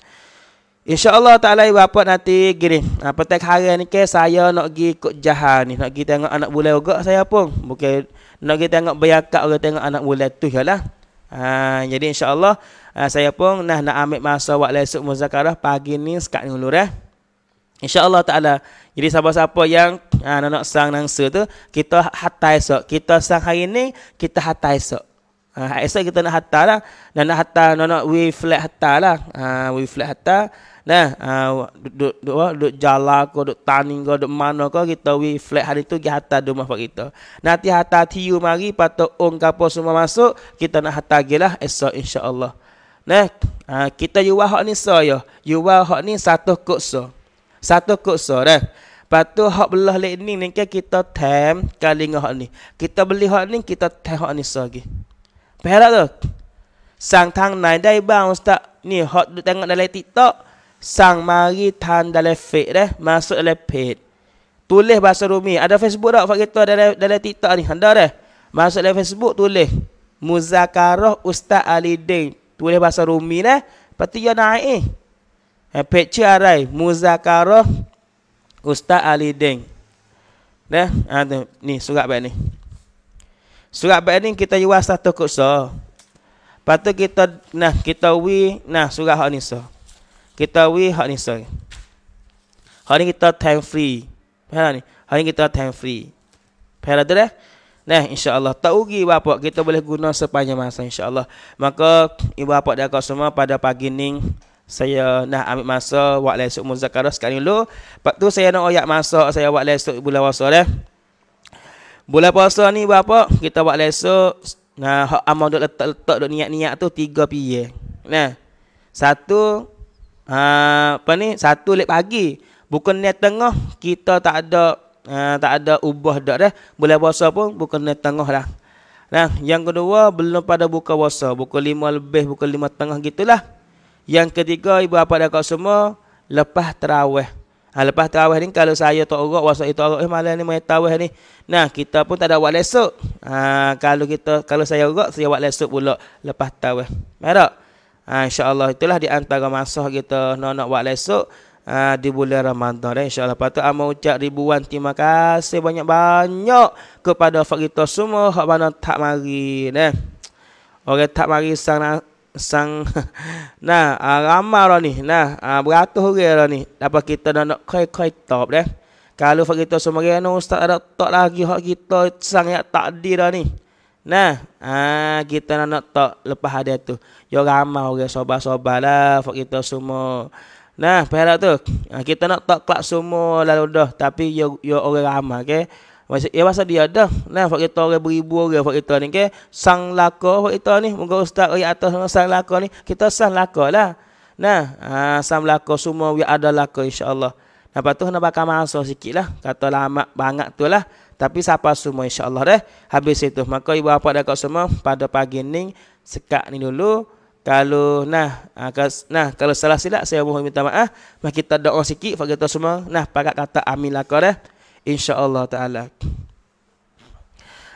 InsyaAllah ta'ala ibu bapak nanti gini. Ha, Petang hari ni ke saya nak pergi ikut jahat ni. Nak pergi tengok anak bulan juga saya pun. Bukan nak pergi tengok bayakak orang tengok anak bulan tu je lah. Ha, jadi insyaAllah uh, saya pun nak nak ambil masa buat lesuk muzakarah pagi ni sekat dulu eh. InsyaAllah ta'ala. Jadi siapa-siapa yang uh, nak, nak sang nangsa tu, kita hatai esok. Kita sang hari ni, kita hatai esok. Uh, esok kita nak hatai lah. Nak nak hatai, nak nak we flat hata. lah. Uh, we flat hatai. Nah, uh, ah, duduk duduk jala ko, duduk tani ko, duduk mana ko kita wi flat hari tu kita hata di rumah kita. Nanti hata tiu mari patok ong kapo semua masuk, kita nak hata gilah esok insya-Allah. Nah, uh, kita yu wahak ni so yo. Yu wahak ni satu kukso. Satu kukso dah. Patu hak belah lek ni ni kita tem kali ngah ni. Kita beli hak ni kita teh hak ni so lagi. Perak tu. Sang tang nai dai bang ustaz ni hak tengok dalam TikTok. Sang mari tan dalam fit deh Masuk dalam page. Tulis bahasa Rumi. Ada Facebook tak Fak Ketua dalam, dalam TikTok ni? Ada deh Masuk dalam Facebook tulis. Muzakarah Ustaz Ali Deng. Tulis bahasa Rumi deh. Lepas tu dia naik eh. Ha, Pecah arai. Muzakarah Ustaz Ali Deng. deh. Ha, tu. Ni surat baik ni. Surat baik ni kita jual satu kursa. Lepas kita, nah, kita wi nah, surat hak ni so kita we hak ni sir. Hak ni kita time free. Faham ni? Hak ni kita time free. Faham tak Nah, insya Allah Tak ugi bapa kita boleh guna sepanjang masa insya Allah. Maka ibu bapa dan kau semua pada pagi ni saya nak ambil masa buat lesuk muzakara sekali dulu. Lepas tu saya nak oyak masa saya buat lesuk bulan puasa dah. Bulan puasa ni bapa kita buat lesuk nah hak amal duk letak-letak duk niat-niat tu tiga piye. Nah. Satu uh, apa ni satu lep pagi bukan ni tengah kita tak ada uh, tak ada ubah dak dah boleh puasa pun bukan ni tengah lah nah yang kedua belum pada buka puasa pukul lima lebih pukul lima tengah gitulah yang ketiga ibu bapa kau semua lepas tarawih Ha, ah, lepas tarawih ni kalau saya tak urut waktu itu urut eh, malam ni mai tarawih ni. Nah, kita pun tak ada buat lesok. Ha, kalau kita kalau saya urut saya buat lesok pula lepas tarawih. Merak. Ha, InsyaAllah itulah di antara masalah kita nak, nak buat lesok ha, di bulan Ramadan. Dan InsyaAllah patut amal ucap ribuan terima kasih banyak-banyak kepada fakta semua yang mana tak mari. Ne. Orang tak mari sang sang nah agama ah, ramai ni nah uh, beratus orang lah ni apa kita nak nak koi-koi top deh kalau fakir tu semua gaya ustaz ada tak lagi hak kita sangat takdir dah ni nah kita nak nak tak lepas ada tu Yo ramah orang sobat-sobat lah for kita semua. Nah, payah tu. Ah, kita nak tak kelak semua lalu dah. Tapi yo yo orang ramah. Okay? Masa, ya masa dia dah. Nah, for kita orang beribu orang for kita ni. ke Sang laka for kita ni. Muka ustaz ayat atas sang laka ni. Kita sang laka lah. Nah, uh, sang laka semua yang ada laka Allah. Lepas tu, nak bakal masa sikit lah. Kata lama banget tu lah. Tapi siapa semua insya Allah deh. Habis itu. Maka ibu bapa dekat semua pada pagi ni. sekak ni dulu kalau nah ah, nah kalau salah silap saya mohon minta maaf mak kita doa sikit fakir kita semua nah pakai kata amin lah kau dah insyaallah taala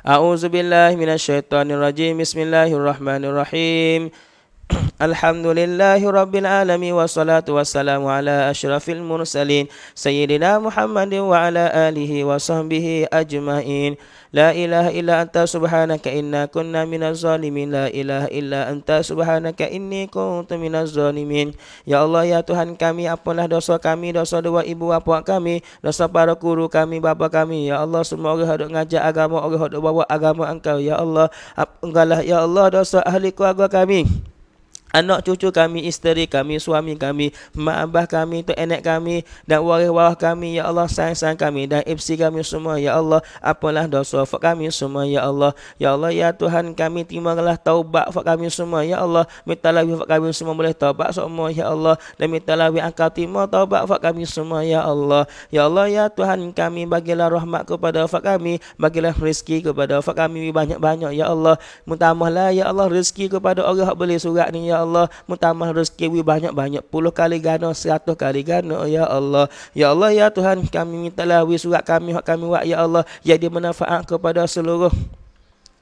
A'udzu Bismillahirrahmanirrahim. Alhamdulillahi wassalatu Alamin wa salatu wassalamu ala ashrafil mursalin Sayyidina Muhammadin wa ala alihi wa sahbihi ajma'in La ilaha illa anta subhanaka inna kunna minaz zalimin La ilaha illa anta subhanaka inni kuntu minaz zalimin Ya Allah ya Tuhan kami apalah dosa kami dosa dua ibu bapa kami dosa para guru kami bapa kami ya Allah semua orang hendak ngajak agama orang hendak bawa agama engkau ya Allah ya Allah dosa ahli keluarga kami anak cucu kami, isteri kami, suami kami, mak abah kami, tu enek kami dan waris waris kami, ya Allah sayang sayang kami dan ibsi kami semua, ya Allah apalah dosa fak kami semua, ya Allah ya Allah ya Tuhan kami timanglah taubat fak kami semua, ya Allah minta lagi fak kami semua boleh taubat semua, ya Allah dan minta lagi angkat timbal taubat fak kami semua, ya Allah ya Allah ya Tuhan kami bagilah rahmat kepada fak kami, bagilah rezeki kepada fak kami banyak banyak, ya Allah mutamahlah ya Allah rezeki kepada orang yang boleh surat ni, ya Allah mutamah rezeki wi banyak-banyak puluh kali gana seratus kali gana ya Allah ya Allah ya Tuhan kami minta lah surat kami hak kami wa ya Allah jadi manfaat kepada seluruh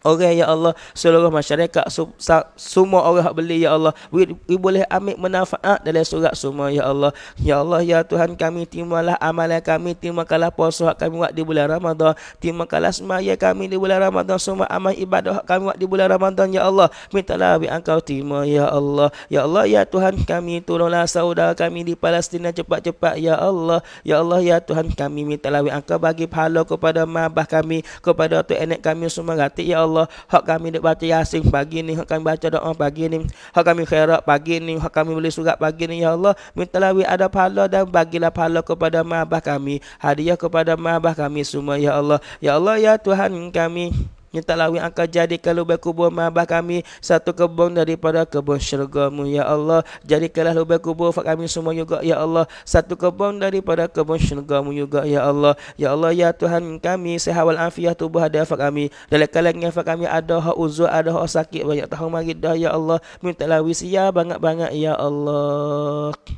orang ya Allah seluruh masyarakat su, sa, semua orang beli ya Allah we, we boleh ambil manfaat dari surat semua ya Allah ya Allah ya Tuhan kami timbalah amalan kami timbalah puasa kami buat di bulan Ramadan timbalah semaya kami di bulan Ramadan semua amal ibadah kami buat di bulan Ramadan ya Allah mintalah bi engkau timba ya Allah ya Allah ya Tuhan kami tolonglah saudara kami di Palestin cepat-cepat ya Allah ya Allah ya Tuhan kami mintalah bi engkau bagi pahala kepada mabah kami kepada tu enek kami semua ratik ya Allah Allah hak kami nak baca yasin pagi ni hak kami baca doa pagi ni hak kami khairat pagi ni hak kami boleh surat pagi ni ya Allah mintalah we ada pahala dan bagilah pahala kepada mabah kami hadiah kepada mabah kami semua ya Allah ya Allah ya Tuhan kami Minta lah yang akan jadi kalau berkubur mabah kami satu kebun daripada kebun syurgamu ya Allah. Jadikanlah lubang kubur fak kami semua juga ya Allah. Satu kebun daripada kebun syurgamu juga ya Allah. Ya Allah ya Tuhan kami sehat wal afiah tubuh ada fak kami. Dalam kalangan fak kami ada ha uzur ada ha sakit banyak tahun mari ya Allah. Minta lawi siap banyak-banyak ya Allah. Okay.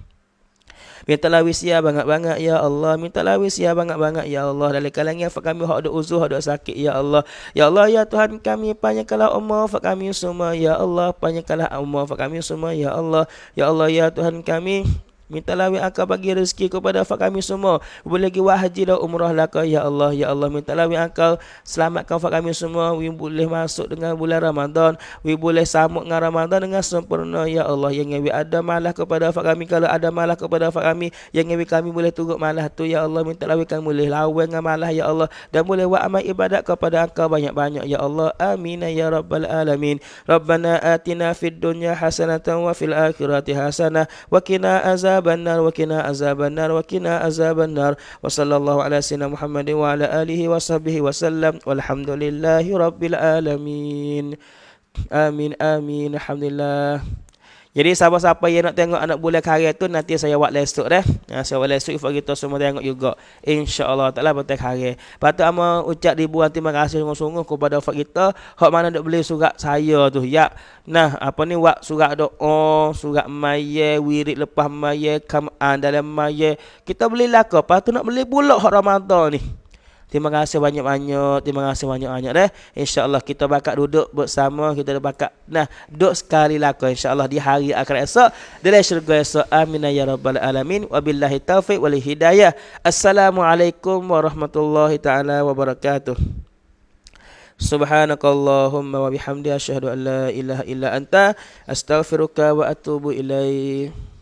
Minta lah wisya banget-banget ya Allah. Minta lah wisya banget-banget ya Allah. Dari kalangan fak kami hak uzur, hak sakit ya Allah. Ya Allah ya Tuhan kami panjangkanlah umur fak kami semua ya Allah. Panjangkanlah umur fak kami semua ya Allah. Ya Allah ya Tuhan kami. Minta lawi akan bagi rezeki kepada fak kami semua. Boleh lagi wahaji dan umrah laka. Ya Allah, ya Allah. Minta lawi akan selamatkan fak kami semua. Wi boleh masuk dengan bulan Ramadan. Wi boleh samut dengan Ramadan dengan sempurna. Ya Allah, yang ingin ada malah kepada fak kami. Kalau ada malah kepada fak kami, yang ingin kami boleh turut malah tu. Ya Allah, Minta lawi kami boleh lawan dengan malah. Ya Allah. Dan boleh buat amal ibadat kepada engkau banyak-banyak. Ya Allah. Amin. Ya Rabbal Alamin. Rabbana atina fid dunya hasanatan wa fil akhirati hasanah. Wa kina azab عذاب النار وقنا عذاب النار وقنا عذاب النار وصلى الله على سيدنا محمد وعلى آله وصحبه وسلم والحمد لله رب العالمين آمين آمين الحمد لله Jadi siapa-siapa yang nak tengok anak bulan kahwin tu nanti saya buat live stream dah. Ya, saya buat live stream bagi kita semua tengok juga. Insya-Allah taklah betul kahwin. Patut amo ucap ribuan terima kasih sungguh-sungguh kepada fak kita. Hak mana nak beli surat saya tu ya. Nah, apa ni buat surat doa, surat maye, wirid lepas maye, kam ah, dalam maye. Kita belilah ke? Patut nak beli pula hak Ramadan ni. Terima kasih banyak-banyak. Terima kasih banyak-banyak deh. Insya-Allah kita bakal duduk bersama, kita bakal nah duduk sekali lah insya-Allah di hari akhir esok. Dalam syurga esok. Amin ya rabbal alamin. Wabillahi taufik wal hidayah. Assalamualaikum warahmatullahi taala wabarakatuh. Subhanakallahumma wa bihamdika asyhadu an la ilaha illa anta astaghfiruka wa atubu ilaik.